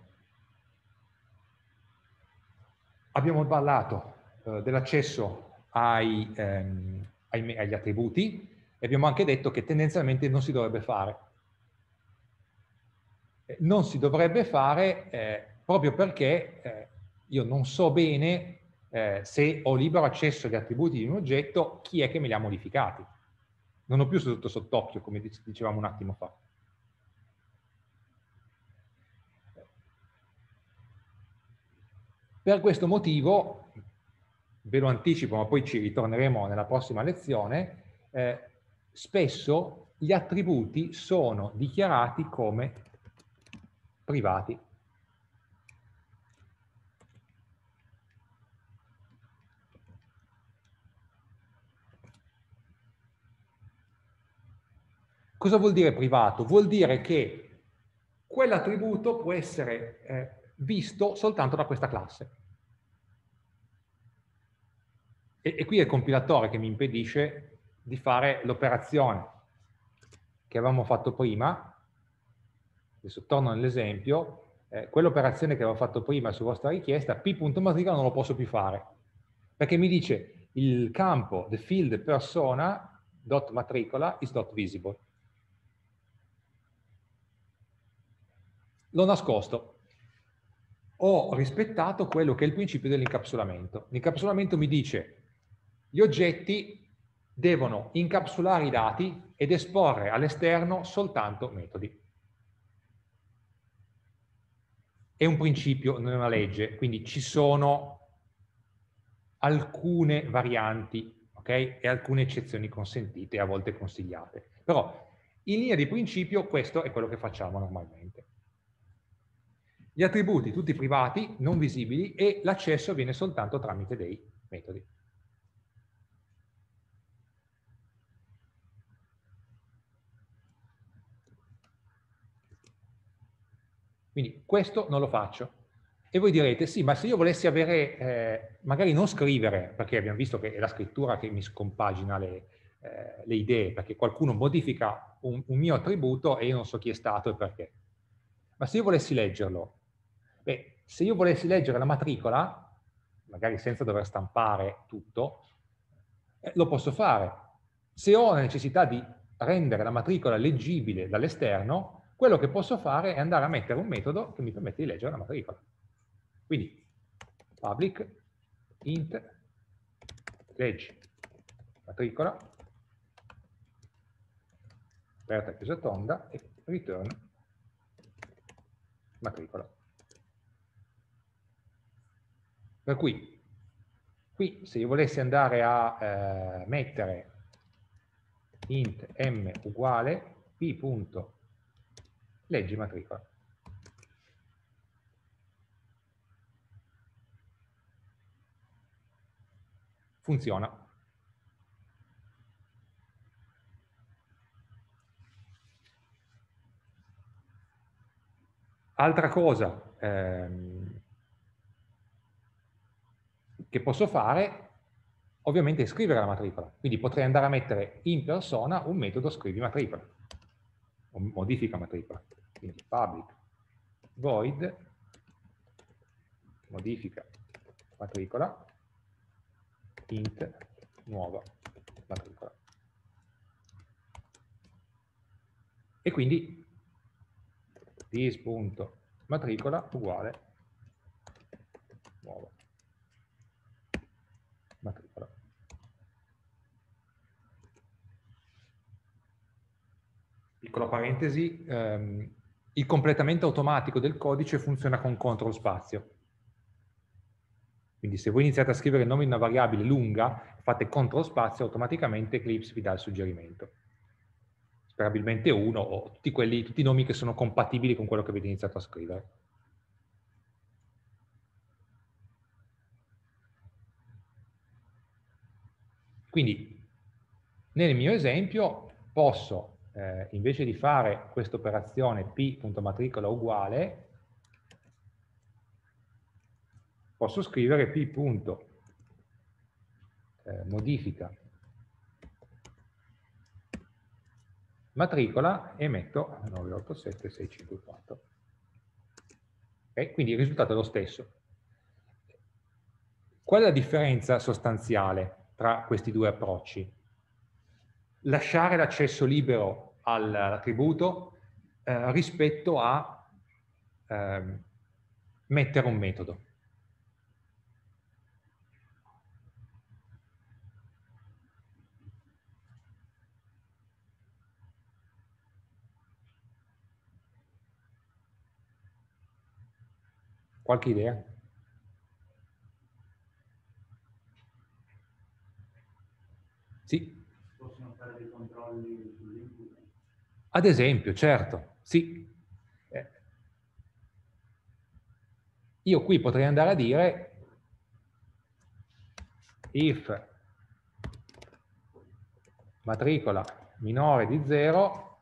abbiamo parlato uh, dell'accesso ai, um, ai, agli attributi e abbiamo anche detto che tendenzialmente non si dovrebbe fare. Eh, non si dovrebbe fare eh, proprio perché eh, io non so bene eh, se ho libero accesso agli attributi di un oggetto, chi è che me li ha modificati. Non ho più tutto sott'occhio, come dicevamo un attimo fa. Per questo motivo, ve lo anticipo, ma poi ci ritorneremo nella prossima lezione, eh, spesso gli attributi sono dichiarati come privati. Cosa vuol dire privato? Vuol dire che quell'attributo può essere eh, visto soltanto da questa classe. E, e qui è il compilatore che mi impedisce di fare l'operazione che avevamo fatto prima, adesso torno nell'esempio, eh, quell'operazione che avevo fatto prima su vostra richiesta, p.matricola non lo posso più fare, perché mi dice il campo, the field persona, dot matricola is not visible. l'ho nascosto. Ho rispettato quello che è il principio dell'incapsulamento. L'incapsulamento mi dice gli oggetti devono incapsulare i dati ed esporre all'esterno soltanto metodi. È un principio, non è una legge, quindi ci sono alcune varianti okay? e alcune eccezioni consentite a volte consigliate. Però in linea di principio questo è quello che facciamo normalmente. Gli attributi tutti privati, non visibili e l'accesso avviene soltanto tramite dei metodi. Quindi questo non lo faccio. E voi direte, sì, ma se io volessi avere, eh, magari non scrivere, perché abbiamo visto che è la scrittura che mi scompagina le, eh, le idee, perché qualcuno modifica un, un mio attributo e io non so chi è stato e perché. Ma se io volessi leggerlo, Beh, se io volessi leggere la matricola, magari senza dover stampare tutto, eh, lo posso fare. Se ho la necessità di rendere la matricola leggibile dall'esterno, quello che posso fare è andare a mettere un metodo che mi permette di leggere la matricola. Quindi public int legge matricola aperta e chiusa tonda e return matricola. Per cui qui se io volessi andare a eh, mettere int m uguale leggi matricola. Funziona. Altra cosa, ehm, che posso fare ovviamente scrivere la matricola, quindi potrei andare a mettere in persona un metodo scrivi matricola, o modifica matricola, quindi public void modifica matricola int nuova matricola. E quindi this.matricola uguale nuova. piccola parentesi, ehm, il completamento automatico del codice funziona con control spazio. Quindi se voi iniziate a scrivere il nome di una variabile lunga, fate control spazio, automaticamente Eclipse vi dà il suggerimento. Sperabilmente uno o tutti, quelli, tutti i nomi che sono compatibili con quello che avete iniziato a scrivere. Quindi nel mio esempio posso eh, invece di fare questa operazione p.matricola uguale, posso scrivere p.modifica eh, matricola e metto 987654. E Quindi il risultato è lo stesso. Qual è la differenza sostanziale tra questi due approcci? Lasciare l'accesso libero all'attributo eh, rispetto a eh, mettere un metodo. Qualche idea? Sì? Possono fare dei controlli ad esempio, certo, sì. Eh. Io qui potrei andare a dire if matricola minore di 0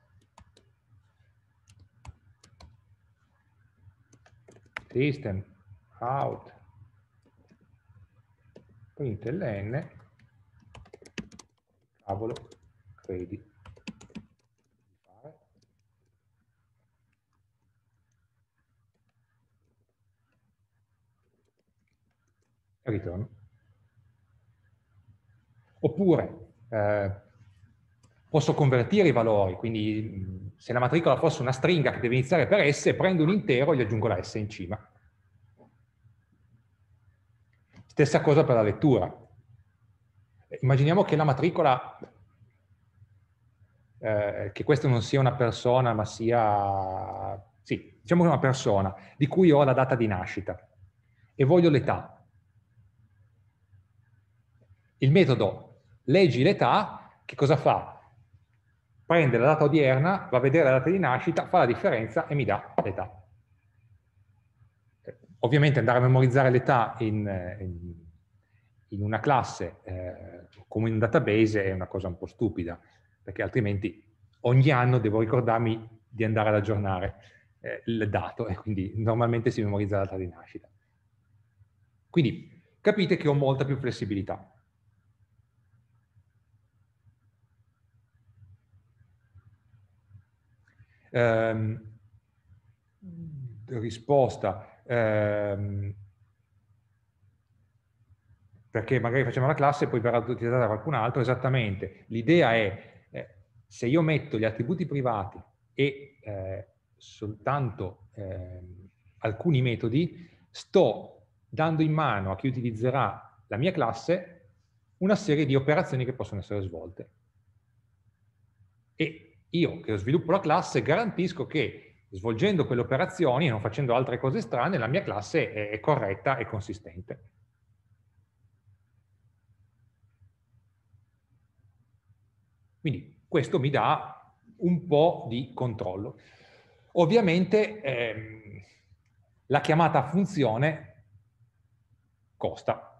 system out print ln cavolo credi e ritorno. Oppure eh, posso convertire i valori, quindi se la matricola fosse una stringa che deve iniziare per S, prendo un intero e gli aggiungo la S in cima. Stessa cosa per la lettura. Eh, immaginiamo che la matricola, eh, che questa non sia una persona, ma sia, sì, diciamo che è una persona, di cui ho la data di nascita e voglio l'età il metodo leggi l'età, che cosa fa? Prende la data odierna, va a vedere la data di nascita, fa la differenza e mi dà l'età. Ovviamente andare a memorizzare l'età in, eh, in, in, una classe eh, come in un database è una cosa un po' stupida, perché altrimenti ogni anno devo ricordarmi di andare ad aggiornare eh, il dato e quindi normalmente si memorizza la data di nascita. Quindi capite che ho molta più flessibilità. Ehm, risposta, ehm, perché magari facciamo la classe e poi verrà utilizzata da qualcun altro, esattamente. L'idea è, eh, se io metto gli attributi privati e eh, soltanto eh, alcuni metodi, sto dando in mano a chi utilizzerà la mia classe una serie di operazioni che possono essere svolte. E io che sviluppo la classe garantisco che svolgendo quelle operazioni e non facendo altre cose strane, la mia classe è, corretta e consistente. Quindi questo mi dà un po' di controllo. Ovviamente ehm, la chiamata a funzione costa,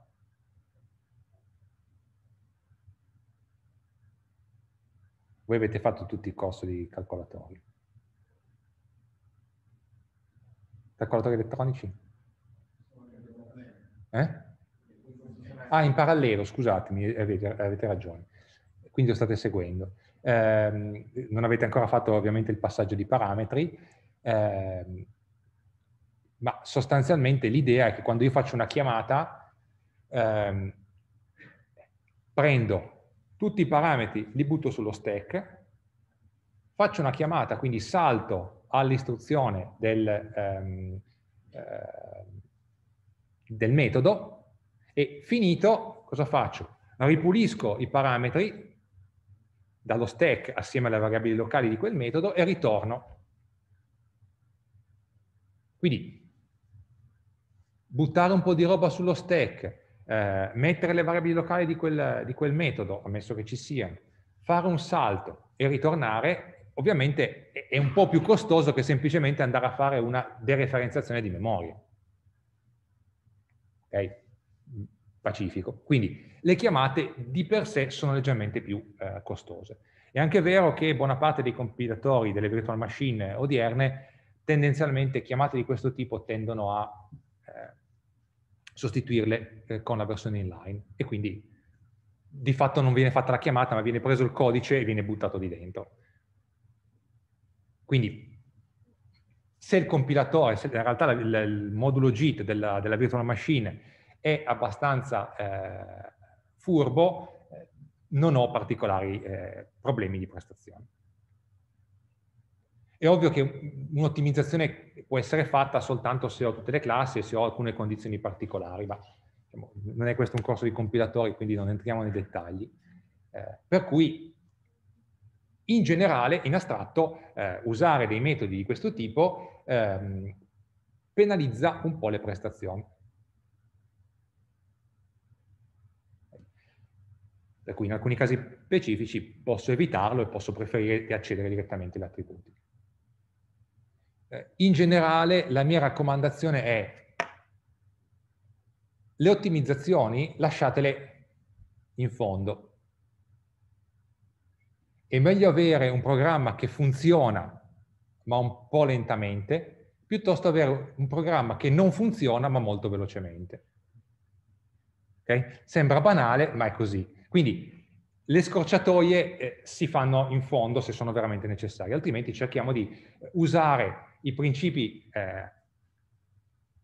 Voi avete fatto tutti i costi di calcolatori. Calcolatori elettronici? Eh? Ah, in parallelo, scusatemi, avete, avete ragione. Quindi lo state seguendo. Eh, non avete ancora fatto ovviamente il passaggio di parametri, eh, ma sostanzialmente l'idea è che quando io faccio una chiamata, ehm, prendo tutti i parametri li butto sullo stack, faccio una chiamata, quindi salto all'istruzione del, um, eh, del metodo e finito cosa faccio? Ripulisco i parametri dallo stack assieme alle variabili locali di quel metodo e ritorno. Quindi buttare un po' di roba sullo stack, eh, mettere le variabili locali di quel, di quel metodo, ammesso che ci siano, fare un salto e ritornare, ovviamente è un po' più costoso che semplicemente andare a fare una dereferenziazione di memoria. Ok? Pacifico. Quindi le chiamate di per sé sono leggermente più eh, costose. È anche vero che buona parte dei compilatori delle virtual machine eh, odierne tendenzialmente chiamate di questo tipo tendono a eh, sostituirle eh, con la versione inline e quindi di fatto non viene fatta la chiamata ma viene preso il codice e viene buttato lì dentro. Quindi se il compilatore, se in realtà il, il modulo JIT della, della, virtual machine è abbastanza eh, furbo, eh, non ho particolari eh, problemi di prestazione. È ovvio che un'ottimizzazione può essere fatta soltanto se ho tutte le classi e se ho alcune condizioni particolari, ma diciamo, non è questo un corso di compilatori, quindi non entriamo nei dettagli. Eh, per cui in generale, in astratto, eh, usare dei metodi di questo tipo ehm, penalizza un po' le prestazioni. Per cui in alcuni casi specifici posso evitarlo e posso preferire di accedere direttamente agli attributi. Eh, in generale la mia raccomandazione è le ottimizzazioni lasciatele in fondo. È meglio avere un programma che funziona ma un po' lentamente piuttosto avere un programma che non funziona ma molto velocemente. Okay? Sembra banale ma è così. Quindi le scorciatoie eh, si fanno in fondo se sono veramente necessarie, altrimenti cerchiamo di eh, usare i principi eh,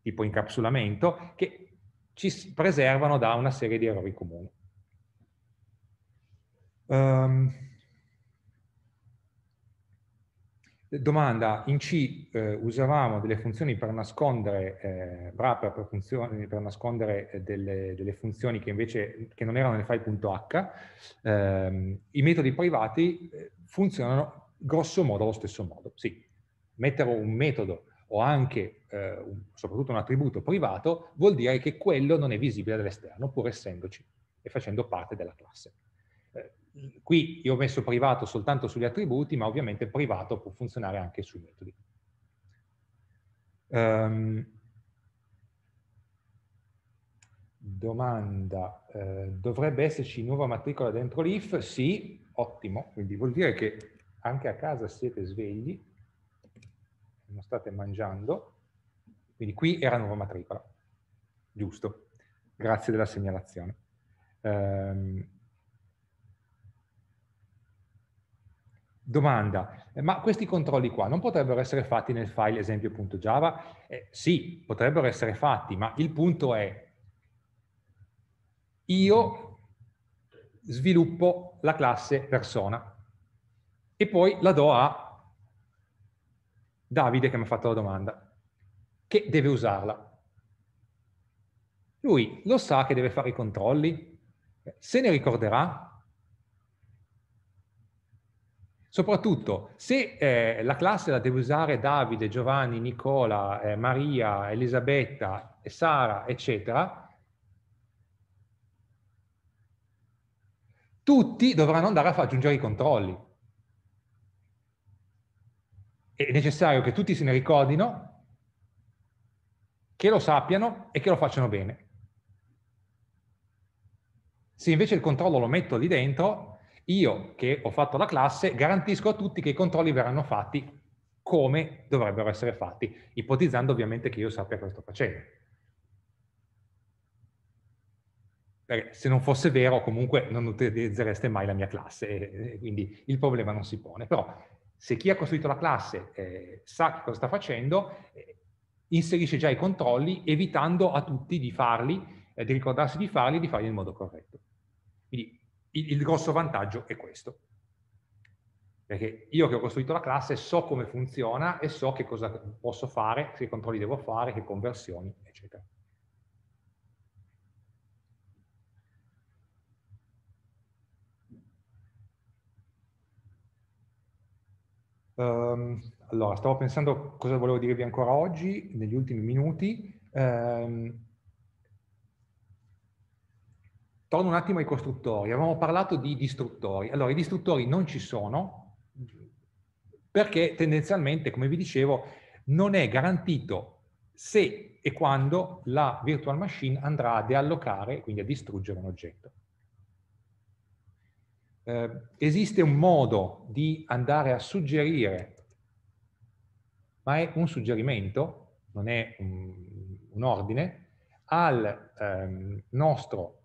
tipo incapsulamento che ci preservano da una serie di errori comuni. Um, domanda, in C eh, usavamo delle funzioni per nascondere eh, wrapper, per, funzioni, per nascondere eh, delle, delle, funzioni che invece che non erano nel file.h, ehm, i metodi privati eh, funzionano grosso modo allo stesso modo, sì, mettere un metodo o anche eh, un, soprattutto un attributo privato vuol dire che quello non è visibile dall'esterno pur essendoci e facendo parte della classe. Eh, qui io ho messo privato soltanto sugli attributi, ma ovviamente privato può funzionare anche sui metodi. Um, domanda, eh, dovrebbe esserci nuova matricola dentro l'if? Sì, ottimo, quindi vuol dire che anche a casa siete svegli non state mangiando, quindi qui era nuova matricola, giusto, grazie della segnalazione. Ehm, domanda, eh, ma questi controlli qua non potrebbero essere fatti nel file esempio.java? Eh, sì, potrebbero essere fatti, ma il punto è, io sviluppo la classe persona e poi la do a Davide che mi ha fatto la domanda, che deve usarla. Lui lo sa che deve fare i controlli, se ne ricorderà. Soprattutto se eh, la classe la deve usare Davide, Giovanni, Nicola, eh, Maria, Elisabetta, Sara, eccetera, tutti dovranno andare a aggiungere i controlli è necessario che tutti se ne ricordino, che lo sappiano e che lo facciano bene. Se invece il controllo lo metto lì dentro, io che ho fatto la classe garantisco a tutti che i controlli verranno fatti come dovrebbero essere fatti, ipotizzando ovviamente che io sappia cosa sto facendo. Perché se non fosse vero comunque non utilizzereste mai la mia classe, quindi il problema non si pone. Però se chi ha costruito la classe eh, sa che cosa sta facendo, eh, inserisce già i controlli evitando a tutti di farli, eh, di ricordarsi di farli e di farli nel modo corretto. Quindi il, il grosso vantaggio è questo. Perché io che ho costruito la classe so come funziona e so che cosa posso fare, che controlli devo fare, che conversioni, eccetera. Um, allora, stavo pensando cosa volevo dirvi ancora oggi, negli ultimi minuti. Um, torno un attimo ai costruttori. Avevamo parlato di distruttori. Allora, i distruttori non ci sono perché tendenzialmente, come vi dicevo, non è garantito se e quando la virtual machine andrà a deallocare, quindi a distruggere un oggetto eh, esiste un modo di andare a suggerire, ma è un suggerimento, non è un, un ordine, al ehm, nostro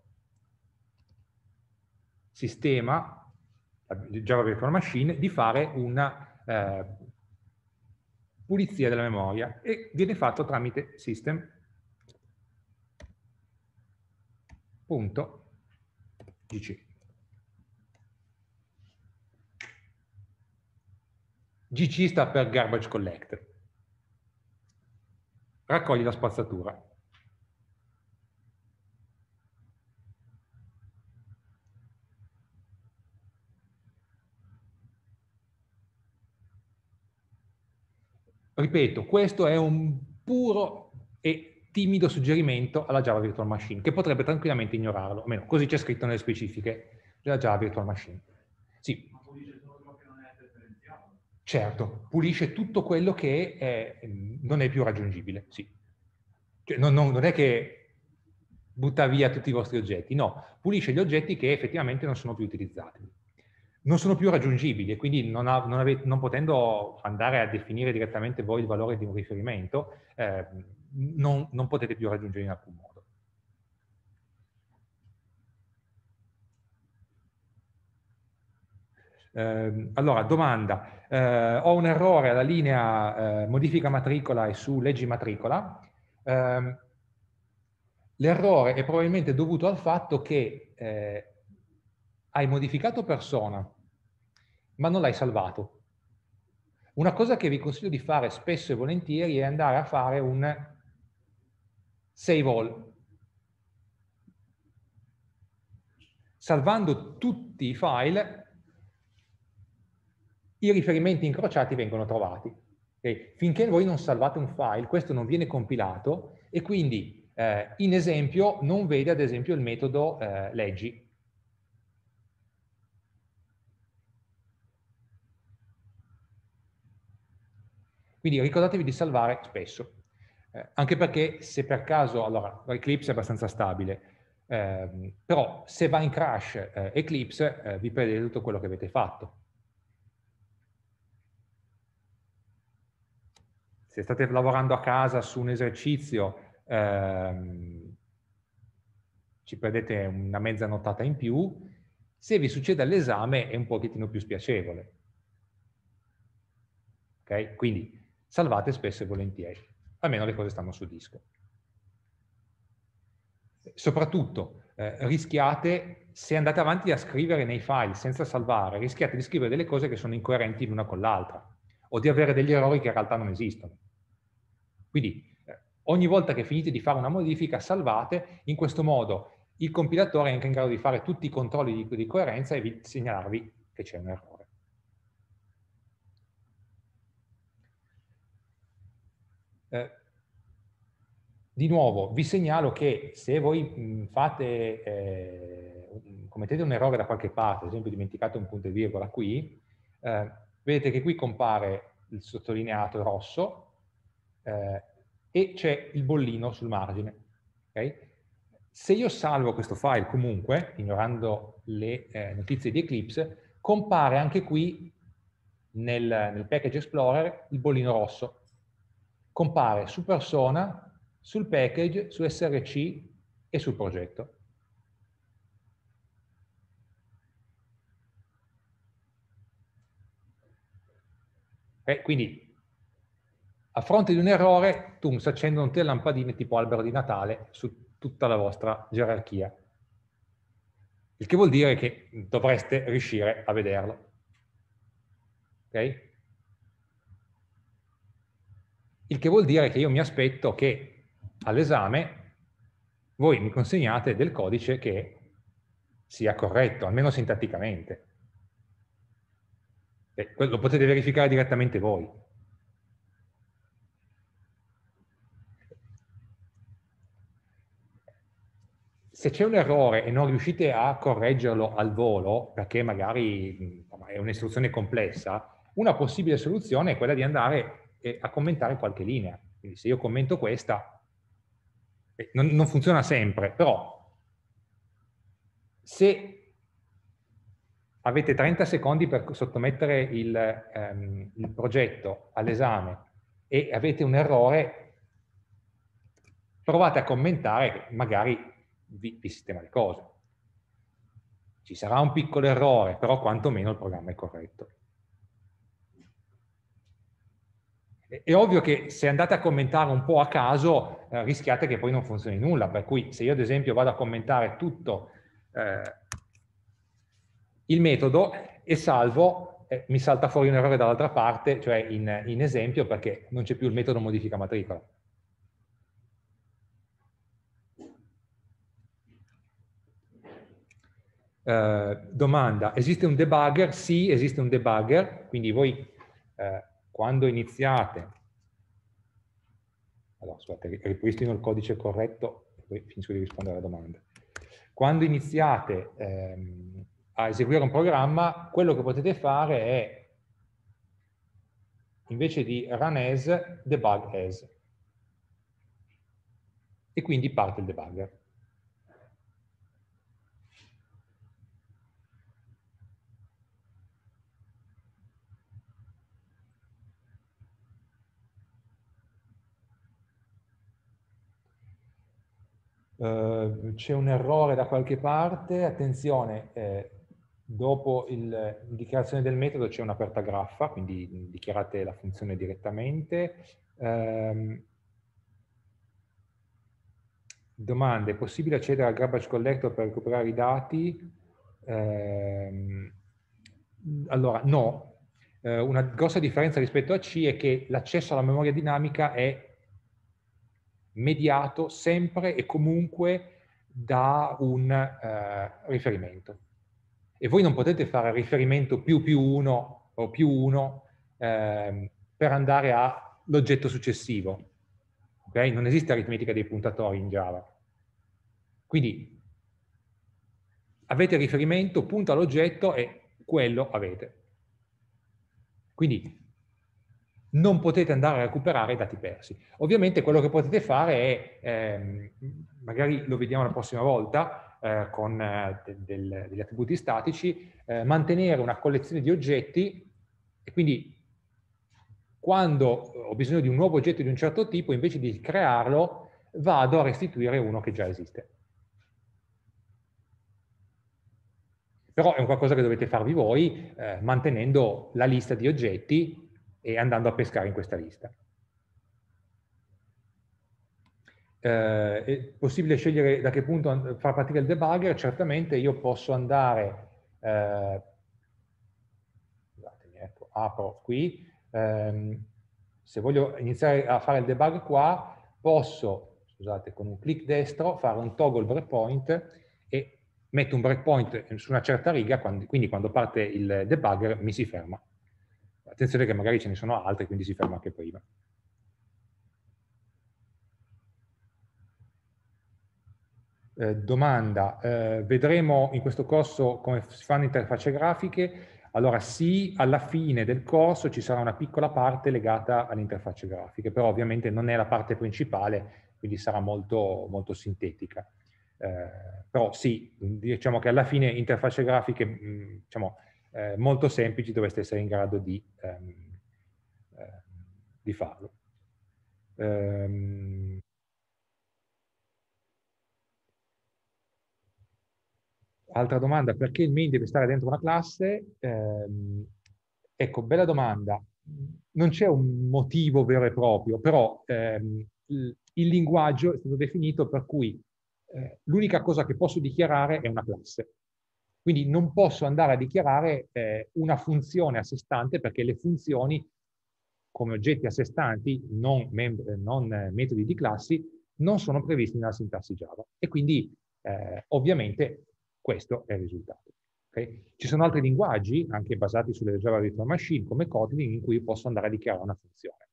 sistema, Java Virtual Machine, di fare una eh, pulizia della memoria e viene fatto tramite system punto gc. GC sta per Garbage Collect. Raccogli la spazzatura. Ripeto, questo è un puro e timido suggerimento alla Java Virtual Machine, che potrebbe tranquillamente ignorarlo, almeno così c'è scritto nelle specifiche della Java Virtual Machine. Sì, certo, pulisce tutto quello che è, mm, non è più raggiungibile, sì. Cioè, non, non, non, è che butta via tutti i vostri oggetti, no, pulisce gli oggetti che effettivamente non sono più utilizzati. Non sono più raggiungibili e quindi non, ha, avete, non, potendo andare a definire direttamente voi il valore di un riferimento, eh, non potete più raggiungere in alcun modo. Eh, allora, domanda. Eh, ho un errore alla linea eh, modifica matricola e su leggi matricola. Ehm, l'errore è probabilmente dovuto al fatto che eh, hai modificato persona, ma non l'hai salvato. Una cosa che vi consiglio di fare spesso e volentieri è andare a fare un save all. Salvando tutti i file i riferimenti incrociati vengono trovati. Okay? Finché voi non salvate un file, questo non viene compilato e quindi eh, in esempio non vede ad esempio il metodo eh, leggi. Quindi ricordatevi di salvare spesso, eh, anche perché se per caso, allora Eclipse è abbastanza stabile, ehm, però se va in crash eh, Eclipse eh, vi perdete tutto quello che avete fatto. se state lavorando a casa su un esercizio, ehm, ci perdete una mezza nottata in più, se vi succede all'esame è un pochettino più spiacevole. Ok? Quindi salvate spesso e volentieri, almeno le cose stanno su disco. Soprattutto eh, rischiate, se andate avanti a scrivere nei file senza salvare, rischiate di scrivere delle cose che sono incoerenti l'una con l'altra o di avere degli errori che in realtà non esistono. Quindi eh, ogni volta che finite di fare una modifica salvate, in questo modo il compilatore è anche in grado di fare tutti i controlli di, di coerenza e di segnalarvi che c'è un errore. Eh, di nuovo, vi segnalo che se voi mm, fate, eh, commettete un errore da qualche parte, ad esempio dimenticate un punto e virgola qui, eh, vedete che qui compare il sottolineato rosso, eh, e c'è il bollino sul margine. Okay? Se io salvo questo file comunque, ignorando le eh, notizie di Eclipse, compare anche qui nel, nel Package Explorer il bollino rosso. Compare su persona, sul package, su SRC e sul progetto. Okay, quindi a fronte di un errore, tum, si accendono te lampadine tipo albero di Natale su tutta la vostra gerarchia. Il che vuol dire che dovreste riuscire a vederlo. Ok? Il che vuol dire che io mi aspetto che all'esame voi mi consegnate del codice che sia corretto, almeno sintatticamente. E lo potete verificare direttamente voi. se c'è un errore e non riuscite a correggerlo al volo, perché magari è un'istruzione complessa, una possibile soluzione è quella di andare eh, a commentare qualche linea. Quindi se io commento questa, eh, non, non funziona sempre, però se avete 30 secondi per sottomettere il, um, il progetto all'esame e avete un errore, provate a commentare magari vi sistema le cose. Ci sarà un piccolo errore, però quantomeno il programma è corretto. È ovvio che se andate a commentare un po' a caso eh, rischiate che poi non funzioni nulla, per cui se io ad esempio vado a commentare tutto eh, il metodo e salvo, eh, mi salta fuori un errore dall'altra parte, cioè in, in esempio perché non c'è più il metodo modifica matricola. Eh, domanda, esiste un debugger? Sì, esiste un debugger, quindi voi eh, quando iniziate, allora scusate, ripristino il codice corretto e poi finisco di rispondere alla domanda. Quando iniziate ehm, a eseguire un programma, quello che potete fare è, invece di run as, debug as. E quindi parte il debugger. Ehm, c'è un errore da qualche parte, attenzione, eh, dopo la dichiarazione del metodo c'è un'aperta graffa, quindi dichiarate la funzione direttamente. Eh, domande, è possibile accedere al garbage collector per recuperare i dati? Ehm, allora, no. Ehm, una grossa differenza rispetto a C è che l'accesso alla memoria dinamica è mediato sempre e comunque da un eh, riferimento. E voi non potete fare riferimento più più uno o più uno eh, per andare all'oggetto successivo. Okay? Non esiste aritmetica dei puntatori in Java. Quindi avete riferimento, punta all'oggetto e quello avete. Quindi non potete andare a recuperare i dati persi. Ovviamente quello che potete fare è, ehm, magari lo vediamo la prossima volta, eh, con eh, del, degli attributi statici, eh, mantenere una collezione di oggetti e quindi quando ho bisogno di un nuovo oggetto di un certo tipo, invece di crearlo, vado a restituire uno che già esiste. Però è un qualcosa che dovete farvi voi, eh, mantenendo la lista di oggetti e andando a pescare in questa lista. Eh, è possibile scegliere da che punto far partire il debugger, certamente io posso andare, eh, ecco, apro qui, ehm, se voglio iniziare a fare il debug qua, posso, scusate, con un clic destro fare un toggle breakpoint e metto un breakpoint su una certa riga, quindi quando parte il debugger mi si ferma attenzione che magari ce ne sono altre, quindi si ferma anche prima. Eh, domanda, eh, vedremo in questo corso come si fanno interfacce grafiche? Allora sì, alla fine del corso ci sarà una piccola parte legata alle interfacce grafiche, però ovviamente non è la parte principale, quindi sarà molto, molto sintetica. Eh, però sì, diciamo che alla fine interfacce grafiche, mh, mm, diciamo, eh, molto semplici dovreste essere in grado di, ehm, eh, di farlo. Ehm... Altra domanda, perché il min deve stare dentro una classe? Ehm, ecco, bella domanda. Non c'è un motivo vero e proprio, però ehm, il linguaggio è stato definito per cui eh, l'unica cosa che posso dichiarare è una classe. Quindi non posso andare a dichiarare eh, una funzione a sé stante perché le funzioni come oggetti a sé stanti, non, eh, non eh, metodi di classi, non sono previsti nella sintassi Java. E quindi eh, ovviamente questo è il risultato. Okay? Ci sono altri linguaggi, anche basati sulle Java Virtual Machine, come Kotlin, in cui posso andare a dichiarare una funzione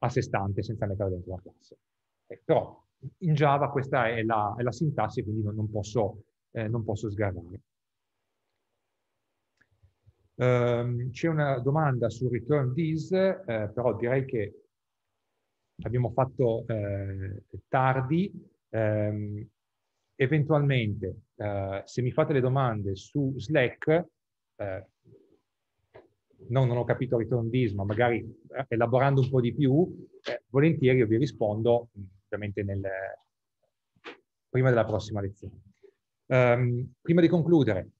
a sé stante, senza mettere dentro una classe. Okay? Eh, però in Java questa è la, è la sintassi, quindi non, non, posso, eh, posso, sgarrare. Um, C'è una domanda su return this, eh, però direi che abbiamo fatto eh, tardi. Um, eventualmente, eh, se mi fate le domande su Slack, eh, no, non ho capito return this, ma magari eh, elaborando un po' di più, volentieri io vi rispondo mm, ovviamente nel, prima della prossima lezione. Um, prima di concludere,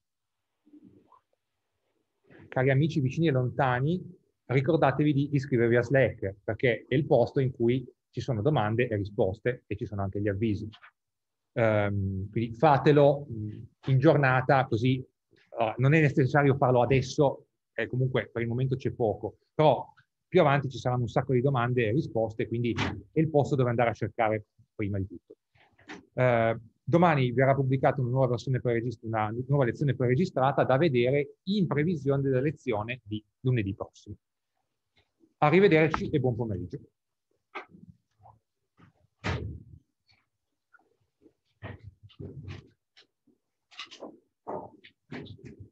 cari amici vicini e lontani, ricordatevi di iscrivervi a Slack, perché è il posto in cui ci sono domande e risposte e ci sono anche gli avvisi. Um, quindi fatelo in giornata, così uh, non è necessario farlo adesso, eh, comunque per il momento c'è poco, però più avanti ci saranno un sacco di domande e risposte, quindi è il posto dove andare a cercare prima di tutto. Eh, domani verrà pubblicata una nuova, una nuova lezione preregistrata da vedere in previsione della lezione di lunedì prossimo. Arrivederci e buon pomeriggio. Thank you.